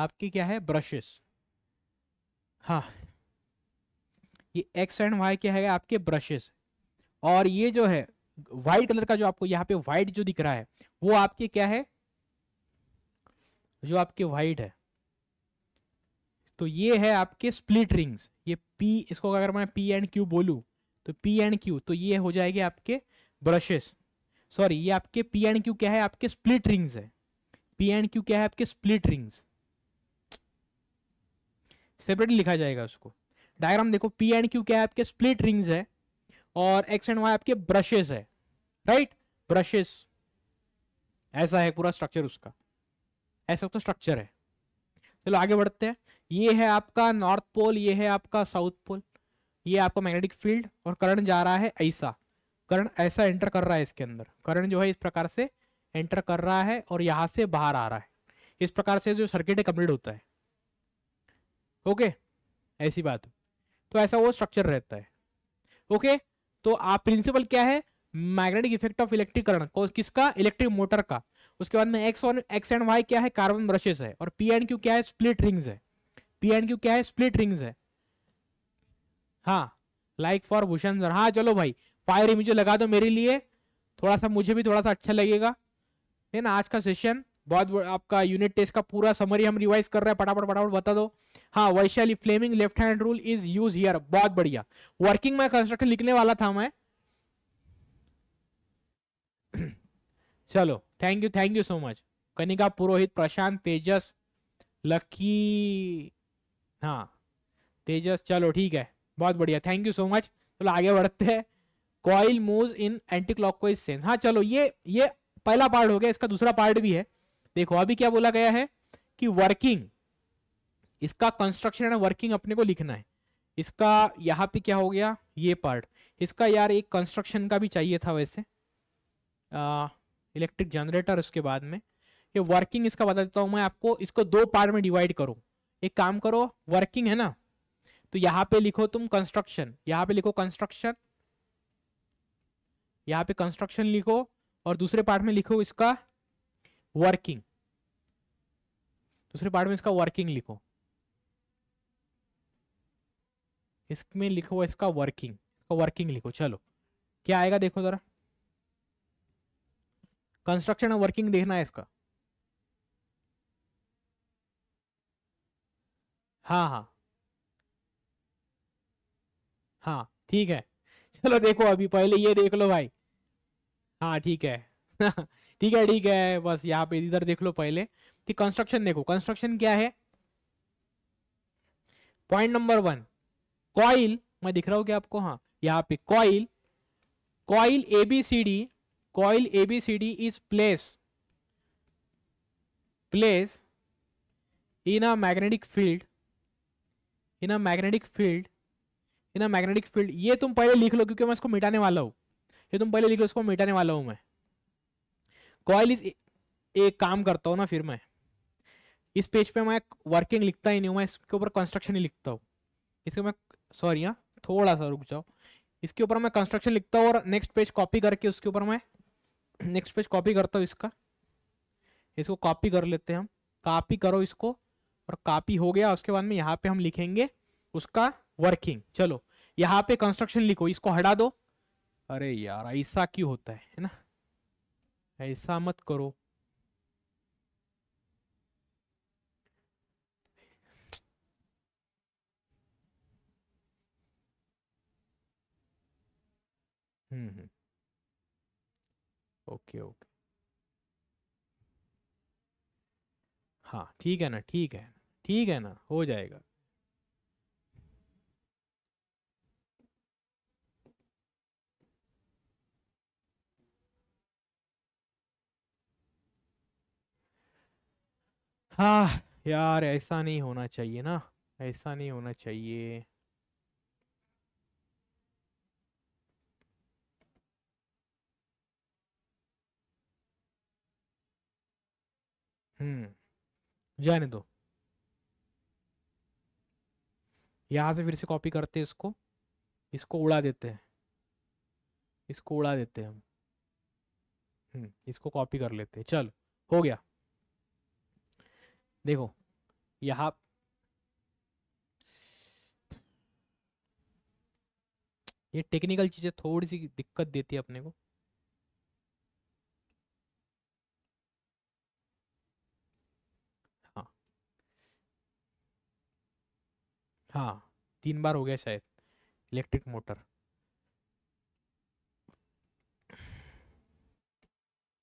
Speaker 1: आपकी क्या है ब्रशेस हाँ ये एक्स एंड वाई क्या है आपके ब्रशेस और ये जो है व्हाइट कलर का जो आपको यहाँ पे व्हाइट जो दिख रहा है वो आपके क्या है जो आपके व्हाइट है तो ये है आपके स्प्लिट रिंग्स ये पी इसको अगर मैं पी एंड क्यू बोलूँ तो पी एंड क्यू तो ये हो जाएगी आपके ब्रशेस सॉरी ये आपके पी एंड क्यू क्या है आपके स्प्लिट रिंग्स है पी एंड क्यू क्या है आपके स्प्लिट रिंग्स सेपरेटली लिखा जाएगा उसको डायग्राम देखो पी एंड क्यू क्या है आपके स्प्लिट रिंग्स है और एक्स एंड वाई आपके ब्रशेस है राइट ब्रशेस ऐसा है पूरा स्ट्रक्चर उसका ऐसा तो स्ट्रक्चर है चलो आगे बढ़ते हैं ये है आपका नॉर्थ पोल ये है आपका साउथ पोल ये आपका मैग्नेटिक फील्ड और करंट जा रहा है ऐसा करंट ऐसा एंटर कर रहा है इसके अंदर करंट जो है इस प्रकार से एंटर कर रहा है और यहाँ से बाहर आ रहा है इस प्रकार से जो सर्किट है कंप्लीट होता है ओके ऐसी बात तो ऐसा वो स्ट्रक्चर रहता है ओके तो आप प्रिंसिपल क्या है magnetic effect of electric current किसका इलेक्ट्रिक मोटर का उसके बाद में एक्स एक्स एंड वाई क्या है कार्बन ब्रशेस है और पी एंड क्यू क्या है स्प्लिट रिंग्स है पी एंड क्यू क्या है स्प्लिट रिंग्स है हाँ लाइक फॉर भूषण सर हाँ चलो भाई फायर इमेज लगा दो मेरे लिए थोड़ा सा मुझे भी थोड़ा सा अच्छा लगेगा है ना आज का सेशन बहुत आपका यूनिट टेस्ट का पूरा समरी हम रिवाइज कर रहे हैं पटापट पटापट बता दो हाँ Vaishali Fleming left hand rule is use here बहुत बढ़िया वर्किंग में कंस्ट्रक्शन लिखने वाला था मैं चलो thank you thank you so much Kanika Purohit Prashant Tejas Lucky हाँ तेजस चलो ठीक है बहुत बढ़िया थैंक यू सो मच चलो आगे बढ़ते हैं coil move in anti clockwise sense हाँ चलो ये ये पहला पार्ट हो गया इसका दूसरा पार्ट भी है देखो अभी क्या बोला गया है कि वर्किंग इसका कंस्ट्रक्शन एंड वर्किंग अपने को लिखना है इसका यहाँ पे क्या हो गया ये पार्ट इसका यार एक कंस्ट्रक्शन का भी चाहिए था वैसे आ, इलेक्ट्रिक जनरेटर उसके बाद में ये वर्किंग इसका बता देता हूँ मैं आपको इसको दो पार्ट में डिवाइड करो एक काम करो वर्किंग है ना तो यहाँ पे लिखो तुम कंस्ट्रक्शन यहाँ पे लिखो कंस्ट्रक्शन यहाँ पे कंस्ट्रक्शन लिखो और दूसरे पार्ट में लिखो इसका वर्किंग दूसरे पार्ट में इसका वर्किंग लिखो इसमें लिखो इसका वर्किंग इसका वर्किंग लिखो चलो क्या आएगा देखो जरा कंस्ट्रक्शन और वर्किंग देखना है इसका हाँ हाँ हाँ ठीक है चलो देखो अभी पहले ये देख लो भाई हाँ ठीक है ठीक है ठीक है बस यहाँ पे इधर देख लो पहले कि कंस्ट्रक्शन देखो कंस्ट्रक्शन क्या है पॉइंट नंबर वन कॉइल मैं दिख रहा हूँ क्या आपको हाँ यहाँ पे coil coil A B C D coil abcd is placed placed in a magnetic field in a magnetic field in a magnetic field ये तुम पहले लिख लो क्योंकि मैं इसको मिटाने वाला हूँ ये तुम पहले लिख लो इसको मिटाने वाला हूँ मैं कॉयल इज एक काम करता हूँ ना फिर मैं इस पेज पे मैं वर्किंग लिखता ही नहीं हूँ मैं इसके ऊपर कंस्ट्रक्शन ही लिखता हूँ इसके मैं सॉरी हाँ थोड़ा सा रुक जाओ इसके ऊपर मैं कंस्ट्रक्शन लिखता हूँ और नेक्स्ट पेज कॉपी करके उसके ऊपर मैं नेक्स्ट पेज कॉपी करता हूँ इसका इसको कॉपी कर लेते हैं हम कॉपी करो इसको और कॉपी हो गया उसके बाद में यहाँ पे हम लिखेंगे उसका वर्किंग चलो यहाँ पे कंस्ट्रक्शन लिखो इसको हटा दो अरे यार ऐसा क्यों होता है है ना ऐसा मत करो हम्म हम्म ओके ओके हाँ ठीक है ना ठीक है ठीक है ना हो जाएगा हाँ यार ऐसा नहीं होना चाहिए ना ऐसा नहीं होना चाहिए हम्म जाने दो यहां से फिर से कॉपी करते हैं इसको इसको उड़ा देते हैं इसको उड़ा देते हैं हम हम्म इसको कॉपी कर लेते हैं चल हो गया देखो यहाँ ये टेक्निकल चीज़ें थोड़ी सी दिक्कत देती है अपने को हाँ तीन बार हो गया शायद इलेक्ट्रिक मोटर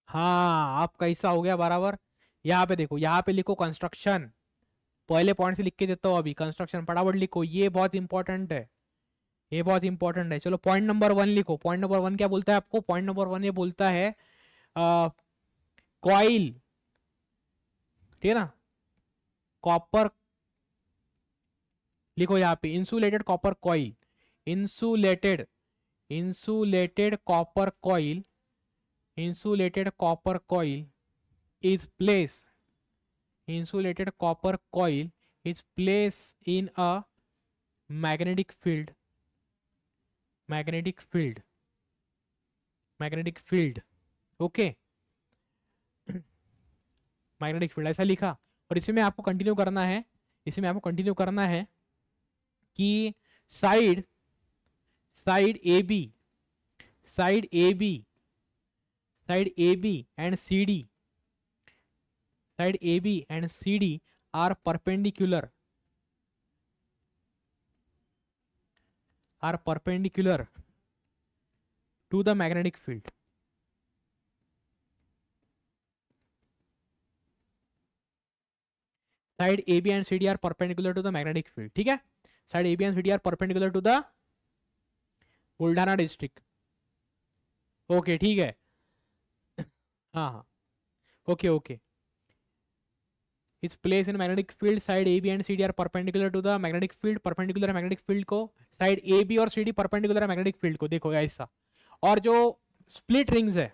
Speaker 1: हाँ आपका हिस्सा हो गया बराबर यहाँ पे देखो यहाँ पे लिखो कंस्ट्रक्शन पहले पॉइंट से लिख के देता हूँ अभी कंस्ट्रक्शन फटाफट लिखो ये बहुत इंपॉर्टेंट है ये बहुत इंपॉर्टेंट है चलो पॉइंट नंबर वन लिखो पॉइंट नंबर वन क्या बोलता है आपको पॉइंट नंबर वन ये बोलता है कॉइल ठीक है ना कॉपर लिखो यहाँ पे insulated copper coil insulated insulated copper coil insulated copper coil is place insulated copper coil is place in a magnetic field magnetic field magnetic field okay magnetic field ऐसा लिखा और इसमें आपको कंटिन्यू करना है इसमें आपको कंटिन्यू करना है कि side side A B side A B side A B and C D side A B and C D are perpendicular are perpendicular to the magnetic field side A B and C D are perpendicular to the magnetic field ठीक है side AB and CD are perpendicular to the Buldhana district okay ठीक है हाँ हाँ okay okay it's place in magnetic field side A B and C D are perpendicular to the magnetic field perpendicular magnetic field को साइड ए बी और C D perpendicular magnetic field को देखो ऐसा हाँ। और जो स्प्लिट रिंग्स है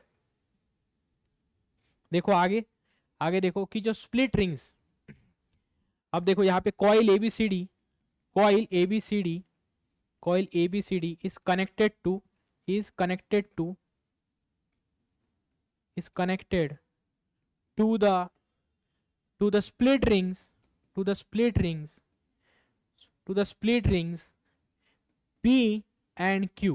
Speaker 1: देखो आगे आगे देखो कि जो स्प्लिट रिंग्स अब देखो यहाँ पे coil A B C D coil ABCD coil ABCD is connected to is connected to is connected to the to the split rings to the split rings to the split rings P and Q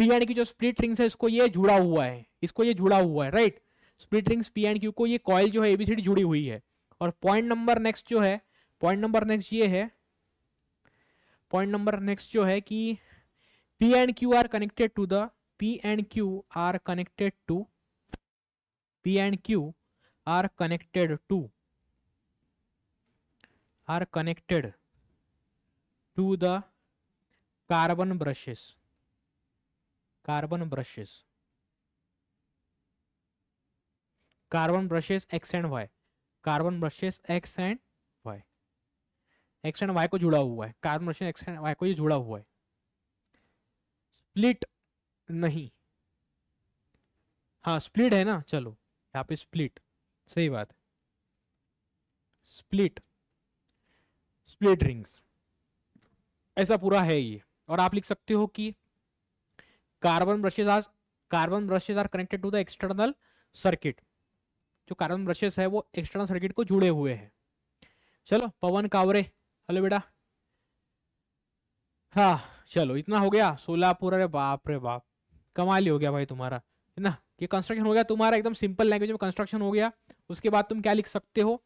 Speaker 1: P and Q जो स्प्लिट रिंग्स है इसको ये जुड़ा हुआ है इसको ये जुड़ा हुआ है right split rings P and Q को ये कॉयल जो है एबीसीडी जुड़ी हुई है और पॉइंट नंबर नेक्स्ट जो है पॉइंट नंबर नेक्स्ट ये है पॉइंट नंबर नेक्स्ट जो है कि P and Q are connected to the P and Q are connected to P and Q are connected to are connected to the carbon brushes carbon brushes carbon brushes X and Y carbon brushes X and X and Y को जुड़ा हुआ है carbon machine X and Y को ये जुड़ा हुआ है स्प्लिट नहीं हाँ स्प्लिट है ना चलो यहाँ पे स्प्लिट सही बात है स्प्लिट स्प्लिट रिंग्स ऐसा पूरा है ये और आप लिख सकते हो कि carbon brushes are carbon brushes are connected to the external circuit जो कार्बन ब्रशेज है वो एक्सटर्नल सर्किट को जुड़े हुए हैं चलो पवन कावरे हेलो बेटा हाँ चलो इतना हो गया सोलह पूरा रे बाप रे बाप कमाल ही हो गया भाई तुम्हारा है ना ये कंस्ट्रक्शन हो गया तुम्हारा एकदम सिंपल लैंग्वेज में कंस्ट्रक्शन हो गया उसके बाद तुम क्या लिख सकते हो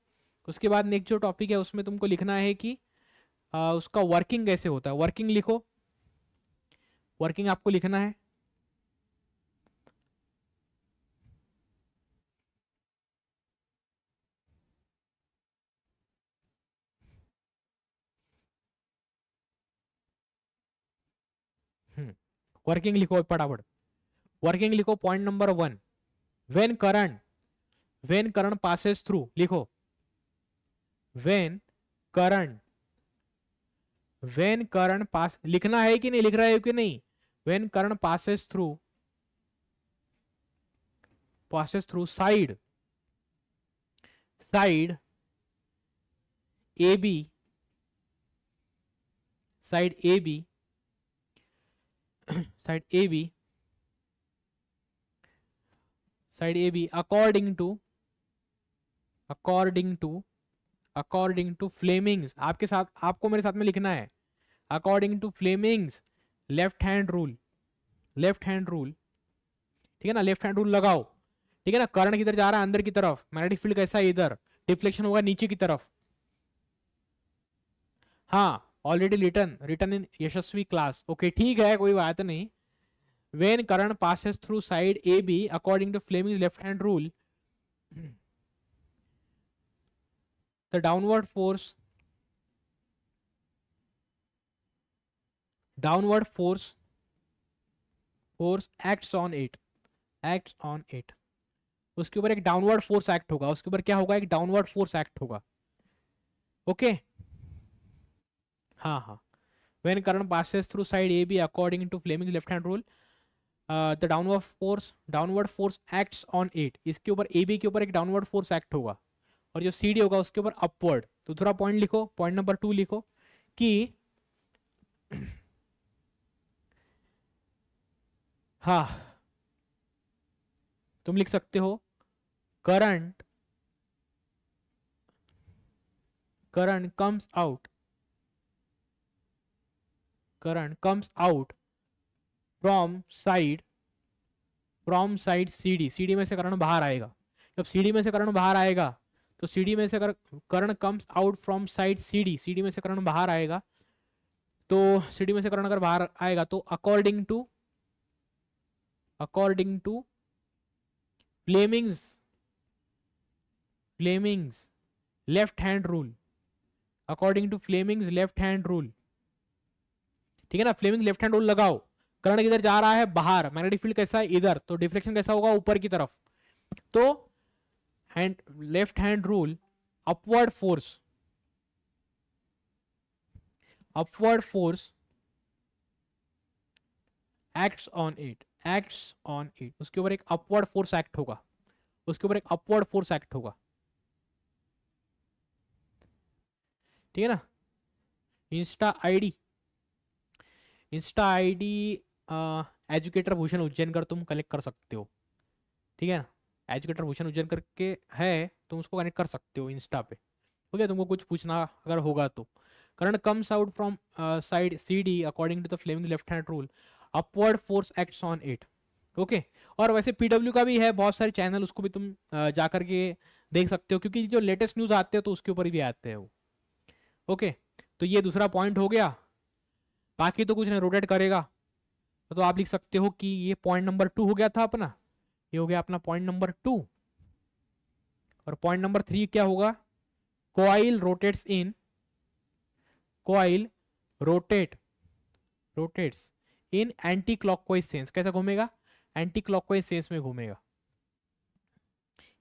Speaker 1: उसके बाद नेक्स्ट जो टॉपिक है उसमें तुमको लिखना है कि आ, उसका वर्किंग कैसे होता है वर्किंग लिखो वर्किंग आपको लिखना है वर्किंग लिखो फटाफट वर्किंग लिखो point number one when current when current passes through लिखो when current when current pass लिखना है कि नहीं लिख रहा है कि नहीं when current passes through passes through side side A B side A B side A B side A B according to according to according to Fleming's आपके साथ आपको मेरे साथ में लिखना है according to Fleming's left hand rule left hand rule ठीक है ना लेफ्ट हैंड रूल लगाओ ठीक है ना करंट किधर जा रहा है अंदर की तरफ मैग्नेटिक फील्ड कैसा है इधर डिफ्लेक्शन होगा नीचे की तरफ हाँ already return return in Yashasvi class okay ठीक है कोई बात नहीं when current passes through side A B according to Fleming left hand rule the downward force downward force force acts on it acts on it उसके ऊपर एक डाउनवर्ड फोर्स एक्ट होगा उसके ऊपर क्या होगा एक डाउनवर्ड फोर्स एक्ट होगा ओके okay? हाँ हाँ when current passes through side A B according to Fleming left hand rule the downward force downward force acts on at इसके ऊपर ए बी के ऊपर एक डाउनवर्ड फोर्स एक्ट होगा और जो सी डी होगा उसके ऊपर अपवर्ड तो थोड़ा पॉइंट लिखो पॉइंट नंबर टू लिखो कि हा तुम लिख सकते हो current current comes out current comes out from side from side CD CD में से करंट बाहर आएगा जब CD में से करंट बाहर आएगा तो CD में से अगर current comes out from side CD CD में से करंट बाहर आएगा तो CD में से करंट अगर बाहर आएगा तो according to according to Fleming's Fleming's left hand rule according to Fleming's left hand rule ठीक है ना फ्लेमिंग लेफ्ट हैंड रूल लगाओ करंट इधर जा रहा है बाहर मैग्नेटिक फील्ड कैसा है इधर तो डिफ्लेक्शन कैसा होगा ऊपर की तरफ तो hand left hand rule upward force upward force act on it act on it उसके ऊपर एक अपवर्ड फोर्स एक्ट होगा उसके ऊपर एक अपवर्ड फोर्स एक्ट होगा ठीक है ना insta ID insta I D educator Bhushan Ujjain कर तुम कनेक्ट कर सकते हो ठीक है ना एजुकेटर भूषण उज्जैन करके है तुम उसको कनेक्ट कर सकते हो इंस्टा पे ठीक है तुमको कुछ पूछना अगर होगा तो current comes out from side C D according to the Fleming left hand rule upward force act on it okay और वैसे पीडब्ल्यू का भी है बहुत सारे चैनल उसको भी तुम जाकर जा करके देख सकते हो क्योंकि जो लेटेस्ट न्यूज़ आते हैं तो उसके ऊपर भी आते हैं वो ओके okay, तो ये दूसरा पॉइंट हो गया बाकी तो कुछ नहीं रोटेट करेगा तो आप लिख सकते हो कि ये पॉइंट नंबर टू हो गया था अपना ये हो गया अपना पॉइंट नंबर टू और पॉइंट नंबर थ्री क्या होगा coil rotates in coil rotate rotates in anti clockwise sense कैसा घूमेगा एंटी क्लॉकवाइज सेंस में घूमेगा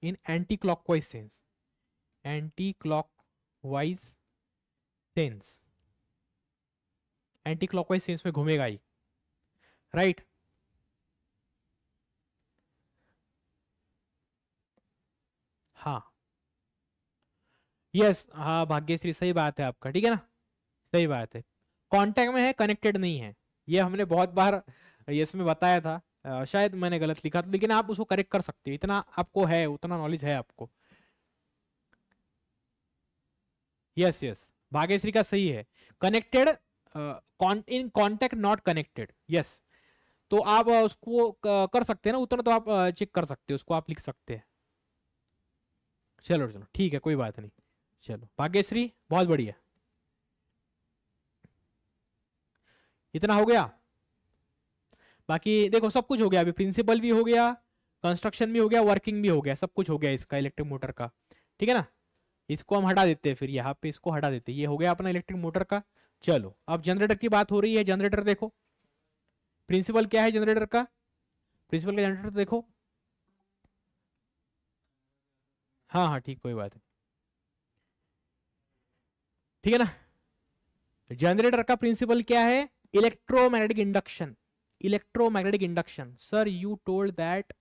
Speaker 1: in anti clockwise sense anti clockwise sense anti clockwise sense में घूमेगा ही राइट right? हाँ यस yes, हाँ भाग्यश्री सही बात है आपका ठीक है ना सही बात है कांटेक्ट में है कनेक्टेड नहीं है ये हमने बहुत बार ये इसमें बताया था आ, शायद मैंने गलत लिखा था लेकिन आप उसको करेक्ट कर सकते हो इतना आपको है उतना नॉलेज है आपको यस यस भाग्यश्री का सही है connected in contact not connected yes तो आप उसको कर सकते हैं ना उतना तो आप चेक कर सकते हो उसको आप लिख सकते हैं चलो चलो ठीक है कोई बात नहीं चलो भाग्यश्री बहुत बढ़िया इतना हो गया बाकी देखो सब कुछ हो गया अभी प्रिंसिपल भी हो गया कंस्ट्रक्शन भी हो गया वर्किंग भी हो गया सब कुछ हो गया इसका इलेक्ट्रिक मोटर का ठीक है ना इसको हम हटा देते हैं फिर यहाँ पे इसको हटा देते हैं ये हो गया अपना इलेक्ट्रिक मोटर का चलो अब जनरेटर की बात हो रही है जनरेटर देखो प्रिंसिपल क्या है जनरेटर का प्रिंसिपल का जनरेटर देखो हाँ हाँ ठीक कोई बात है ठीक है ना जनरेटर का प्रिंसिपल क्या है electromagnetic induction electromagnetic induction sir you told that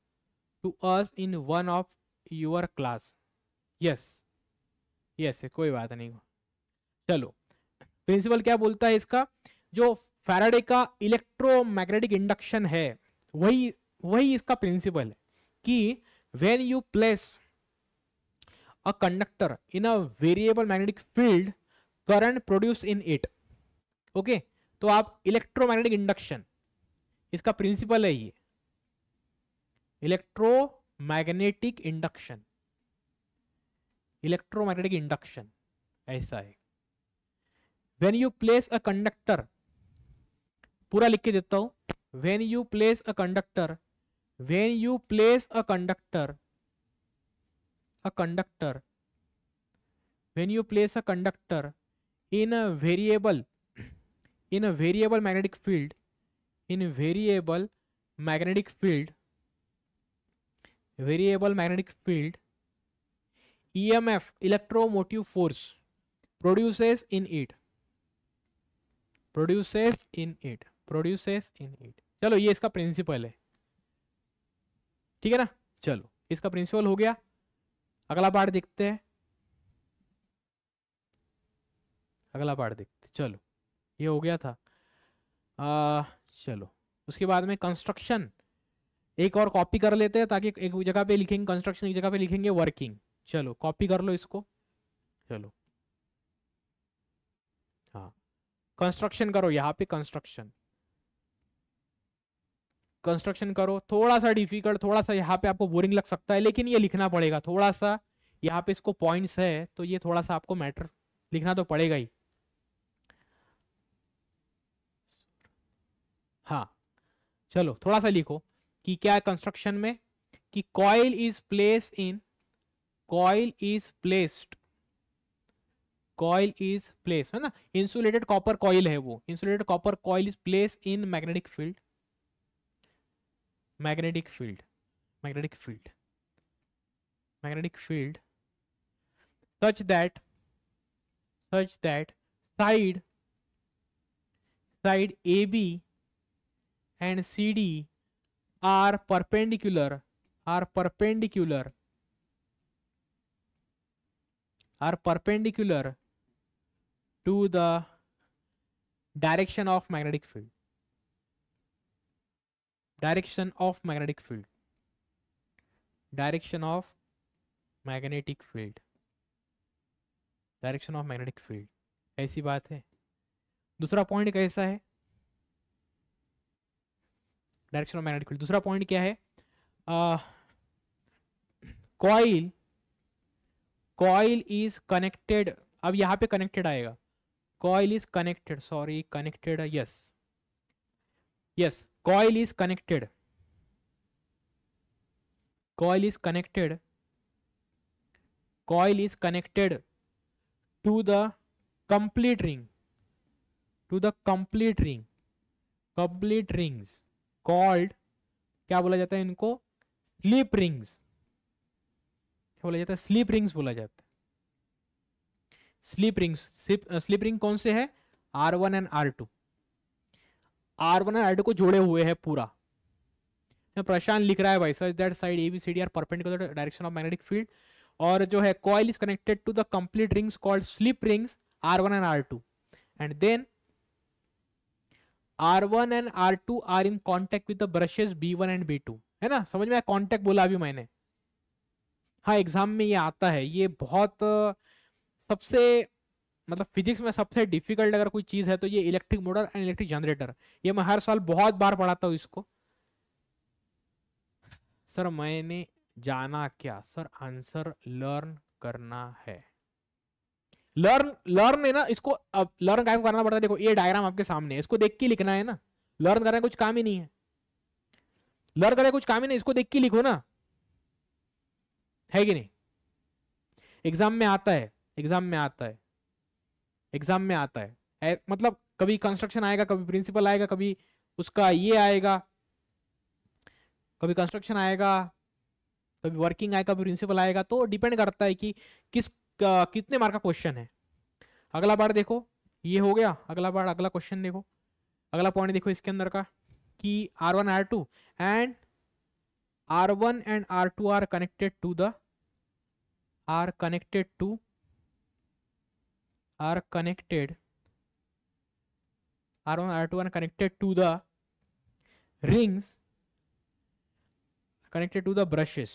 Speaker 1: to us in one of your class yes yes कोई बात नहीं चलो प्रिंसिपल क्या बोलता है इसका जो फैराडे का इलेक्ट्रोमैग्नेटिक इंडक्शन है वही वही इसका प्रिंसिपल है कि when you place a conductor in a variable magnetic field current produce in it okay तो आप इलेक्ट्रोमैग्नेटिक इंडक्शन इसका प्रिंसिपल है ये इलेक्ट्रोमैग्नेटिक इंडक्शन इलेक्ट्रोमैग्नेटिक इंडक्शन ऐसा है when you place a conductor पूरा लिख के देता हूं when you place a conductor when you place a conductor a conductor when you place a conductor in a variable in a variable magnetic field in variable magnetic field variable magnetic field E M F electromotive force produces in it produces in it produces in it चलो ये इसका प्रिंसिपल है ठीक है ना चलो इसका प्रिंसिपल हो गया अगला पार्ट देखते हैं अगला पार्ट देखते चलो ये हो गया था आ, चलो उसके बाद में कंस्ट्रक्शन एक और कॉपी कर लेते हैं ताकि एक जगह पे लिखेंगे कंस्ट्रक्शन एक जगह पे लिखेंगे वर्किंग चलो कॉपी कर लो इसको चलो कंस्ट्रक्शन करो यहाँ पे कंस्ट्रक्शन कंस्ट्रक्शन करो थोड़ा सा डिफिकल्ट थोड़ा सा यहाँ पे आपको बोरिंग लग सकता है लेकिन ये लिखना पड़ेगा थोड़ा सा यहाँ पे इसको पॉइंट्स है तो ये थोड़ा सा आपको मैटर लिखना तो पड़ेगा ही हाँ चलो थोड़ा सा लिखो कि क्या है कंस्ट्रक्शन में कि coil is place in coil is placed coil is place है ना इंसुलेटेड कॉपर कॉइल है वो insulated copper coil is place in magnetic field magnetic field magnetic field magnetic field such that such that side side A B and C D are perpendicular are perpendicular are perpendicular to the direction of magnetic field direction of magnetic field direction of magnetic field direction of magnetic field ऐसी बात है दूसरा पॉइंट कैसा है डायरेक्शन ऑफ मैग्नेटिक फील्ड दूसरा पॉइंट क्या है कॉइल कॉइल इज कनेक्टेड अब यहां पे कनेक्टेड आएगा coil is connected sorry connected uh, yes yes coil is connected coil is connected coil is connected to the complete ring to the complete ring complete rings called क्या बोला जाता है इनको स्लीप रिंग्स क्या बोला जाता है स्लीप रिंग्स बोला जाता है स्लीप रिंग स्लीप रिंग कौन से है R one and R two R one and R two को जोड़े हुए है पूरा प्रशांत लिख रहा है भाई such that side A B C D are perpendicular direction of magnetic field और जो है coil is connected to the complete rings called slip rings R one and R two and then R one and R two are in contact with the brushes B one and B two है ना समझ में आया कॉन्टेक्ट बोला अभी मैंने हाँ एग्जाम में ये आता है ये बहुत सबसे मतलब फिजिक्स में सबसे डिफिकल्ट अगर कोई चीज़ है तो ये electric motor and electric generator ये मैं हर साल बहुत बार पढ़ाता हूँ इसको सर मैंने जाना क्या सर आंसर लर्न करना है लर्न लर्न है ना इसको अब लर्न काम करना पड़ता है देखो ये डायग्राम आपके सामने है इसको देख के लिखना है ना लर्न करना कुछ काम ही नहीं है लर्न करना कुछ काम ही नहीं इसको देख के लिखो ना है कि नहीं एग्जाम में आता है एग्जाम में आता है एग्जाम में आता है ए, मतलब कभी कंस्ट्रक्शन आएगा कभी प्रिंसिपल आएगा कभी उसका ये आएगा कभी कंस्ट्रक्शन आएगा कभी वर्किंग आएगा कभी प्रिंसिपल आएगा तो डिपेंड करता है कि किस आ, कितने मार्क का क्वेश्चन है अगला बार देखो ये हो गया अगला बार अगला क्वेश्चन देखो अगला पॉइंट देखो इसके अंदर का कि R one R two and R one and R two are connected to the are connected to are connected R1 R2 are connected to the rings connected to the brushes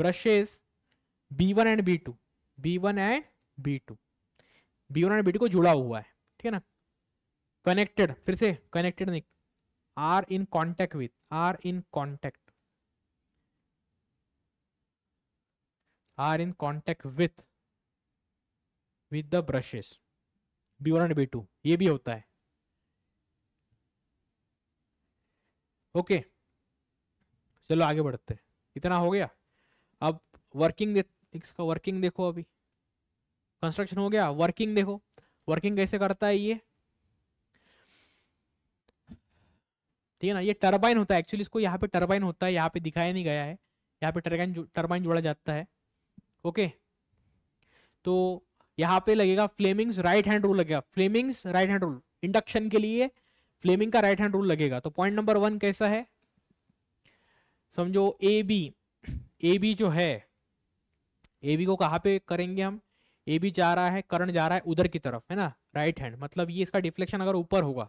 Speaker 1: brushes B1 and B2 B1 and B2 B1 and B2 को जुड़ा हुआ है ठीक है ना कनेक्टेड फिर से कनेक्टेड नहीं are in contact with are in contact are in contact with with the brushes B one and B two ये भी होता है ओके okay. चलो आगे बढ़ते इतना हो गया अब वर्किंग दे इसका वर्किंग देखो अभी कंस्ट्रक्शन हो गया वर्किंग देखो वर्किंग कैसे करता है ये ठीक है ना ये टर्बाइन होता है एक्चुअली इसको यहाँ पे टर्बाइन होता है यहाँ पे दिखाया नहीं गया है यहाँ पे टर्बाइन टर्बाइन जोड़ा जाता है ओके तो यहाँ पे लगेगा फ्लेमिंग्स राइट हैंड रूल लगेगा Fleming's right hand rule induction के लिए फ्लेमिंग का राइट हैंड रूल लगेगा तो पॉइंट नंबर वन कैसा है समझो ए बी ए बी जो है ए बी को कहाँ पे करेंगे हम ए बी जा रहा है करंट जा रहा है उधर की तरफ है ना राइट हैंड मतलब ये इसका डिफ्लेक्शन अगर ऊपर होगा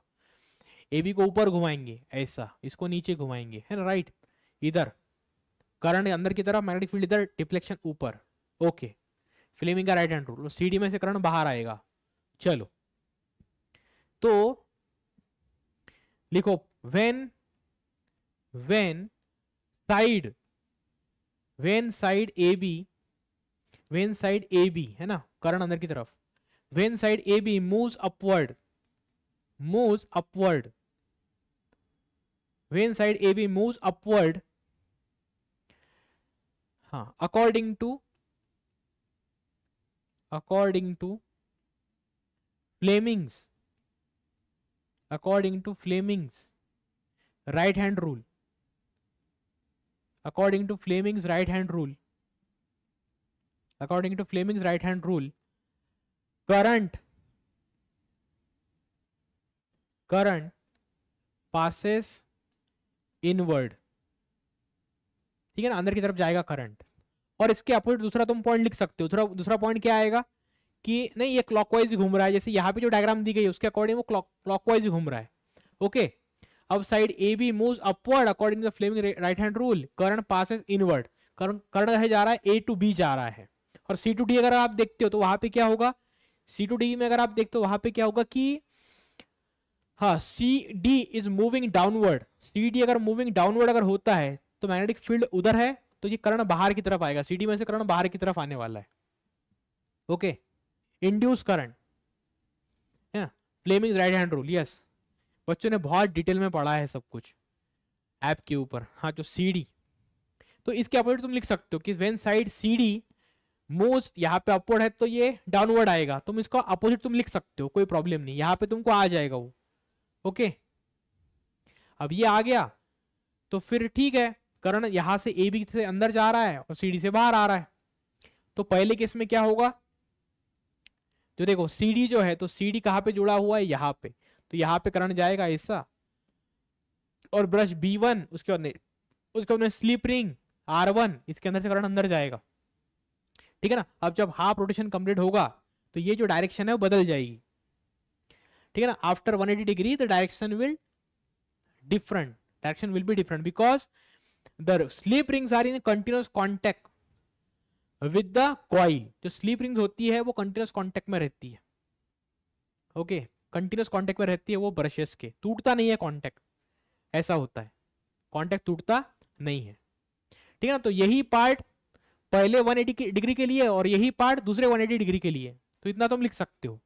Speaker 1: ए बी को ऊपर घुमाएंगे ऐसा इसको नीचे घुमाएंगे है ना राइट इधर करंट अंदर की तरफ मैग्नेटिक फील्ड इधर डिफ्लेक्शन ऊपर ओके फ्लेमिंग का right hand rule C D में से करंट बाहर आएगा चलो तो लिखो when when side when side A B when side A B है ना करंट अंदर की तरफ when side A B move upward move upward when side A B move upward हा according to according to Fleming's according to Fleming's right hand rule according to Fleming's right hand rule according to Fleming's right hand rule current current passes inward ठीक है ना अंदर की तरफ जाएगा करंट और इसके अपोजिट दूसरा तुम पॉइंट लिख सकते हो दूसरा दूसरा पॉइंट क्या आएगा कि नहीं ये क्लॉकवाइज घूम रहा है जैसे यहाँ पे जो डायग्राम दी गई है उसके अकॉर्डिंग वो क्लॉकवाइज घूम रहा है ओके अब side A B move upward according to the Fleming right hand rule current pass inward current current जा रहा है ए टू बी जा रहा है और सी टू डी अगर आप देखते हो तो वहां पे क्या होगा सी टू डी में अगर आप देखते हो वहां पे क्या होगा कि हाँ C D is moving downward C D अगर मूविंग डाउनवर्ड अगर होता है तो मैग्नेटिक फील्ड उधर है तो ये करण बाहर की तरफ आएगा सीडी में से करण बाहर की तरफ आने वाला है okay induce current Fleming right hand rule yes बच्चों ने बहुत डिटेल में पढ़ा है सब कुछ ऐप के ऊपर हाँ जो सीडी तो इसके अपोजिट तुम लिख सकते हो कि वेन साइड सीडी मोज यहाँ पे अपवर्ड है तो ये डाउनवर्ड आएगा तुम इसका अपोजिट तुम लिख सकते हो कोई प्रॉब्लम नहीं यहाँ पे तुमको आ जाएगा वो ओके अब ये आ गया तो फिर ठीक है करण यहां से ए बी से अंदर जा रहा है और सी डी से बाहर आ रहा है तो पहले केस में क्या होगा जो तो देखो सी डी जो है तो सी डी कहां पर जुड़ा हुआ है यहां पे तो यहां पे करण जाएगा ऐसा और ब्रश बी वन उसके बाद उसके बाद स्लीप रिंग आर वन इसके अंदर से करण अंदर जाएगा ठीक है ना अब जब हाफ रोटेशन कंप्लीट होगा तो ये जो डायरेक्शन है वो बदल जाएगी ठीक है ना after 180 degree the direction will different direction will be different because the sleep rings are in continuous contact with the coil जो स्लीप rings होती है वो continuous contact में रहती है okay continuous contact में रहती है वो brushes के टूटता नहीं है contact ऐसा होता है contact टूटता नहीं है ठीक है ना तो यही part पहले 180 डिग्री के लिए और यही पार्ट दूसरे 180 डिग्री के लिए तो इतना तुम तो लिख सकते हो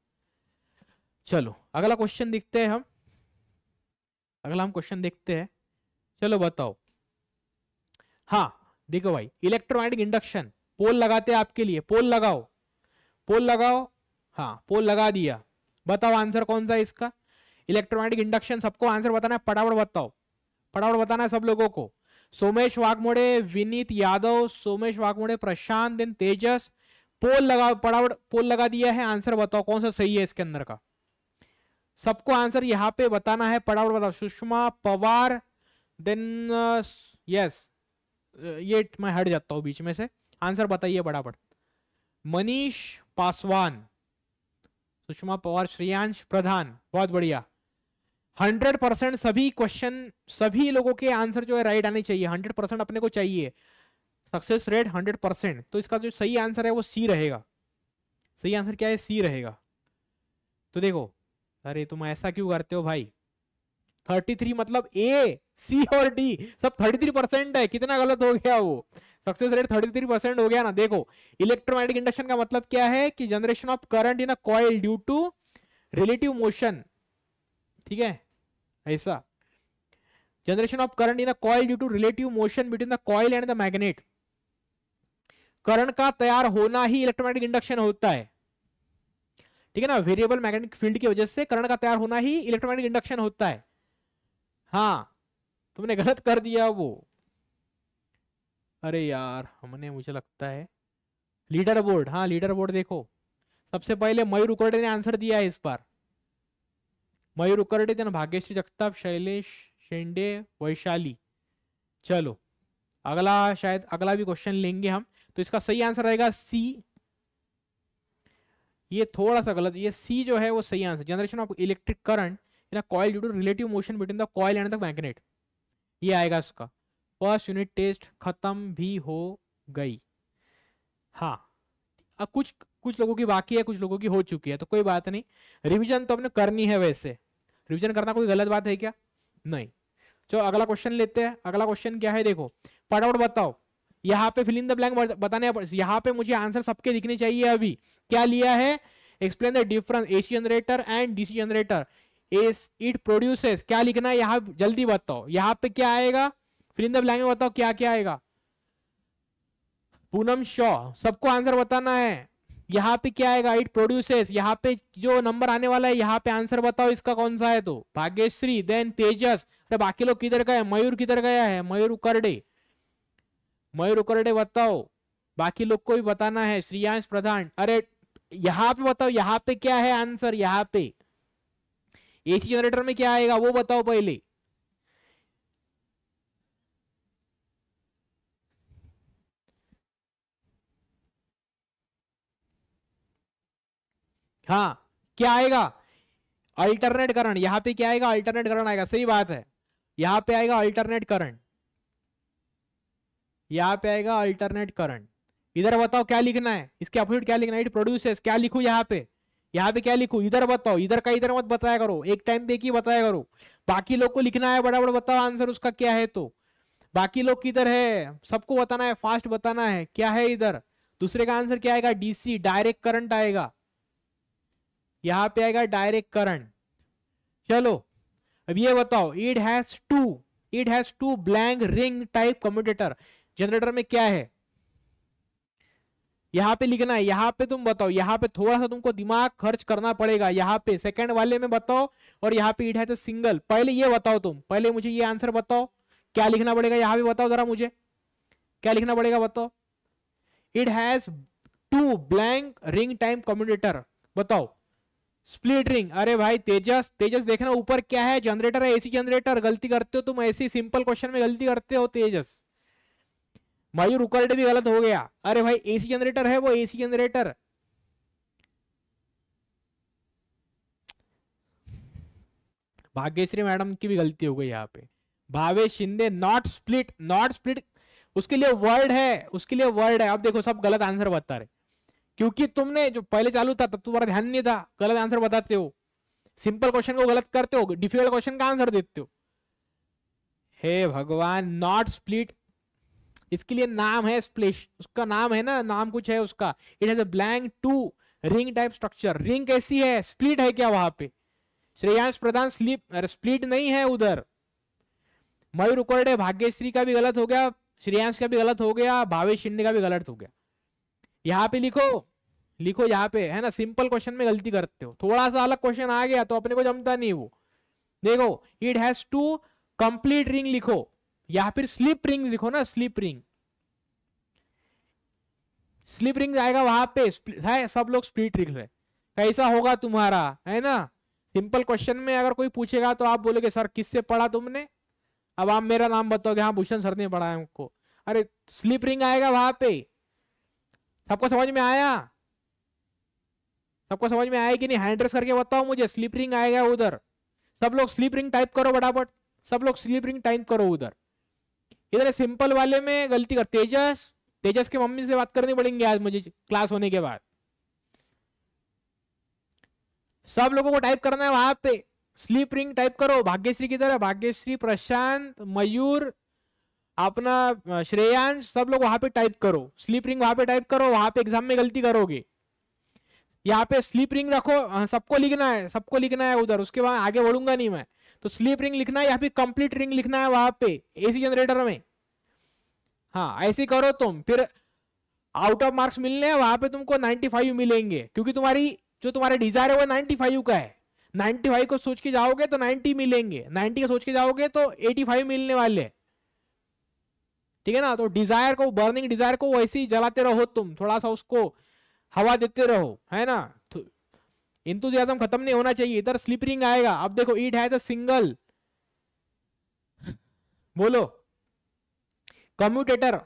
Speaker 1: चलो अगला क्वेश्चन देखते हैं हम अगला हम क्वेश्चन देखते हैं चलो बताओ हाँ देखो भाई इलेक्ट्रोमैग्नेटिक इंडक्शन पोल लगाते हैं आपके लिए पोल लगाओ पोल लगाओ हाँ पोल लगा दिया बताओ आंसर कौन सा है इसका इलेक्ट्रोमैग्नेटिक इंडक्शन सबको आंसर बताना है पटावट बताओ फटाफट बताना है सब लोगों को सोमेश वाघमोड़े विनीत यादव सोमेश वाघमोड़े प्रशांत दिन तेजस पोल लगा पटावट पोल लगा दिया है आंसर बताओ कौन सा सही है इसके अंदर का सबको आंसर यहाँ पे बताना है फटाफट बताओ सुषमा पवार देन यस ये मैं हट जाता हूं बीच में से आंसर बताइए बड़ाबड़ मनीष पासवान सुषमा पवार श्रेयांश प्रधान बहुत बढ़िया हंड्रेड परसेंट सभी क्वेश्चन सभी लोगों के आंसर जो है राइट आने चाहिए हंड्रेड परसेंट अपने को चाहिए सक्सेस रेट हंड्रेड परसेंट तो इसका जो सही आंसर है वो सी रहेगा सही आंसर क्या है सी रहेगा तो देखो अरे तुम ऐसा क्यों करते हो भाई थर्टी थ्री मतलब ए सी और डी सब 33 परसेंट है कितना गलत हो गया वो सक्सेस रेट 33 परसेंट हो गया ना देखो इलेक्ट्रोमैग्नेटिक इंडक्शन का मतलब क्या है कि generation of current in a coil due to relative motion ठीक है ऐसा generation of current in a coil due to relative motion between the coil and the magnet current का तैयार होना ही इलेक्ट्रोमैग्नेटिक इंडक्शन होता है ठीक है ना वेरिएबल मैग्नेटिक फील्ड की वजह से करंट का तैयार होना ही इलेक्ट्रोमैग्नेटिक इंडक्शन होता है हाँ तुमने गलत कर दिया वो अरे यार हमने मुझे लगता है लीडर बोर्ड हाँ लीडर बोर्ड देखो सबसे पहले मयूर उकरडे ने आंसर दिया है इस बार मयूर उकरडे देना भाग्यश्री जगताप शैलेश शेंडे वैशाली चलो अगला शायद अगला भी क्वेश्चन लेंगे हम तो इसका सही आंसर रहेगा सी ये थोड़ा सा गलत ये सी जो है वो सही answer generation of electric current in a due to relative motion between the coil and the magnet ये आएगा इसका फर्स्ट यूनिट टेस्ट खत्म भी हो गई हाँ अब कुछ कुछ लोगों की बाकी है कुछ लोगों की हो चुकी है तो कोई बात नहीं रिवीजन तो हमने करनी है वैसे रिवीजन करना कोई गलत बात है क्या नहीं चलो अगला क्वेश्चन लेते हैं अगला क्वेश्चन क्या है देखो फटाफट बताओ यहाँ पे फिलिंग द ब्लैंक बताने यहाँ पे मुझे आंसर सबके दिखने चाहिए अभी क्या लिया है explain the difference AC generator and DC generator इस इट प्रोड्यूसेस क्या लिखना है यहाँ जल्दी बताओ यहाँ पे क्या आएगा फिर ब्लैंक में बताओ क्या क्या आएगा पूनम शॉ सबको आंसर बताना है यहाँ पे क्या आएगा इट प्रोड्यूसेस यहाँ पे जो नंबर आने वाला है यहाँ पे आंसर बताओ इसका कौन सा है तो भाग्यश्री देन तेजस अरे बाकी लोग किधर गए मयूर किधर गया है मयूर उकरडे मयूर उकरडे बताओ बाकी लोग को भी बताना है श्रीयांश प्रधान अरे यहाँ पे बताओ यहाँ पे क्या है आंसर यहाँ पे एसी जनरेटर में क्या आएगा वो बताओ पहले हाँ क्या आएगा अल्टरनेट करंट यहां पे क्या आएगा अल्टरनेट करंट आएगा सही बात है यहां पे आएगा अल्टरनेट करंट यहां पे आएगा अल्टरनेट करंट इधर बताओ क्या लिखना है इसके अपोजिट क्या लिखना है इट प्रोड्यूसेस क्या लिखू यहां पे यहाँ पे क्या लिखू इधर बताओ इधर का इधर मत बताया करो एक टाइम पे एक ही बताया करो बाकी लोग को लिखना है बड़ा बड़ा बताओ आंसर उसका क्या है तो बाकी लोग किधर है सबको बताना है फास्ट बताना है क्या है इधर दूसरे का आंसर क्या आएगा डीसी डायरेक्ट करंट आएगा यहाँ पे आएगा डायरेक्ट करंट चलो अब ये बताओ it has two it has two blank ring type commutator generator में क्या है यहाँ पे लिखना है यहाँ पे तुम बताओ यहाँ पे थोड़ा सा तुमको दिमाग खर्च करना पड़ेगा यहाँ पे सेकंड वाले में बताओ और यहाँ पे इट है तो सिंगल पहले ये बताओ तुम पहले मुझे ये आंसर बताओ क्या लिखना पड़ेगा यहाँ पे बताओ जरा मुझे क्या लिखना पड़ेगा बताओ it has two blank ring time commutator बताओ स्प्लिट रिंग अरे भाई तेजस तेजस देखना ऊपर क्या है जनरेटर है एसी जनरेटर गलती करते हो तुम ऐसे सिंपल क्वेश्चन में गलती करते हो तेजस भाई रुकर्ड भी गलत हो गया अरे भाई एसी जनरेटर है वो एसी जनरेटर भाग्यश्री मैडम की भी गलती हो गई यहाँ पे Bhavesh Shinde not split not split उसके लिए वर्ड है उसके लिए वर्ड है अब देखो सब गलत आंसर बता रहे क्योंकि तुमने जो पहले चालू था तब तुम्हारा ध्यान नहीं था गलत आंसर बताते हो सिंपल क्वेश्चन को गलत करते हो डिफिकल्ट क्वेश्चन का आंसर देते हो हे भगवान नॉट स्प्लिट इसके लिए नाम है स्प्लिश उसका नाम है ना नाम कुछ है उसका it has a blank two ring type structure ring कैसी है स्प्लिट है क्या वहां पे श्रेयांश प्रधान स्लिप स्प्लिट नहीं है उधर मयूर उकरडे भाग्यश्री का भी गलत हो गया श्रेयांश का भी गलत हो गया भावेश शिंदे का भी गलत हो गया यहाँ पे लिखो लिखो यहाँ पे है ना सिंपल क्वेश्चन में गलती करते हो थोड़ा सा अलग क्वेश्चन आ गया तो अपने को जमता नहीं वो देखो it has two complete ring लिखो या फिर स्लिप रिंग लिखो ना स्लिप रिंग स्लिप रिंग आएगा वहां पे है सब लोग स्प्लिट रिंग है कैसा होगा तुम्हारा है ना सिंपल क्वेश्चन में अगर कोई पूछेगा तो आप बोलोगे सर किससे पढ़ा तुमने अब आप मेरा नाम बताओगे हाँ भूषण सर ने पढ़ा है उनको अरे स्लिप रिंग आएगा वहां पे सबको समझ में आया सबको समझ में आया कि नहीं हैंड्रेस करके बताओ मुझे स्लिप रिंग आएगा उधर सब लोग स्लिप रिंग टाइप करो फटाफट सब लोग स्लिप रिंग टाइप करो उधर इधर सिंपल वाले में गलती कर तेजस तेजस के मम्मी से बात करनी पड़ेंगे आज मुझे क्लास होने के बाद सब लोगों को टाइप करना है वहां पे स्लीप रिंग टाइप करो भाग्यश्री की तरह भाग्यश्री प्रशांत मयूर अपना श्रेयांश सब लोग वहां पे टाइप करो स्लीप रिंग वहां पे टाइप करो वहां पे एग्जाम में गलती करोगे यहाँ पे स्लीप रिंग रखो हाँ, सबको लिखना है सबको लिखना है उधर उसके बाद आगे बढ़ूंगा नहीं मैं तो स्लीप रिंग लिखना है या फिर कंप्लीट रिंग लिखना है वहां पे एसी जनरेटर में हाँ ऐसे करो तुम फिर आउट ऑफ मार्क्स मिलने हैं वहां पे तुमको 95 मिलेंगे क्योंकि तुम्हारी जो तुम्हारा डिजायर है वो 95 का है 95 को सोच के जाओगे तो 90 मिलेंगे 90 का सोच के जाओगे तो 85 मिलने वाले ठीक है ना तो डिजायर को बर्निंग डिजायर को वैसे ही जलाते रहो तुम थोड़ा सा उसको हवा देते रहो है ना इंतुजियाजम खत्म नहीं होना चाहिए इधर स्लिप रिंग आएगा अब देखो ईट है तो सिंगल बोलो कम्यूटेटर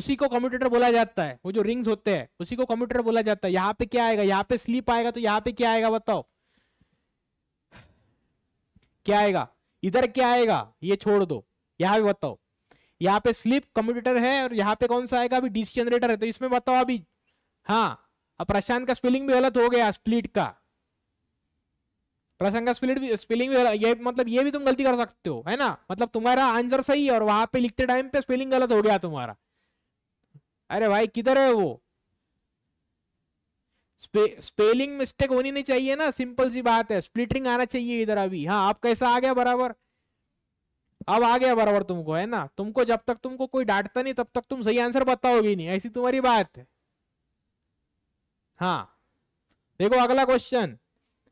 Speaker 1: उसी को कम्यूटेटर बोला जाता है वो जो रिंग्स होते हैं उसी को कम्यूटेटर बोला जाता है यहाँ पे क्या आएगा यहाँ पे स्लिप आएगा तो यहाँ पे क्या आएगा बताओ क्या आएगा इधर क्या आएगा ये छोड़ दो यहां भी बताओ यहाँ पे स्लिप कम्यूटेटर है और यहाँ पे कौन सा आएगा अभी डीसी जनरेटर है तो इसमें बताओ अभी हाँ अब प्रशांत का स्पेलिंग भी गलत हो गया स्प्लिट का प्रशांत का स्प्लिट भी स्पेलिंग भी ये मतलब ये भी तुम गलती कर सकते हो है ना मतलब तुम्हारा आंसर सही है और वहां पे लिखते टाइम पे स्पेलिंग गलत हो गया तुम्हारा अरे भाई किधर है वो स्पे, स्पेलिंग मिस्टेक होनी नहीं चाहिए ना सिंपल सी बात है स्प्लिटिंग आना चाहिए इधर अभी हाँ आप कैसा आ गया बराबर अब आ गया बराबर तुमको है ना तुमको जब तक तुमको कोई डांटता नहीं तब तक तुम सही आंसर बताओगे नहीं ऐसी तुम्हारी बात है हाँ देखो अगला क्वेश्चन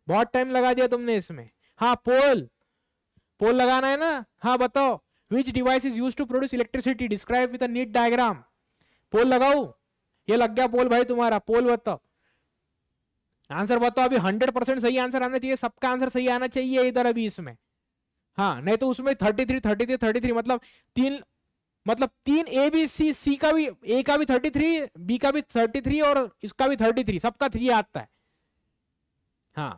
Speaker 1: बहुत टाइम लगा दिया तुमने इसमें हाँ पोल पोल लगाना है ना हाँ बताओ which device is use to produce electricity describe with neat diagram poll लगाऊ ये लग गया पोल भाई तुम्हारा पोल बताओ आंसर बताओ अभी हंड्रेड परसेंट सही आंसर आना चाहिए सबका आंसर सही आना चाहिए इधर अभी इसमें हाँ नहीं तो उसमें thirty three thirty three thirty three मतलब तीन मतलब तीन ए बी सी सी का भी ए का भी थर्टी थ्री बी का भी थर्टी थ्री और इसका भी थर्टी थ्री सबका थ्री आता है हाँ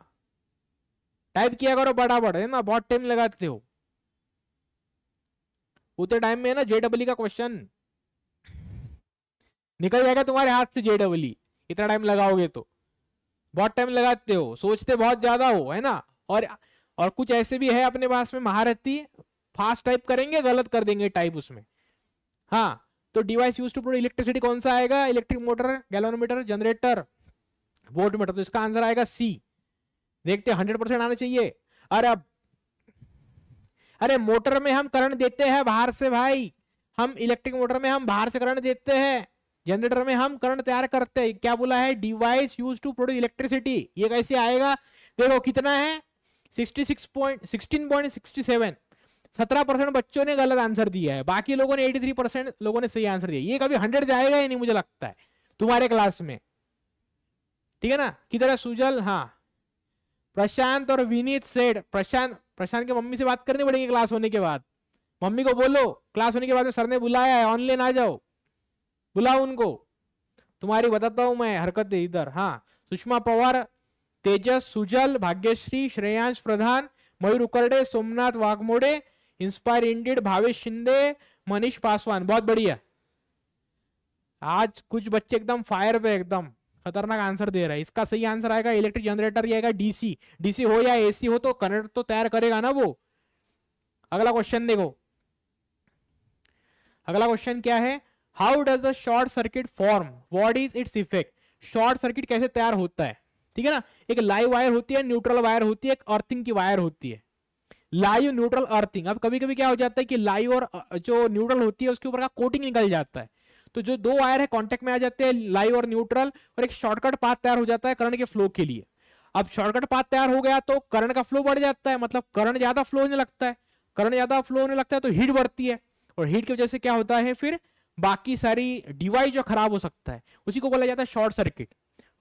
Speaker 1: टाइप किया करो बड़ा है ना बहुत टाइम लगाते हो उतने टाइम में है ना जे डबल का क्वेश्चन निकल जाएगा तुम्हारे हाथ से जे डबल इतना टाइम लगाओगे तो बहुत टाइम लगाते हो सोचते बहुत ज्यादा हो है ना और और कुछ ऐसे भी है अपने पास में महारथी फास्ट टाइप करेंगे गलत कर देंगे टाइप उसमें हाँ तो device use to produce electricity कौन सा आएगा electric motor galvanometer generator voltmeter तो इसका आंसर आएगा सी देखते हंड्रेड परसेंट आना चाहिए अरे अब अरे मोटर में हम करंट देते हैं बाहर से भाई हम इलेक्ट्रिक मोटर में हम बाहर से करंट देते हैं जनरेटर में हम करंट तैयार करते हैं क्या बोला है device use to produce electricity ये कैसे आएगा देखो कितना है sixty six point sixteen point sixty seven सत्रह परसेंट बच्चों ने गलत आंसर दिया है बाकी लोगों ने एटी थ्री परसेंट लोगों ने सही आंसर दिया ये कभी हंड्रेड जाएगा ही नहीं मुझे लगता है तुम्हारे क्लास में ठीक है ना किधर है सुजल हाँ प्रशांत और विनीत सेठ प्रशांत प्रशांत के मम्मी से बात करनी पड़ेगी क्लास होने के बाद मम्मी को बोलो क्लास होने के बाद सर ने बुलाया है ऑनलाइन आ जाओ बुलाओ उनको तुम्हारी बताता हूँ मैं हरकत इधर हाँ सुषमा पवार तेजस सुजल भाग्यश्री श्रेयांश प्रधान मयूर उकरडे सोमनाथ वाघमोड़े इंस्पायर इंडिड भावेश शिंदे मनीष पासवान बहुत बढ़िया आज कुछ बच्चे एकदम फायर पे एकदम खतरनाक आंसर दे रहा है इसका सही आंसर आएगा इलेक्ट्रिक जनरेटर आएगा डीसी डीसी हो या एसी हो तो कनेक्ट तो तैयार करेगा ना वो अगला क्वेश्चन देखो अगला क्वेश्चन क्या है how does the short circuit form what is its effect short circuit कैसे तैयार होता है ठीक है ना एक लाइव वायर होती है न्यूट्रल वायर होती है एक अर्थिंग की वायर होती है लाइव न्यूट्रल अर्थिंग अब कभी कभी क्या हो जाता है कि लाइव और जो न्यूट्रल होती है उसके ऊपर का कोटिंग निकल जाता है तो जो दो वायर है कॉन्टेक्ट में आ जाते हैं लाइव और न्यूट्रल और एक शॉर्टकट पाथ तैयार हो जाता है करंट के फ्लो के लिए अब शॉर्टकट पाथ तैयार हो गया तो करंट का फ्लो बढ़ जाता है मतलब करंट ज्यादा फ्लो होने लगता है करंट ज्यादा फ्लो होने लगता है तो हीट बढ़ती है और हीट की वजह से क्या होता है फिर बाकी सारी डिवाइस जो खराब हो सकता है उसी को बोला जाता है short circuit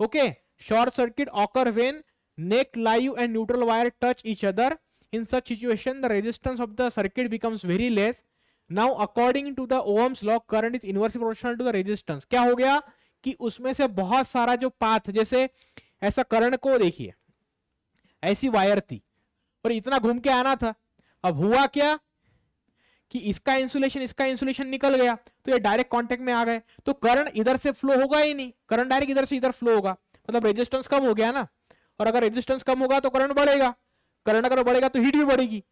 Speaker 1: okay short circuit occur when नेक live and neutral wire touch each other in such situation the resistance of the circuit becomes very less now according to the ohms law current is inversely proportional to the resistance क्या हो गया कि उसमें से बहुत सारा जो पाथ जैसे ऐसा करंट को देखिए ऐसी वायर थी और इतना घूम के आना था अब हुआ क्या कि इसका इंसुलेशन इसका इंसुलेशन निकल गया तो ये डायरेक्ट कांटेक्ट में आ गए तो करंट इधर से फ्लो होगा ही नहीं करंट डायरेक्ट इधर से इधर फ्लो होगा मतलब रेजिस्टेंस कम हो गया ना और अगर रेजिस्टेंस कम होगा तो करंट बढ़ेगा करंट अगर बढ़ेगा तो हीट भी बढ़ेगी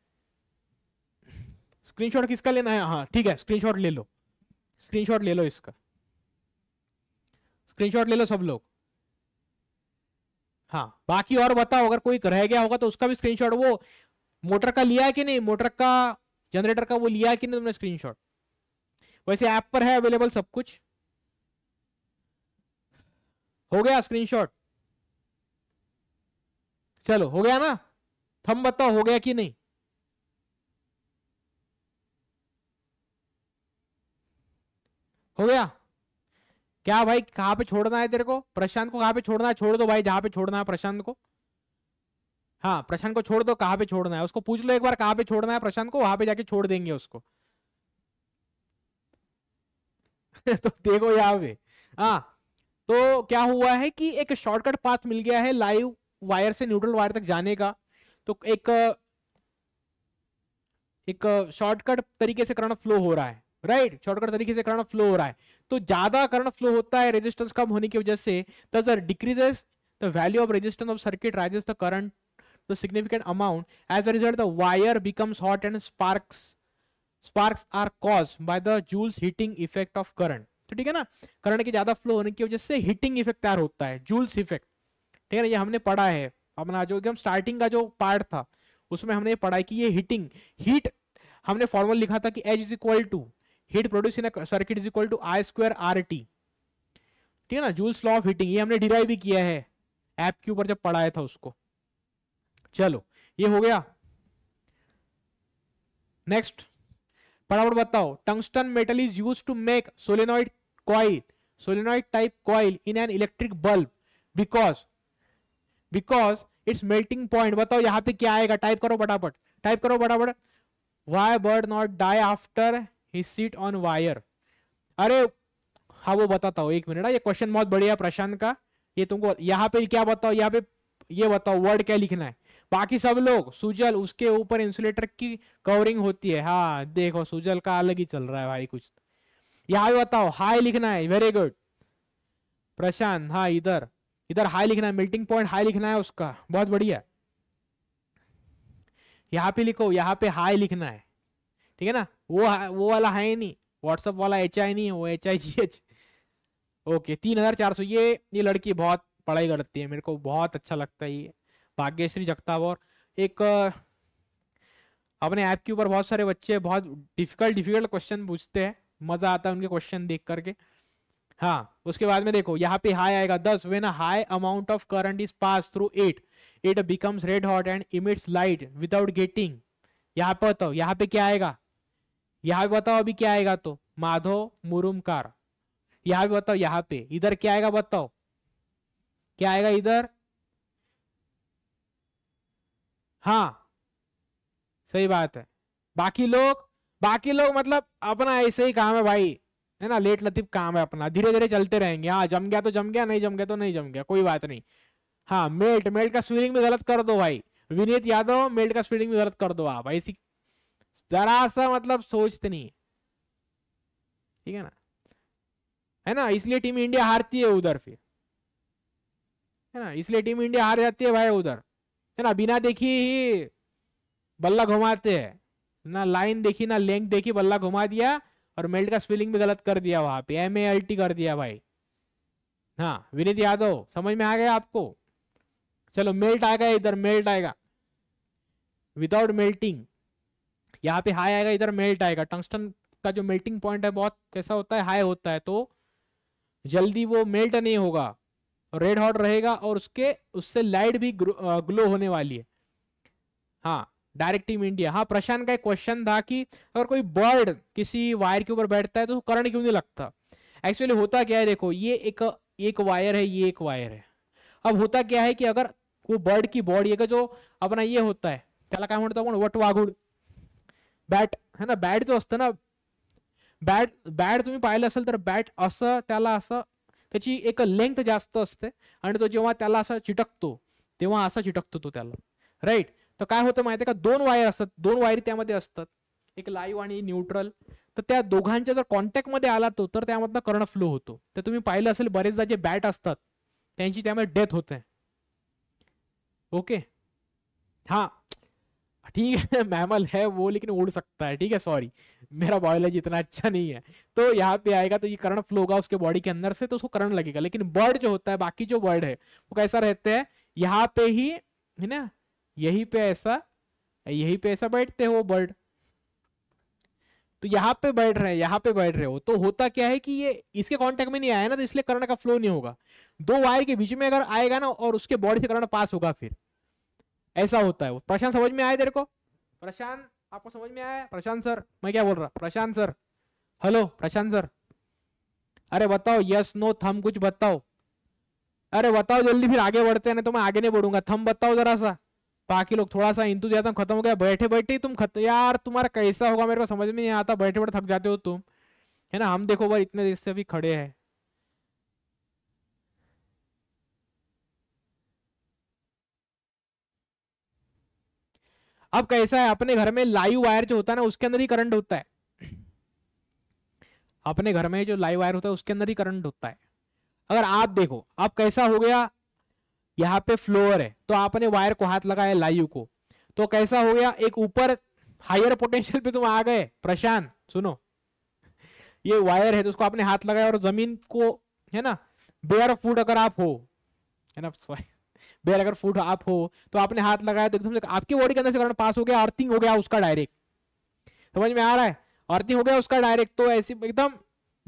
Speaker 1: स्क्रीनशॉट किसका लेना है हाँ ठीक है स्क्रीनशॉट ले लो स्क्रीनशॉट ले लो इसका स्क्रीनशॉट ले लो सब लोग हाँ बाकी और बताओ अगर कोई रह गया होगा तो उसका भी स्क्रीनशॉट वो मोटर का लिया है कि नहीं मोटर का जनरेटर का वो लिया है कि नहीं तुमने स्क्रीनशॉट वैसे ऐप पर है अवेलेबल सब कुछ हो गया स्क्रीनशॉट चलो हो गया ना थम बताओ हो गया कि नहीं हो गया क्या भाई कहां पे छोड़ना है तेरे को प्रशांत को कहां पे छोड़ना है छोड़ दो भाई जहां पे छोड़ना है प्रशांत को हाँ प्रशांत को छोड़ दो कहां पे छोड़ना है उसको पूछ लो एक बार कहां पे छोड़ना है प्रशांत को वहां पे जाके छोड़ देंगे उसको तो देखो यहां पे हाँ तो क्या हुआ है कि एक शॉर्टकट पाथ मिल गया है लाइव वायर से न्यूट्रल वायर तक जाने का तो एक एक शॉर्टकट तरीके से करंट फ्लो हो रहा है राइट शॉर्टकट तरीके से करंट फ्लो हो रहा है तो ज्यादा करंट फ्लो होता है रेजिस्टेंस कम होने की वजह से this decreases the value of resistance of circuit raises the current the significant amount as a result the wire becomes hot and sparks sparks are cause by the joule's heating effect of current तो ठीक है ना करंट के ज्यादा फ्लो होने की वजह से हीटिंग इफेक्ट तैयार होता है जूल्स इफेक्ट ठीक है ना ये हमने पढ़ा है अपना जो एकदम स्टार्टिंग का जो पार्ट था उसमें हमने पढ़ा कि ये हीटिंग हीट हमने फॉर्मल लिखा था कि H is equal to heat produce in circuit is equal to I square R T ठीक है ना जूल्स लॉ ऑफ हीटिंग ये हमने डिराइव भी किया है ऐप के ऊपर जब पढ़ाया था उसको चलो ये हो गया नेक्स्ट फटाफट बताओ tungsten metal is use to make solenoid coil solenoid type coil in an electric bulb because because its melting point बताओ यहाँ पे क्या आएगा टाइप करो फटाफट टाइप करो फटाफट why bird not die after he sit on wire अरे हाँ वो बताता हूँ एक मिनट हाँ, ये क्वेश्चन बहुत बढ़िया प्रशांत का ये तुमको यहाँ पे क्या बताओ यहाँ पे ये बताओ वर्ड क्या लिखना है बाकी सब लोग सुजल उसके ऊपर इंसुलेटर की कवरिंग होती है हाँ देखो सुजल का अलग ही चल रहा है भाई कुछ यहाँ बताओ हाई लिखना है वेरी गुड प्रशांत हाँ इधर इधर हाई लिखना है मेल्टिंग पॉइंट हाई लिखना है उसका बहुत बढ़िया यहाँ पे लिखो यहाँ पे हाई लिखना है ठीक है ना वो वो वाला है नहीं व्हाट्सअप वाला एच आई नहीं है वो H I G H okay तीन हज़ार चार सौ ये ये लड़की बहुत पढ़ाई करती है मेरे को बहुत अच्छा लगता है ये भाग्यश्री जगतावर एक अपने ऐप के ऊपर बहुत सारे बच्चे बहुत डिफिकल्ट डिफिकल्ट क्वेश्चन पूछते हैं मज़ा आता है उनके क्वेश्चन देख करके हाँ उसके बाद में देखो यहाँ पे हाई आएगा this when high amount of current is pass through it it becomes red hot and emits light without getting यहाँ पे बताओ यहाँ पे क्या आएगा यहाँ पे बताओ अभी क्या आएगा तो माधो मुरुमकार यहाँ पे बताओ यहाँ पे इधर क्या आएगा बताओ क्या आएगा इधर हाँ सही बात है बाकी लोग बाकी लोग मतलब अपना ऐसे ही काम है भाई है ना लेट लतीफ काम है अपना धीरे धीरे चलते रहेंगे हाँ जम गया तो जम गया नहीं जम गया तो नहीं जम गया कोई बात नहीं हाँ मेल्ट मेल्ट का स्विलिंग भी गलत कर दो भाई विनीत यादव मेल्ट का स्पीडिंग भी गलत कर दो आप ऐसी जरा सा मतलब सोचते नहीं ठीक है ना है ना इसलिए टीम इंडिया हारती है उधर फिर है ना इसलिए टीम इंडिया हार जाती है भाई उधर है ना बिना देखी ही बल्ला घुमाते हैं ना लाइन देखी ना लेंथ देखी बल्ला घुमा दिया और मेल्ट का स्पेलिंग भी गलत कर दिया वहां पे एम ए एल टी कर दिया भाई हाँ विनीत यादव समझ में आ गया आपको चलो मेल्ट आएगा इधर मेल्ट आएगा विदाउट मेल्टिंग यहाँ पे हाई आएगा इधर मेल्ट आएगा टंगस्टन का जो मेल्टिंग पॉइंट है बहुत कैसा होता है हाई होता है तो जल्दी वो मेल्ट नहीं होगा रेड हॉट रहेगा और उसके उससे लाइट भी ग्लो होने वाली है हाँ डायरेक्ट टीम इंडिया हाँ प्रशांत का एक क्वेश्चन था कि अगर कोई बर्ड किसी वायर के ऊपर बैठता है तो करंट क्यों नहीं लगता एक्चुअली होता क्या है देखो ये एक एक वायर है ये एक वायर है अब होता क्या है कि अगर वो बर्ड की बॉडी का जो अपना ये होता है क्या क्या होता है वट वटवाघूळ बैट है ना बैट जो ना बैट बैट तुम्हें पाहिलं असेल तर बॅट असं त्याला एक लेंथ जास्त असते आणि तो चिटकतो चिटकतो तो राइट तो क्या होतं माहिती का दोन वायर दोन वायरी एक लाइव न्यूट्रल तो त्या दोघांच्या कॉन्टैक्ट मे आला तो करंट फ्लो होते तो तुम्हें पाला बरेचदा जे बैट असतात डेथ होते ओके हाँ ठीक है मैमल है वो लेकिन उड़ सकता है ठीक है सॉरी मेरा बायोलॉजी इतना अच्छा नहीं है तो यहाँ पे आएगा तो ये करंट फ्लो होगा उसके बॉडी के अंदर से तो उसको करंट लगेगा लेकिन बर्ड जो होता है बाकी जो बर्ड है वो कैसा रहते हैं यहाँ पे ही है ना यहीं पे ऐसा यहीं पे ऐसा बैठते हो बर्ड तो यहाँ पे बैठ रहे हैं यहाँ पे बैठ रहे हो तो होता क्या है कि ये इसके कांटेक्ट में नहीं आया ना तो इसलिए करंट का फ्लो नहीं होगा दो वायर के बीच में अगर आएगा ना और उसके बॉडी से करंट पास होगा फिर ऐसा होता है प्रशांत समझ में आया तेरे को प्रशांत आपको समझ में आया प्रशांत सर मैं क्या बोल रहा Prashant sir hello Prashant sir अरे बताओ यस नो थम कुछ बताओ अरे बताओ जल्दी फिर आगे बढ़ते हैं ना तो मैं आगे नहीं बढ़ूंगा थम बताओ जरा सा बाकी लोग थोड़ा सा इंतु जाता खत्म हो गया बैठे बैठे तुम खत यार तुम्हारा कैसा होगा मेरे को समझ में नहीं आता बैठे बैठे थक जाते हो तुम है ना हम देखो भाई इतने देर से अभी खड़े है अब कैसा है अपने घर में लाइव वायर जो होता है ना उसके अंदर ही करंट होता है अपने घर में जो लाइव वायर होता है उसके अंदर ही करंट होता है अगर आप देखो आप कैसा हो गया यहाँ पे फ्लोअर है तो आपने वायर को हाथ लगाया लाइव को तो कैसा हो गया एक ऊपर हायर पोटेंशियल पे तुम आ गए प्रशांत सुनो ये वायर है तो उसको आपने हाथ लगाया और जमीन को है ना बेयर फूड अगर आप हो है ना बेयर अगर फूड आप हो तो आपने हाथ लगाया तो एकदम आपकी बॉडी के अंदर से करंट पास हो गया अर्थिंग हो गया उसका डायरेक्ट समझ में आ रहा है अर्थिंग हो गया उसका डायरेक्ट तो ऐसी एकदम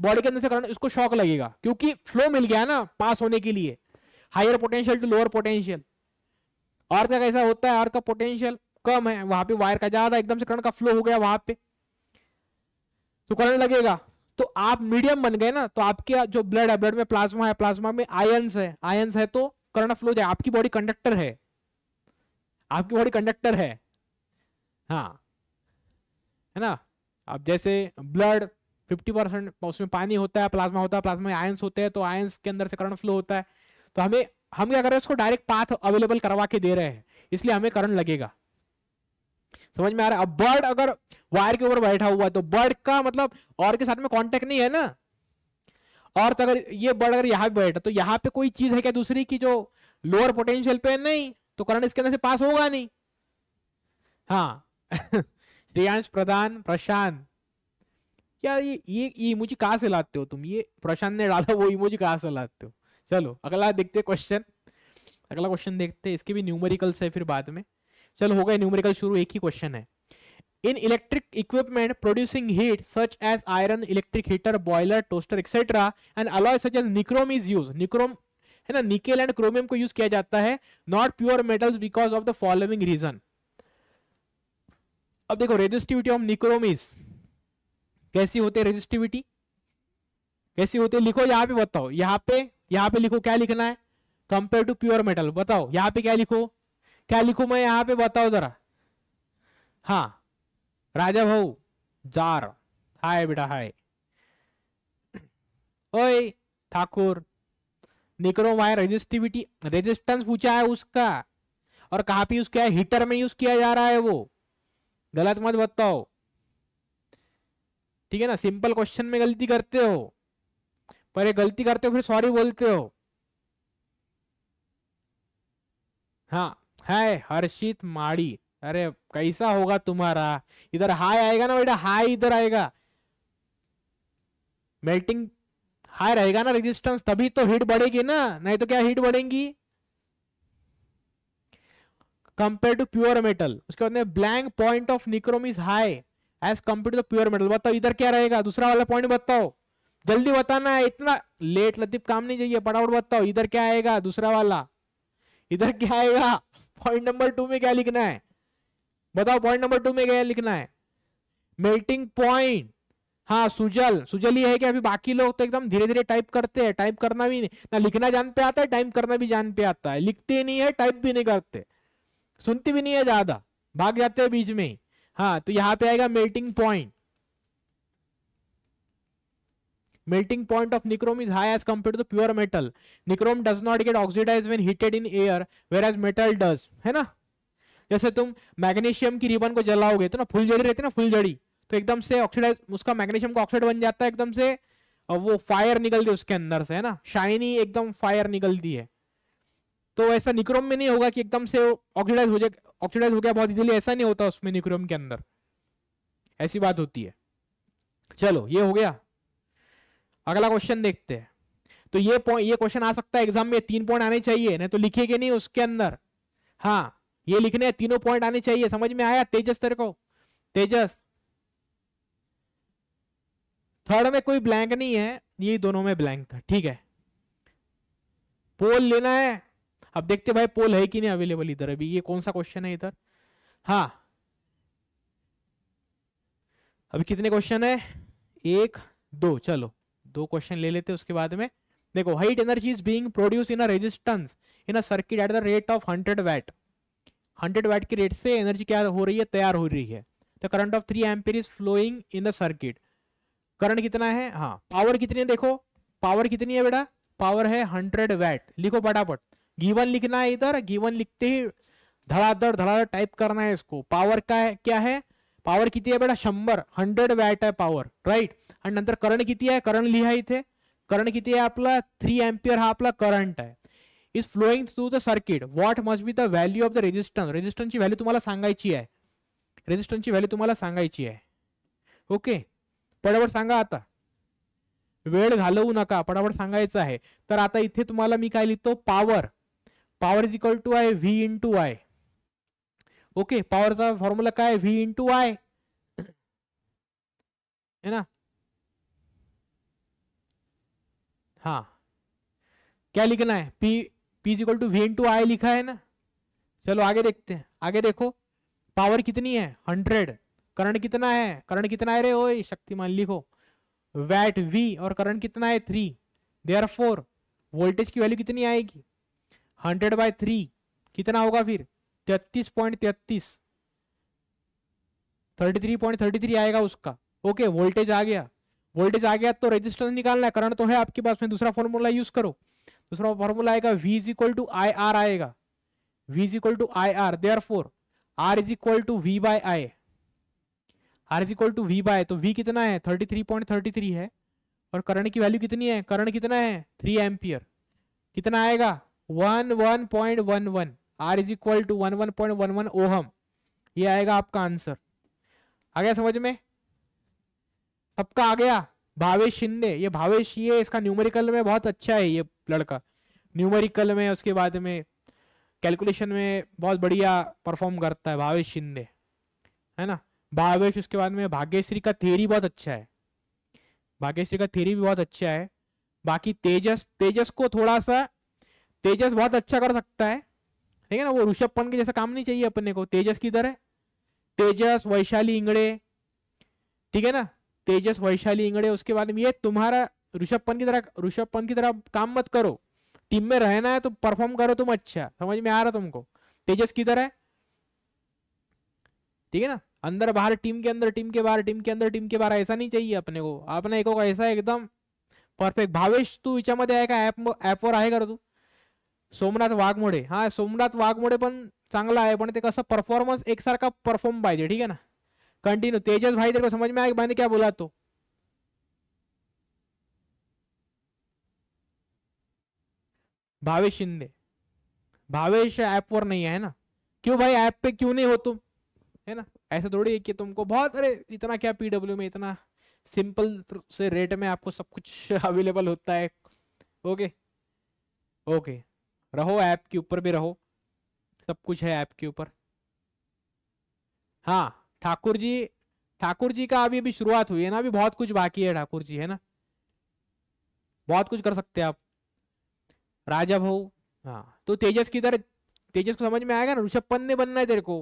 Speaker 1: बॉडी के अंदर से करंट इसको शॉक लगेगा क्योंकि फ्लो मिल गया ना पास होने के लिए higher potential to lower potential earth का कैसा होता है अर्थ का पोटेंशियल कम है वहां पे वायर का ज्यादा एकदम से करंट का फ्लो हो गया वहां पे तो करंट लगेगा तो आप मीडियम बन गए ना तो आपके जो ब्लड है ब्लड में प्लाज्मा है प्लाज्मा में आयन है आयन है तो करंट फ्लो जाए आपकी बॉडी कंडक्टर है आपकी बॉडी कंडक्टर है हाँ है ना अब जैसे ब्लड 50 परसेंट उसमें पानी होता है प्लाज्मा होता है प्लाज्मा में आयंस होते हैं तो आयंस के अंदर से करंट फ्लो होता है तो हमें हम क्या कर रहे हैं उसको डायरेक्ट पाथ अवेलेबल करवा के दे रहे हैं इसलिए हमें करंट लगेगा समझ में आ रहा है अब बर्ड अगर वायर के ऊपर बैठा हुआ है तो बर्ड का मतलब और के साथ में कॉन्टेक्ट नहीं है ना और तो अगर ये बर्ड अगर यहाँ पे बैठा तो यहाँ पे कोई चीज है क्या दूसरी की जो लोअर पोटेंशियल पे नहीं तो करंट इसके अंदर से पास होगा नहीं हाँ श्रेयांश प्रधान प्रशांत क्या ये ये इमोजी कहाँ से लाते हो तुम ये प्रशांत ने डाला वो इमोजी कहा से लाते हो चलो अगला देखते क्वेश्चन अगला क्वेश्चन देखते इसके भी न्यूमेरिकल्स है फिर बाद में चलो हो गया न्यूमेरिकल शुरू एक ही क्वेश्चन है in electric equipment producing heat such as iron electric heater boiler toaster etcetera and alloy such as nichrome is use nichrome है ना निकेल एंड क्रोमियम को यूज किया जाता है not pure metals because of the following reason अब देखो रेजिस्टिविटी ऑफ निक्रोम कैसी होती है रेजिस्टिविटी कैसी होती है लिखो यहां पे बताओ यहां पे यहाँ पे लिखो क्या लिखना है कंपेयर टू प्योर मेटल बताओ यहाँ पे क्या लिखो क्या लिखो मैं यहाँ पे बताओ जरा हाँ राजा भाऊ जार हाय बेटा हाय ओए ठाकुर निक्रोमायर रेजिस्टिविटी रेजिस्टेंस पूछा है उसका और कहा पे यूज किया हीटर में यूज किया जा रहा है वो गलत मत बताओ ठीक है ना सिंपल क्वेश्चन में गलती करते हो पर ये गलती करते हो फिर सॉरी बोलते हो हाँ हाय हर्षित माड़ी अरे कैसा होगा तुम्हारा इधर हाय आएगा ना बेटा हाय इधर आएगा मेल्टिंग हाई रहेगा ना रेजिस्टेंस तभी तो हीट बढ़ेगी ना नहीं तो क्या हीट बढ़ेंगी कंपेयर टू प्योर मेटल उसके बाद में blank point of nichrome is high as compare to pure metal बताओ इधर क्या रहेगा दूसरा वाला पॉइंट बताओ जल्दी बताना है इतना लेट लतीफ काम नहीं चाहिए फटाफट बताओ इधर क्या आएगा दूसरा वाला इधर क्या आएगा पॉइंट नंबर टू में क्या लिखना है बताओ पॉइंट नंबर टू में क्या लिखना है मेल्टिंग पॉइंट हाँ सुजल सुजल ये है कि अभी बाकी लोग तो एकदम धीरे धीरे टाइप करते हैं टाइप करना भी नहीं ना लिखना जान पे आता है टाइप करना भी जान पे आता है लिखते नहीं है टाइप भी नहीं करते सुनते भी नहीं है ज्यादा भाग जाते हैं बीच में ही हाँ तो यहाँ पे आएगा melting point melting point of nichrome is high as compared to the pure metal nichrome does not get oxidized when heated in air whereas metal does है ना जैसे तुम मैग्नीशियम की रिबन को जलाओगे तो ना फुलझड़ी रहती है ना फुलझड़ी तो एकदम से ऑक्सीडाइज उसका मैग्नीशियम का ऑक्साइड बन जाता है एकदम से और वो फायर निकलती है उसके अंदर से है ना शाइनी एकदम फायर निकलती है तो ऐसा निक्रोम में नहीं होगा कि एकदम से ऑक्सीडाइज हो जाए ऑक्सीडाइज हो गया बहुत इजीली ऐसा नहीं होता उसमें निक्रोम के अंदर ऐसी बात होती है चलो ये हो गया अगला क्वेश्चन देखते हैं तो ये ये क्वेश्चन आ सकता है एग्जाम में तीन पॉइंट आने चाहिए नहीं तो लिखेगे नहीं उसके अंदर हाँ ये लिखने तीनों पॉइंट आने चाहिए समझ में आया तेजस तेरे को तेजस थर्ड में कोई ब्लैंक नहीं है ये दोनों में ब्लैंक था ठीक है पोल लेना है अब देखते भाई पोल है कि नहीं अवेलेबल इधर अभी ये कौन सा क्वेश्चन है इधर हाँ अभी कितने क्वेश्चन है एक दो चलो दो क्वेश्चन ले लेते उसके बाद में देखो heat energy is being produce in a resistance in a circuit at the rate of hundred watt hundred watt की रेट से एनर्जी क्या हो रही है तैयार हो रही है the current of three ampere is flowing in the circuit current कितना है हाँ पावर कितनी है देखो पावर कितनी है बेटा पावर है हंड्रेड वैट लिखो फटाफट गीवन लिखना है इधर गीवन लिखते ही धड़ाधड़ धड़ाधड़ टाइप करना है इसको पावर का है, क्या है पावर किती आहे बेटा शंबर हंड्रेड वैट है पॉवर राइट आणि नंतर करंट किती आहे करंट लिहा इतने करंट किती आहे आपला थ्री एम्पियर हा आपला करंट है is flowing through the circuit what must be the value of the resistance रेजिस्टन्सची व्हॅल्यू तुम्हाला सांगायची आहे वैल्यू तुम्हारा संगाई सांगायची आहे ओके पडावड सांगा आता वेळ घलव नका पडावड सांगायचं है तो आता इतने तुम्हारा मी काय लिहितो power power is equal to I V into I okay power पॉवरचा क्या है वी इंटू आय है ना हाँ क्या लिखना है P P equal to V into I लिखा है ना चलो आगे देखते हैं आगे देखो पावर कितनी है हंड्रेड करंट कितना है करंट कितना है रे ओए शक्तिमान लिखो वैट वी और करंट कितना है थ्री आर फोर वोल्टेज की वैल्यू कितनी आएगी हंड्रेड बाय थ्री कितना होगा फिर तैतीस पॉइंट तैतीस thirty three point thirty three आएगा उसका ओके वोल्टेज आ गया वोल्टेज आ गया तो रजिस्टर निकालना है करंट तो है आपके पास में दूसरा फॉर्मूला यूज करो दूसरा फॉर्मूला आएगा we is equal to I R आएगा we is equal to I R therefore R is equal to V by I R is equal to V by तो वी कितना है thirty three point thirty three है और करंट की वैल्यू कितनी है करंट कितना है थ्री एम्पियर कितना आएगा one one point one one R is equal to one one point one one ohm ये आएगा आपका आंसर आ गया समझ में सबका आ गया भावेश शिंदे ये भावेश ये इसका न्यूमेरिकल में बहुत अच्छा है ये लड़का न्यूमेरिकल में उसके बाद में कैलकुलेशन में बहुत बढ़िया परफॉर्म करता है भावेश शिंदे है ना भावेश उसके बाद में भाग्यश्री का थेरी बहुत अच्छा है भाग्यश्री का थेरी भी बहुत अच्छा है बाकी तेजस तेजस को थोड़ा सा तेजस बहुत अच्छा कर सकता है ठीक है ना वो ऋषभ पंत के जैसा काम नहीं चाहिए अपने को तेजस किधर है तेजस वैशाली इंगड़े ठीक है ना तेजस वैशाली इंगड़े उसके बाद में ये तुम्हारा ऋषभ पंत की तरह ऋषभ पंत की तरह काम मत करो टीम में रहना है तो परफॉर्म करो तुम अच्छा समझ में आ रहा तुमको तेजस किधर है ठीक है ना अंदर बाहर टीम के अंदर टीम के बाहर टीम के अंदर टीम के बाहर ऐसा नहीं चाहिए अपने को अपने एक ऐसा एकदम परफेक्ट भावेश तू हिच्यामध्ये आहे का ऐप ॲपवर आहे तू सोमनाथ वाघमोडे हाँ सोमनाथ वाघमोडे पण चांगला है पे कस परफॉर्मन्स एक सारा परफॉर्म पाजे ठीक है ना कंटिन्यू तेजस भाई तेरे को समझ में आया भाई क्या बोला तो भावेश शिंदे भावेश ऐप पर नहीं है ना क्यों भाई ऐप पे क्यों नहीं हो तुम है ना ऐसा थोड़ी है कि तुमको बहुत अरे इतना क्या पीडब्ल्यू में इतना सिंपल से रेट में आपको सब कुछ अवेलेबल होता है ओके ओके रहो ऐप के ऊपर भी रहो सब कुछ है ऐप के ऊपर हाँ ठाकुर जी ठाकुर जी का अभी अभी शुरुआत हुई है ना अभी बहुत कुछ बाकी है ठाकुर जी है ना बहुत कुछ कर सकते हैं आप राजा भा हाँ तो तेजस की तरह तेजस को समझ में आएगा ना ऋषभ पंत ने बनना है तेरे को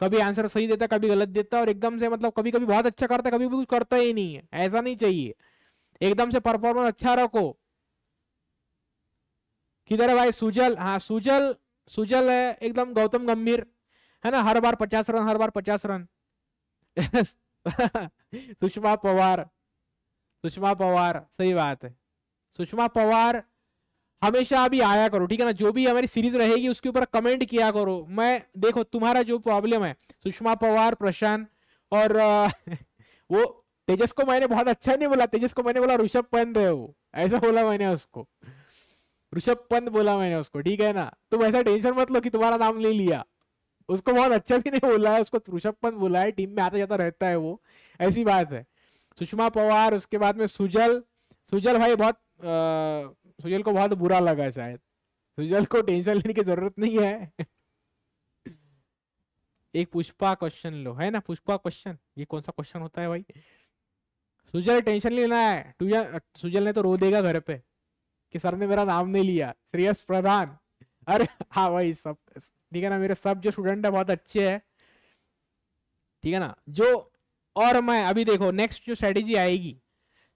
Speaker 1: कभी आंसर सही देता कभी गलत देता और एकदम से मतलब कभी कभी बहुत अच्छा करता कभी भी कुछ करता ही नहीं है ऐसा नहीं चाहिए एकदम से परफॉर्मेंस अच्छा रखो किधर है भाई सुजल हाँ सुजल सुजल है एकदम गौतम गंभीर है ना हर बार पचास रन हर बार पचास रन सुषमा पवार सुषमा पवार सही बात है सुषमा पवार हमेशा अभी आया करो ठीक है ना जो भी हमारी सीरीज रहेगी उसके ऊपर कमेंट किया करो मैं देखो तुम्हारा जो प्रॉब्लम है सुषमा पवार प्रशांत और वो तेजस को मैंने बहुत अच्छा नहीं बोला तेजस को मैंने बोला ऋषभ पंत है वो ऐसा बोला मैंने उसको ऋषभ पंत बोला मैंने उसको ठीक है ना तुम ऐसा टेंशन मत लो कि तुम्हारा नाम ले लिया उसको बहुत अच्छा भी नहीं बोला है उसको ऋषभ पंत बोला है टीम में आता जाता रहता है वो ऐसी बात है सुषमा पवार उसके बाद में सुजल सुजल भाई बहुत आ, सुजल को बहुत बुरा लगा शायद सुजल को टेंशन लेने की जरूरत नहीं है एक पुष्पा क्वेश्चन लो है ना पुष्पा क्वेश्चन ये कौन सा क्वेश्चन होता है भाई सुजल टेंशन लेना है सुजल ने तो रो देगा घर पे कि सर ने मेरा नाम नहीं लिया श्रेयस प्रधान अरे हाँ भाई सब ठीक है ना मेरे सब जो स्टूडेंट है बहुत अच्छे है ठीक है ना जो और मैं अभी देखो नेक्स्ट जो स्ट्रेटेजी आएगी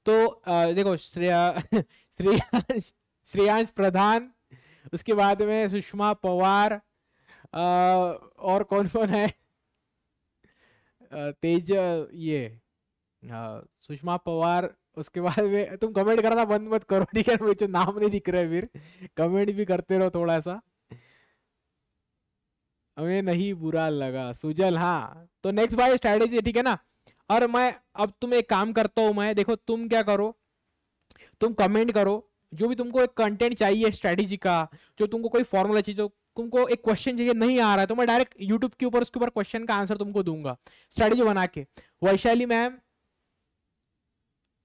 Speaker 1: तो आ, देखो श्रेया श्रेयांश श्रेयांश प्रधान उसके बाद में सुषमा पवार आ, और कौन कौन है तेज ये सुषमा पवार उसके बाद में तुम कमेंट करना बंद मत करो ठीक है मुझे नाम नहीं दिख रहे फिर कमेंट भी करते रहो थोड़ा सा हमें नहीं बुरा लगा सुजल हाँ तो नेक्स्ट भाई स्ट्रैटेजी ठीक है ना और मैं अब तुम एक काम करता हूँ मैं देखो तुम क्या करो तुम कमेंट करो जो भी तुमको एक कंटेंट चाहिए स्ट्रैटेजी का जो तुमको कोई फॉर्मूला चाहिए जो तुमको एक क्वेश्चन चाहिए नहीं आ रहा है तो मैं डायरेक्ट यूट्यूब के ऊपर उसके ऊपर क्वेश्चन का आंसर तुमको दूंगा स्ट्रैटेजी बना के वैशाली मैम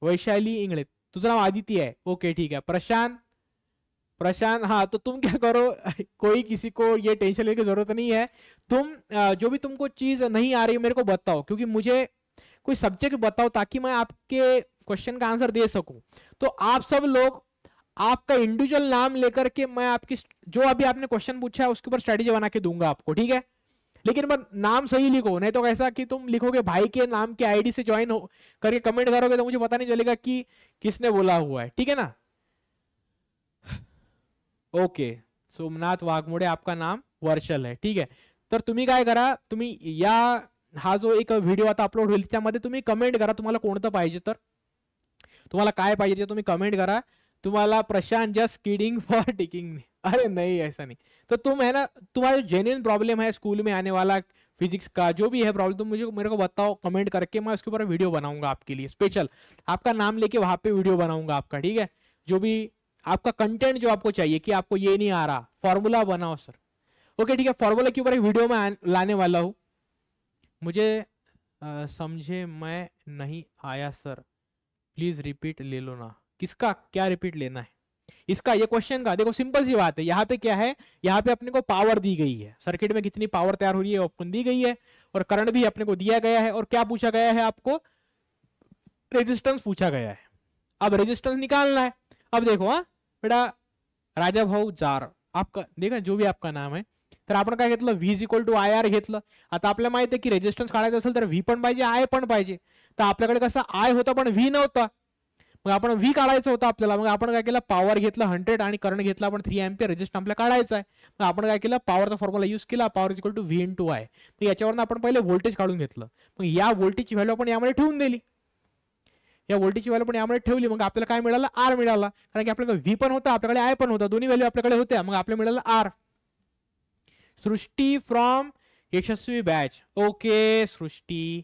Speaker 1: वैशाली इंगळे तुझं नाम आदित्य है ओके ठीक है प्रशांत प्रशांत हाँ तो तुम क्या करो कोई किसी को ये टेंशन लेने की जरूरत नहीं है तुम जो भी तुमको चीज नहीं आ रही मेरे को बताओ क्योंकि मुझे कोई सब्जेक्ट बताओ ताकि मैं आपके क्वेश्चन का आंसर दे सकूं तो आप सब लोग आपका इंडिविजुअल नाम लेकर के मैं आपकी जो अभी आपने क्वेश्चन पूछा है उसके ऊपर स्ट्रेटेजी बना के दूंगा आपको ठीक है लेकिन मत नाम सही लिखो नहीं तो ऐसा कि तुम लिखोगे भाई के नाम के आईडी से ज्वाइन हो करके कमेंट करोगे तो मुझे पता नहीं चलेगा कि किसने बोला हुआ है ठीक है ना ओके सोमनाथ वाघमोड़े आपका नाम वर्षल है ठीक है तो तुम्हें क्या करा तुम्हें या हा जो एक वीडियो आता अपलोड होईल त्यामध्ये कमेंट करा तुम्हारा को पाहिजे तर तुम्हाला काय पाहिजे ते तुम्ही कमेंट करा तुम्हारा Prashant just kidding for ticking अरे नहीं ऐसा नहीं तो तुम है ना तुम्हारा जो जेन्यन प्रॉब्लम है स्कूल में आने वाला फिजिक्स का जो भी है प्रॉब्लम तुम मुझे मेरे को बताओ कमेंट करके मैं उसके ऊपर वीडियो बनाऊंगा आपके लिए स्पेशल आपका नाम लेके वहाँ पे वीडियो बनाऊंगा आपका ठीक है जो भी आपका कंटेंट जो आपको चाहिए कि आपको ये नहीं आ रहा फॉर्मूला बनाओ सर ओके ठीक है फॉर्मूला के ऊपर एक वीडियो मैं लाने वाला हूँ मुझे समझे मैं नहीं आया सर प्लीज़ रिपीट ले लो ना किसका क्या रिपीट लेना है इसका ये क्वेश्चन का देखो सिंपल सी बात है यहाँ पे क्या है यहाँ पे अपने को पावर दी गई है सर्किट में कितनी पावर तैयार हो रही है ऑप्शन दी गई है और करंट भी अपने को दिया गया है और क्या पूछा गया है आपको रेजिस्टेंस पूछा गया है अब रेजिस्टेंस निकालना है अब देखो हाँ बेटा राजा भाऊ जार आपका देखा जो भी आपका नाम है तो आपने काय घेतलं वीज इक्वल टू आई आर घेतलं आता अपने महत्ति है कि रेजिस्टन्स का असेल तर व्ही आय पण पाहिजे तर आपल्याकडे आय होता पी व्ही मग आपण व्ही का होतं आपल्याला मग आपण काय पॉवर घेतला हंड्रेड और करंट घेतला आपण थ्री एम्पियर रेजिस्ट आपल्याला काढायचा आहे मग आपण काय केलं पॉवरचा फॉर्म्युला यूज किया power is equal to V into I तर याच्यावरून आपण पहिले व्होल्टेज काढून घेतलं मग या व्होल्टेजची व्हॅल्यू आपण यामध्ये ठेवून दिली या व्होल्टेजची व्हॅल्यू पण ठेवली मग आपल्याला आर मिला कारण की अपने व्ही पता होता आपल्याकडे आय पण होता दोन्ही व्हॅल्यू आपल्याकडे मग आपल्याला मिळालं R Srishti from Yashasvi batch okay Srishti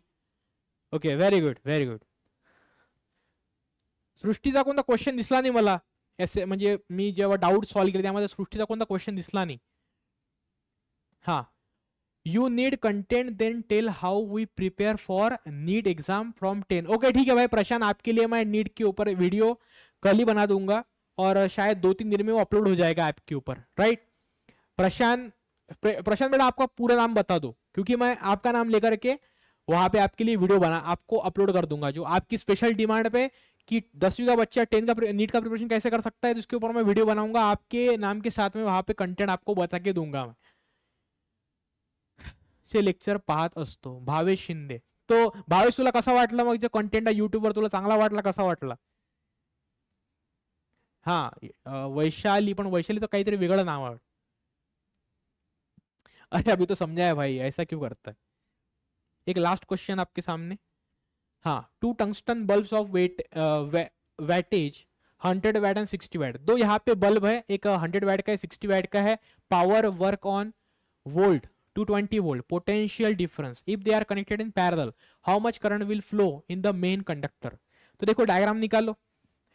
Speaker 1: okay very good very good Srishti का कोई क्वेश्चन दिसला नहीं मला ऐसे म्हणजे मी जेव्हा डाउट सॉल्व केले त्यामध्ये का कोई क्वेश्चन दिसला नहीं हाँ you need content then tell how we prepare for NEET exam from ten okay ठीक है भाई प्रशांत आपके लिए मैं नीट के ऊपर वीडियो कल ही बना दूंगा और शायद दो तीन दिन में वो अपलोड हो जाएगा ऐप के ऊपर राइट प्रशांत प्रशांत बेटा आपका पूरा नाम बता दो क्योंकि मैं आपका नाम लेकर के वहां पे आपके लिए वीडियो बना आपको अपलोड कर दूंगा जो आपकी स्पेशल डिमांड पे कि दसवीं का बच्चा टेंथ का नीट का प्रिपरेशन कैसे कर सकता है तो इसके ऊपर मैं वीडियो बनाऊंगा आपके नाम के साथ में वहां पे कंटेंट आपको बता के दूंगा मैं से लेक्चर पाहत असतो भावेश शिंदे तो भावेश तुला कसा वाटला मग जो कंटेंट आहे युट्यूबवर तुला चांगला वाटला कसा वाटला हा वैशाली पण वैशाली तर काहीतरी वेगळं नाव आहे अरे अभी तो समझाया भाई ऐसा क्यों करता है एक लास्ट क्वेश्चन आपके सामने हाँ two tungsten bulbs of watt wattage hundred watt and sixty watt दो यहाँ पे बल्ब है एक हंड्रेड uh, वैट का है सिक्सटी वैट का है power work on volt two twenty volt potential difference if they are connected in parallel how much current will flow in the main conductor तो देखो डायग्राम निकालो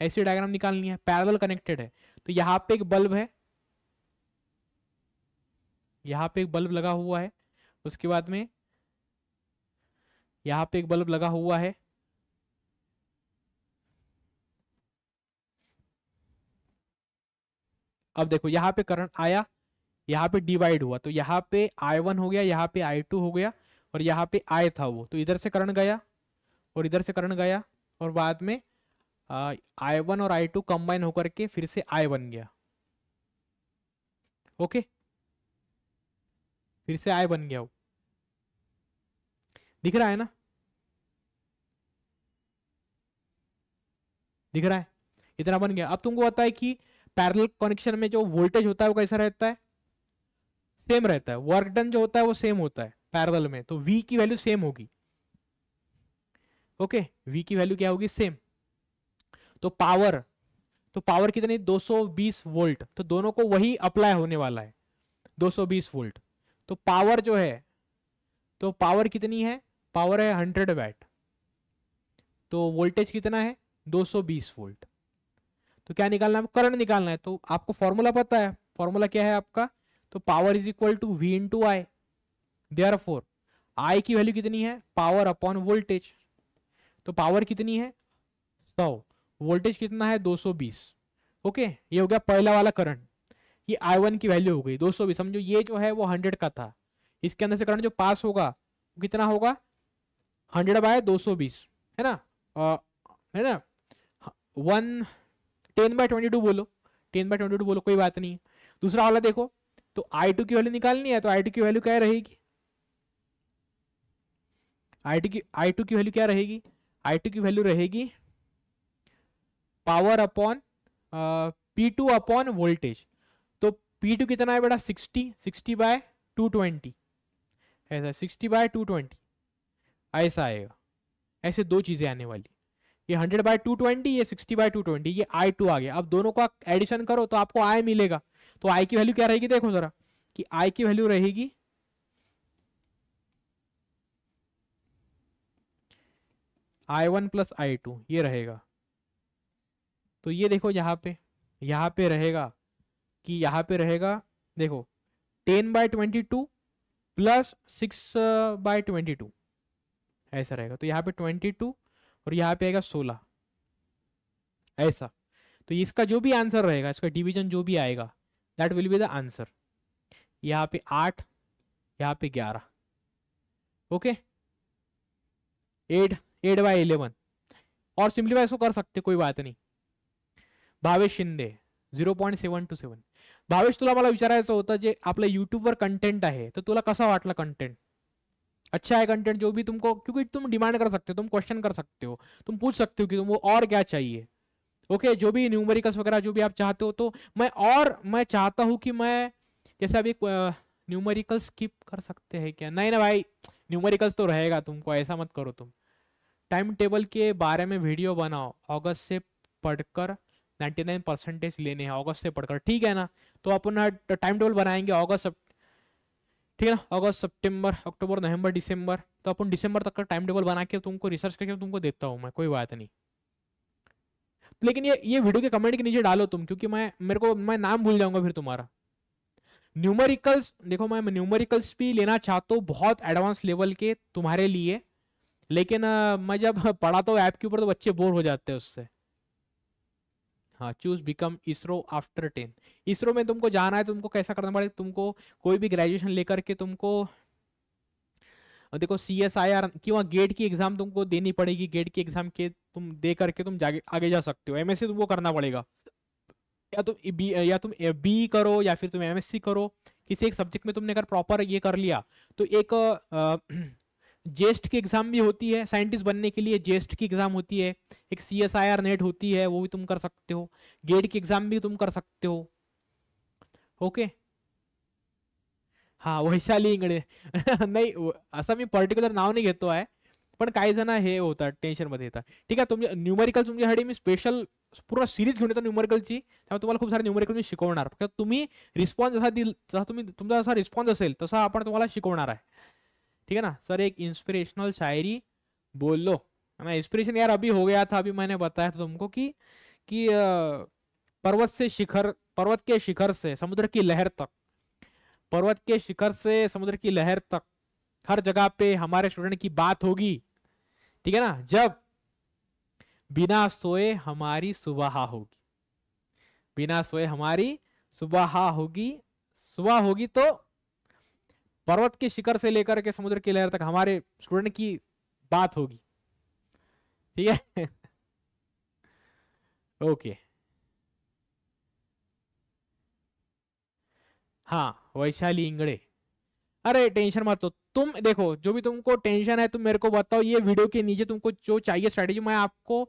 Speaker 1: ऐसी डायग्राम निकालनी है पैरल कनेक्टेड है तो यहाँ पे एक बल्ब है यहाँ पे एक बल्ब लगा हुआ है उसके बाद में यहाँ पे एक बल्ब लगा हुआ है अब देखो यहाँ पे करंट आया यहाँ पे डिवाइड हुआ तो यहाँ पे आई वन हो गया यहाँ पे आई टू हो गया और यहाँ पे आय था वो तो इधर से करंट गया और इधर से करंट गया और बाद में आई वन और आई टू कंबाइन होकर के फिर से आई बन गया ओके फिर से आई बन गया वो दिख रहा है ना दिख रहा है इतना बन गया अब तुमको पता है कि पैरल कनेक्शन में जो वोल्टेज होता है वो कैसा रहता है सेम रहता है वर्क डन जो होता है वो सेम होता है पैरल में तो वी की वैल्यू सेम होगी ओके वी की वैल्यू क्या होगी सेम तो पावर तो पावर कितनी 220 वोल्ट तो दोनों को वही अप्लाई होने वाला है 220 वोल्ट तो पावर जो है तो पावर कितनी है पावर है 100 वैट तो वोल्टेज कितना है 220 वोल्ट तो क्या निकालना है करंट निकालना है तो आपको फॉर्मूला पता है फॉर्मूला क्या है आपका तो power is equal to V into I therefore I की वैल्यू कितनी है पावर अपॉन वोल्टेज तो पावर कितनी है सौ वोल्टेज कितना है 220 ओके ये हो गया पहला वाला करंट ये आई वन की वैल्यू हो गई 220 समझो ये जो है वो हंड्रेड का था इसके अंदर से करंट जो पास होगा वो कितना होगा हंड्रेड बाय 220 है ना आ, है ना one ten by twenty two बोलो टेन बाय ट्वेंटी टू बोलो कोई बात नहीं है दूसरा वाला देखो तो आई टू की वैल्यू निकालनी है तो आई टू की वैल्यू क्या रहेगी आई टू की आई टू की वैल्यू क्या रहेगी आई टू की वैल्यू रहेगी power upon P two upon voltage तो पी टू कितना है बेटा sixty sixty by two twenty ऐसा सिक्सटी बाय टू ट्वेंटी ऐसा आएगा ऐसे दो चीज़ें आने वाली ये हंड्रेड बाय टू ट्वेंटी ये सिक्सटी बाय टू ट्वेंटी ये आई टू आ गया अब दोनों का एडिशन करो तो आपको आई मिलेगा तो आई की वैल्यू क्या रहेगी देखो जरा कि आई की वैल्यू रहेगी I one plus I two ये रहेगा तो ये देखो यहाँ पे यहाँ पे रहेगा कि यहाँ पे रहेगा देखो ten by twenty two plus six by twenty two ऐसा रहेगा तो यहाँ पे ट्वेंटी टू और यहाँ पे आएगा सोलह ऐसा तो इसका जो भी आंसर रहेगा इसका डिवीजन जो भी आएगा that will be the answer यहाँ पे आठ यहाँ पे ग्यारह okay eight eight by eleven और सिंप्लीफाई इसको कर सकते कोई बात नहीं Bhavesh Shinde zero point seven two seven Bhavesh तुला मैं विचारा होता जे यूट्यूब वर कंटेंट है तो तुला कसा वाटला कंटेंट अच्छा है कंटेंट जो भी तुमको क्योंकि तुम डिमांड कर सकते हो तुम क्वेश्चन कर सकते हो तुम पूछ सकते हो कि तुमको और क्या चाहिए ओके जो भी न्यूमेरिकल्स वगैरह जो भी आप चाहते हो तो मैं और मैं चाहता हूँ कि मैं जैसे अभी न्यूमेरिकल स्किप कर सकते हैं क्या नहीं ना भाई न्यूमेरिकल्स तो रहेगा तुमको ऐसा मत करो तुम टाइम टेबल के बारे में वीडियो बनाओ अगस्त से पढ़कर 99 परसेंटेज लेने हैं अगस्त से पढ़कर ठीक है ना तो अपना टाइम टेबल बनाएंगे अगस्त ठीक है ना अगस्त सितंबर अक्टूबर नवंबर दिसंबर तो अपन दिसंबर तक का टाइम टेबल बना के तुमको रिसर्च करके तुमको देता हूँ मैं कोई बात नहीं लेकिन ये ये वीडियो के कमेंट के नीचे डालो तुम क्योंकि मैं मेरे को मैं नाम भूल जाऊंगा फिर तुम्हारा न्यूमरिकल्स देखो मैं न्यूमरिकल्स भी लेना चाहता हूँ बहुत एडवांस लेवल के तुम्हारे लिए लेकिन मैं जब पढ़ाता हूँ ऐप के ऊपर तो बच्चे बोर हो जाते हैं उससे हाँ choose become ISRO after ten ISRO में तुमको जाना है तुमको कैसा करना पड़ेगा तुमको कोई भी ग्रेजुएशन लेकर के तुमको देखो सी एस आई आर क्यों गेट की एग्जाम तुमको देनी पड़ेगी गेट की एग्जाम के तुम दे करके तुम जागे आगे जा सकते हो एमएससी तुमको करना पड़ेगा या तुम बी या तुम बी करो या फिर तुम एमएससी करो किसी एक सब्जेक्ट में तुमने अगर प्रॉपर ये कर लिया तो एक आ, जेस्ट की एग्ज़ाम भी होती है साइंटिस्ट बनने के लिए जेस्ट की एग्ज़ाम होती है एक C S I R NET होती है वो भी तुम कर सकते हो गेट की एग्ज़ाम भी तुम कर सकते हो ओके हां वैशाली इंगडे नहीं असं मी पर्टिक्युलर नाव नहीं घतो है पण काही जण हे होतात टेन्शनमध्ये येतात ठीक आहे तुमच्या न्यूमेरिकल तुमच्यासाठी मी स्पेशल पूर्ण सिरीज घेऊन येतो न्यूमेरिकलची त्यामुळे तुम्हाला खूप सारे न्यूमेरिकल मी शिकवणार तुम्ही रिस्पॉन्स जसा दिल जसा तुम्ही तुमचा जसा रिस्पॉन्स असेल तसा आपण तुम्हाला शिकवणार आहे ठीक है ना सर एक इंस्पिरेशनल शायरी बोल लो है ना इंस्पिरेशन यार अभी हो गया था अभी मैंने बताया था तुमको कि कि पर्वत से शिखर पर्वत के शिखर से समुद्र की लहर तक पर्वत के शिखर से समुद्र की लहर तक हर जगह पे हमारे स्टूडेंट की बात होगी ठीक है ना जब बिना सोए हमारी सुबह होगी बिना सोए हमारी सुबह होगी सुबह होगी तो पर्वत के शिखर से लेकर के समुद्र की लहर तक हमारे स्टूडेंट की बात होगी ठीक है ओके हाँ वैशाली इंगड़े अरे टेंशन मत तो तुम देखो जो भी तुमको टेंशन है तुम मेरे को बताओ ये वीडियो के नीचे तुमको जो चाहिए स्ट्रेटेजी मैं आपको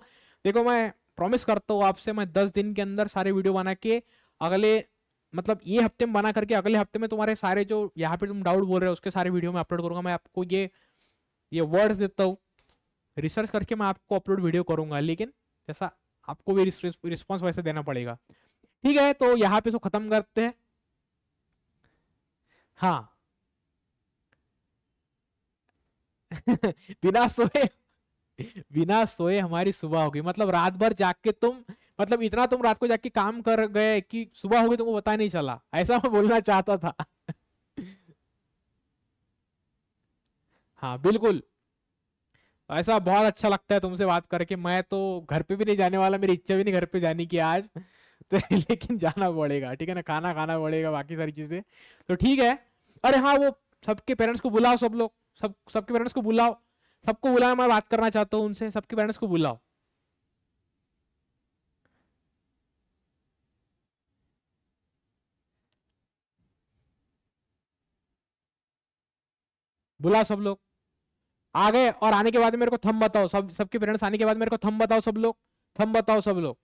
Speaker 1: देखो मैं प्रॉमिस करता हूँ आपसे मैं दस दिन के अंदर सारे वीडियो बना के अगले मतलब ये हफ्ते में बना करके अगले हफ्ते में तुम्हारे सारे जो यहाँ पे तुम डाउट बोल रहे हो उसके सारे वीडियो में अपलोड करूंगा मैं आपको ये ये वर्ड्स देता हूँ रिसर्च करके मैं आपको अपलोड वीडियो करूंगा लेकिन जैसा आपको भी रिस्पॉन्स वैसे देना पड़ेगा ठीक है तो यहाँ पे सो तो खत्म करते हैं हाँ बिना सोए बिना सोए हमारी सुबह होगी मतलब रात भर जाग के तुम मतलब इतना तुम रात को जाके काम कर गए कि सुबह हो गई तुमको पता नहीं चला ऐसा मैं बोलना चाहता था हाँ बिल्कुल ऐसा बहुत अच्छा लगता है तुमसे बात करके मैं तो घर पे भी नहीं जाने वाला मेरी इच्छा भी नहीं घर पे जाने की आज तो लेकिन जाना पड़ेगा ठीक है ना खाना खाना पड़ेगा बाकी सारी चीजें तो ठीक है अरे हाँ वो सबके पेरेंट्स को बुलाओ सब लोग सब सबके पेरेंट्स को बुलाओ सबको बुलाओ मैं बात करना चाहता हूँ उनसे सबके पेरेंट्स को बुलाओ बुला सब लोग आ गए और आने के बाद मेरे को थम बताओ सब सबके पेरेंट्स आने के बाद मेरे को थम बताओ सब लोग थम बताओ सब लोग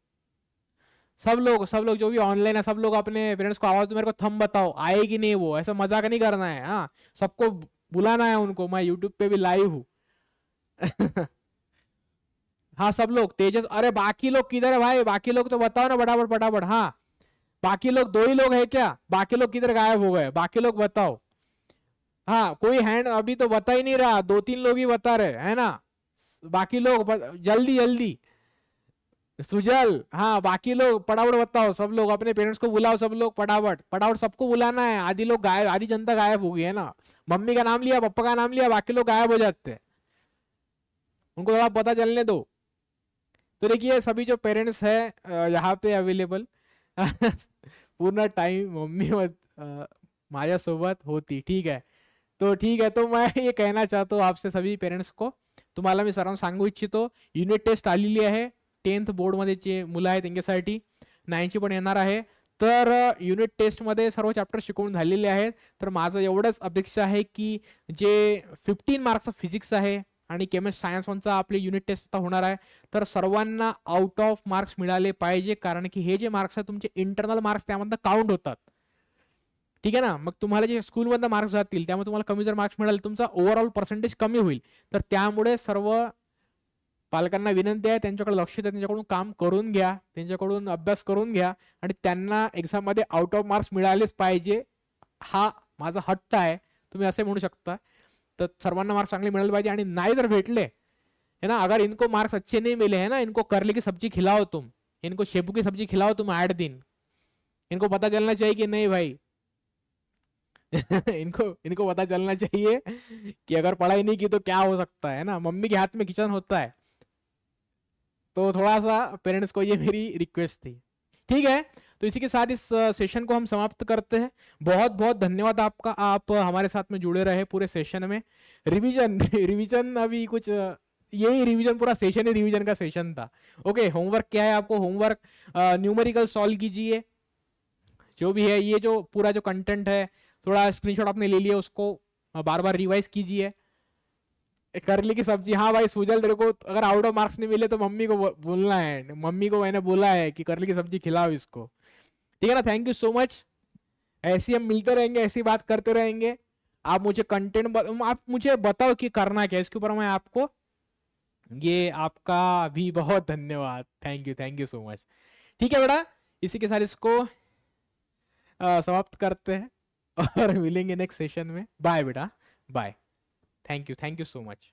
Speaker 1: सब लोग सब लोग जो भी ऑनलाइन है सब लोग अपने पेरेंट्स को आवाज दो मेरे को थम बताओ आएगी नहीं वो ऐसा मजाक नहीं करना है हाँ सबको बुलाना है उनको मैं यूट्यूब पे भी लाइव हूँ हाँ सब लोग तेजस अरे बाकी लोग किधर है भाई बाकी लोग तो बताओ ना बटाबट बड़, बटाबट हाँ बाकी लोग दो ही लोग है क्या बाकी लोग किधर गायब हो गए बाकी लोग बताओ हाँ कोई हैंड अभी तो बता ही नहीं रहा दो तीन लोग ही बता रहे है ना बाकी लोग जल्दी जल्दी सुजल हाँ बाकी लोग पटावट बताओ सब लोग अपने पेरेंट्स को बुलाओ सब लोग पटावट पटावट सबको बुलाना है आधी लोग गायब आधी जनता गायब हो गई है ना मम्मी का नाम लिया पप्पा का नाम लिया बाकी लोग गायब हो जाते हैं उनको थोड़ा पता चलने दो तो देखिए सभी जो पेरेंट्स है यहाँ पे अवेलेबल पूरा टाइम मम्मी माया सोबत होती ठीक है तो ठीक है तो मैं ये कहना चाहता हूँ आपसे सभी पेरेंट्स को तुम्हारा मैं सर्वांना संगू इच्छित यूनिट टेस्ट आलेली आहे टेन्थ बोर्डमध्ये जे मुलं आहेत त्यांच्यासाठी नाईनची पण येणार आहे तर युनिट टेस्टमध्ये सर्व चैप्टर शिकवून है तो तर माझं एवढंच अपेक्षा आहे की जे फिफ्टीन मार्क्सचं फिजिक्स है आणि केमिस्ट सायन्स वनचा आपले युनिट टेस्ट आता होणार आहे तर सर्वांना आउट ऑफ मार्क्स मिळाले पाहिजे कारण की हे जे मार्क्स है तुमचे इंटरनल मार्क्स काउंट होता है ठीक है ना मग तुम्हाला जे स्कूलमधनं मार्क्स जातील त्यामुळे तुम्हाला कमी जर मार्क्स मिळाले तुमचा ओव्हरऑल पर्सेंटेज कमी होईल सर्व पालक विनंती है त्यांच्याकडे लक्ष द्या काम करून घ्या अभ्यास करून घ्या आउट ऑफ मार्क्स मिळालेच पाहिजे हा माझा हट्ट है तुम्हें असे म्हणू शकता तर सर्वांना मार्क्स चांगले मिळाले पाहिजे आणि जर भेटले है ना अगर इनको मार्क्स अच्छे नहीं मिले है ना इनको करले की सब्जी खिलाओ तुम इनको शेपू की सब्जी खिलाओ तुम आठ दिन इनको पता चलना चाहिए कि नहीं भाई इनको इनको पता चलना चाहिए कि अगर पढ़ाई नहीं की तो क्या हो सकता है ना मम्मी के हाथ में किचन होता है तो थोड़ा सा पेरेंट्स को ये मेरी रिक्वेस्ट थी ठीक है तो इसी के साथ इस सेशन को हम समाप्त करते हैं बहुत बहुत धन्यवाद आपका आप हमारे साथ में जुड़े रहे पूरे सेशन में रिवीजन रिवीजन अभी कुछ यही रिवीजन पूरा सेशन ही रिवीजन का सेशन था ओके होमवर्क क्या है आपको होमवर्क न्यूमेरिकल सॉल्व कीजिए जो भी है ये जो पूरा जो कंटेंट है थोड़ा स्क्रीनशॉट आपने ले लिया उसको बार बार रिवाइज कीजिए करली की सब्जी हाँ भाई सुजल तेरे को अगर आउट ऑफ मार्क्स नहीं मिले तो मम्मी को बोलना है मम्मी को मैंने बोला है कि करली की सब्जी खिलाओ इसको ठीक है ना थैंक यू सो मच ऐसी हम मिलते रहेंगे ऐसी बात करते रहेंगे आप मुझे कंटेंट आप मुझे बताओ कि करना क्या इसके ऊपर मैं आपको ये आपका भी बहुत धन्यवाद thank you thank you so much ठीक है बेटा इसी के साथ इसको आ, समाप्त करते हैं और मिलेंगे नेक्स्ट सेशन में बाय बेटा bye thank you thank you so much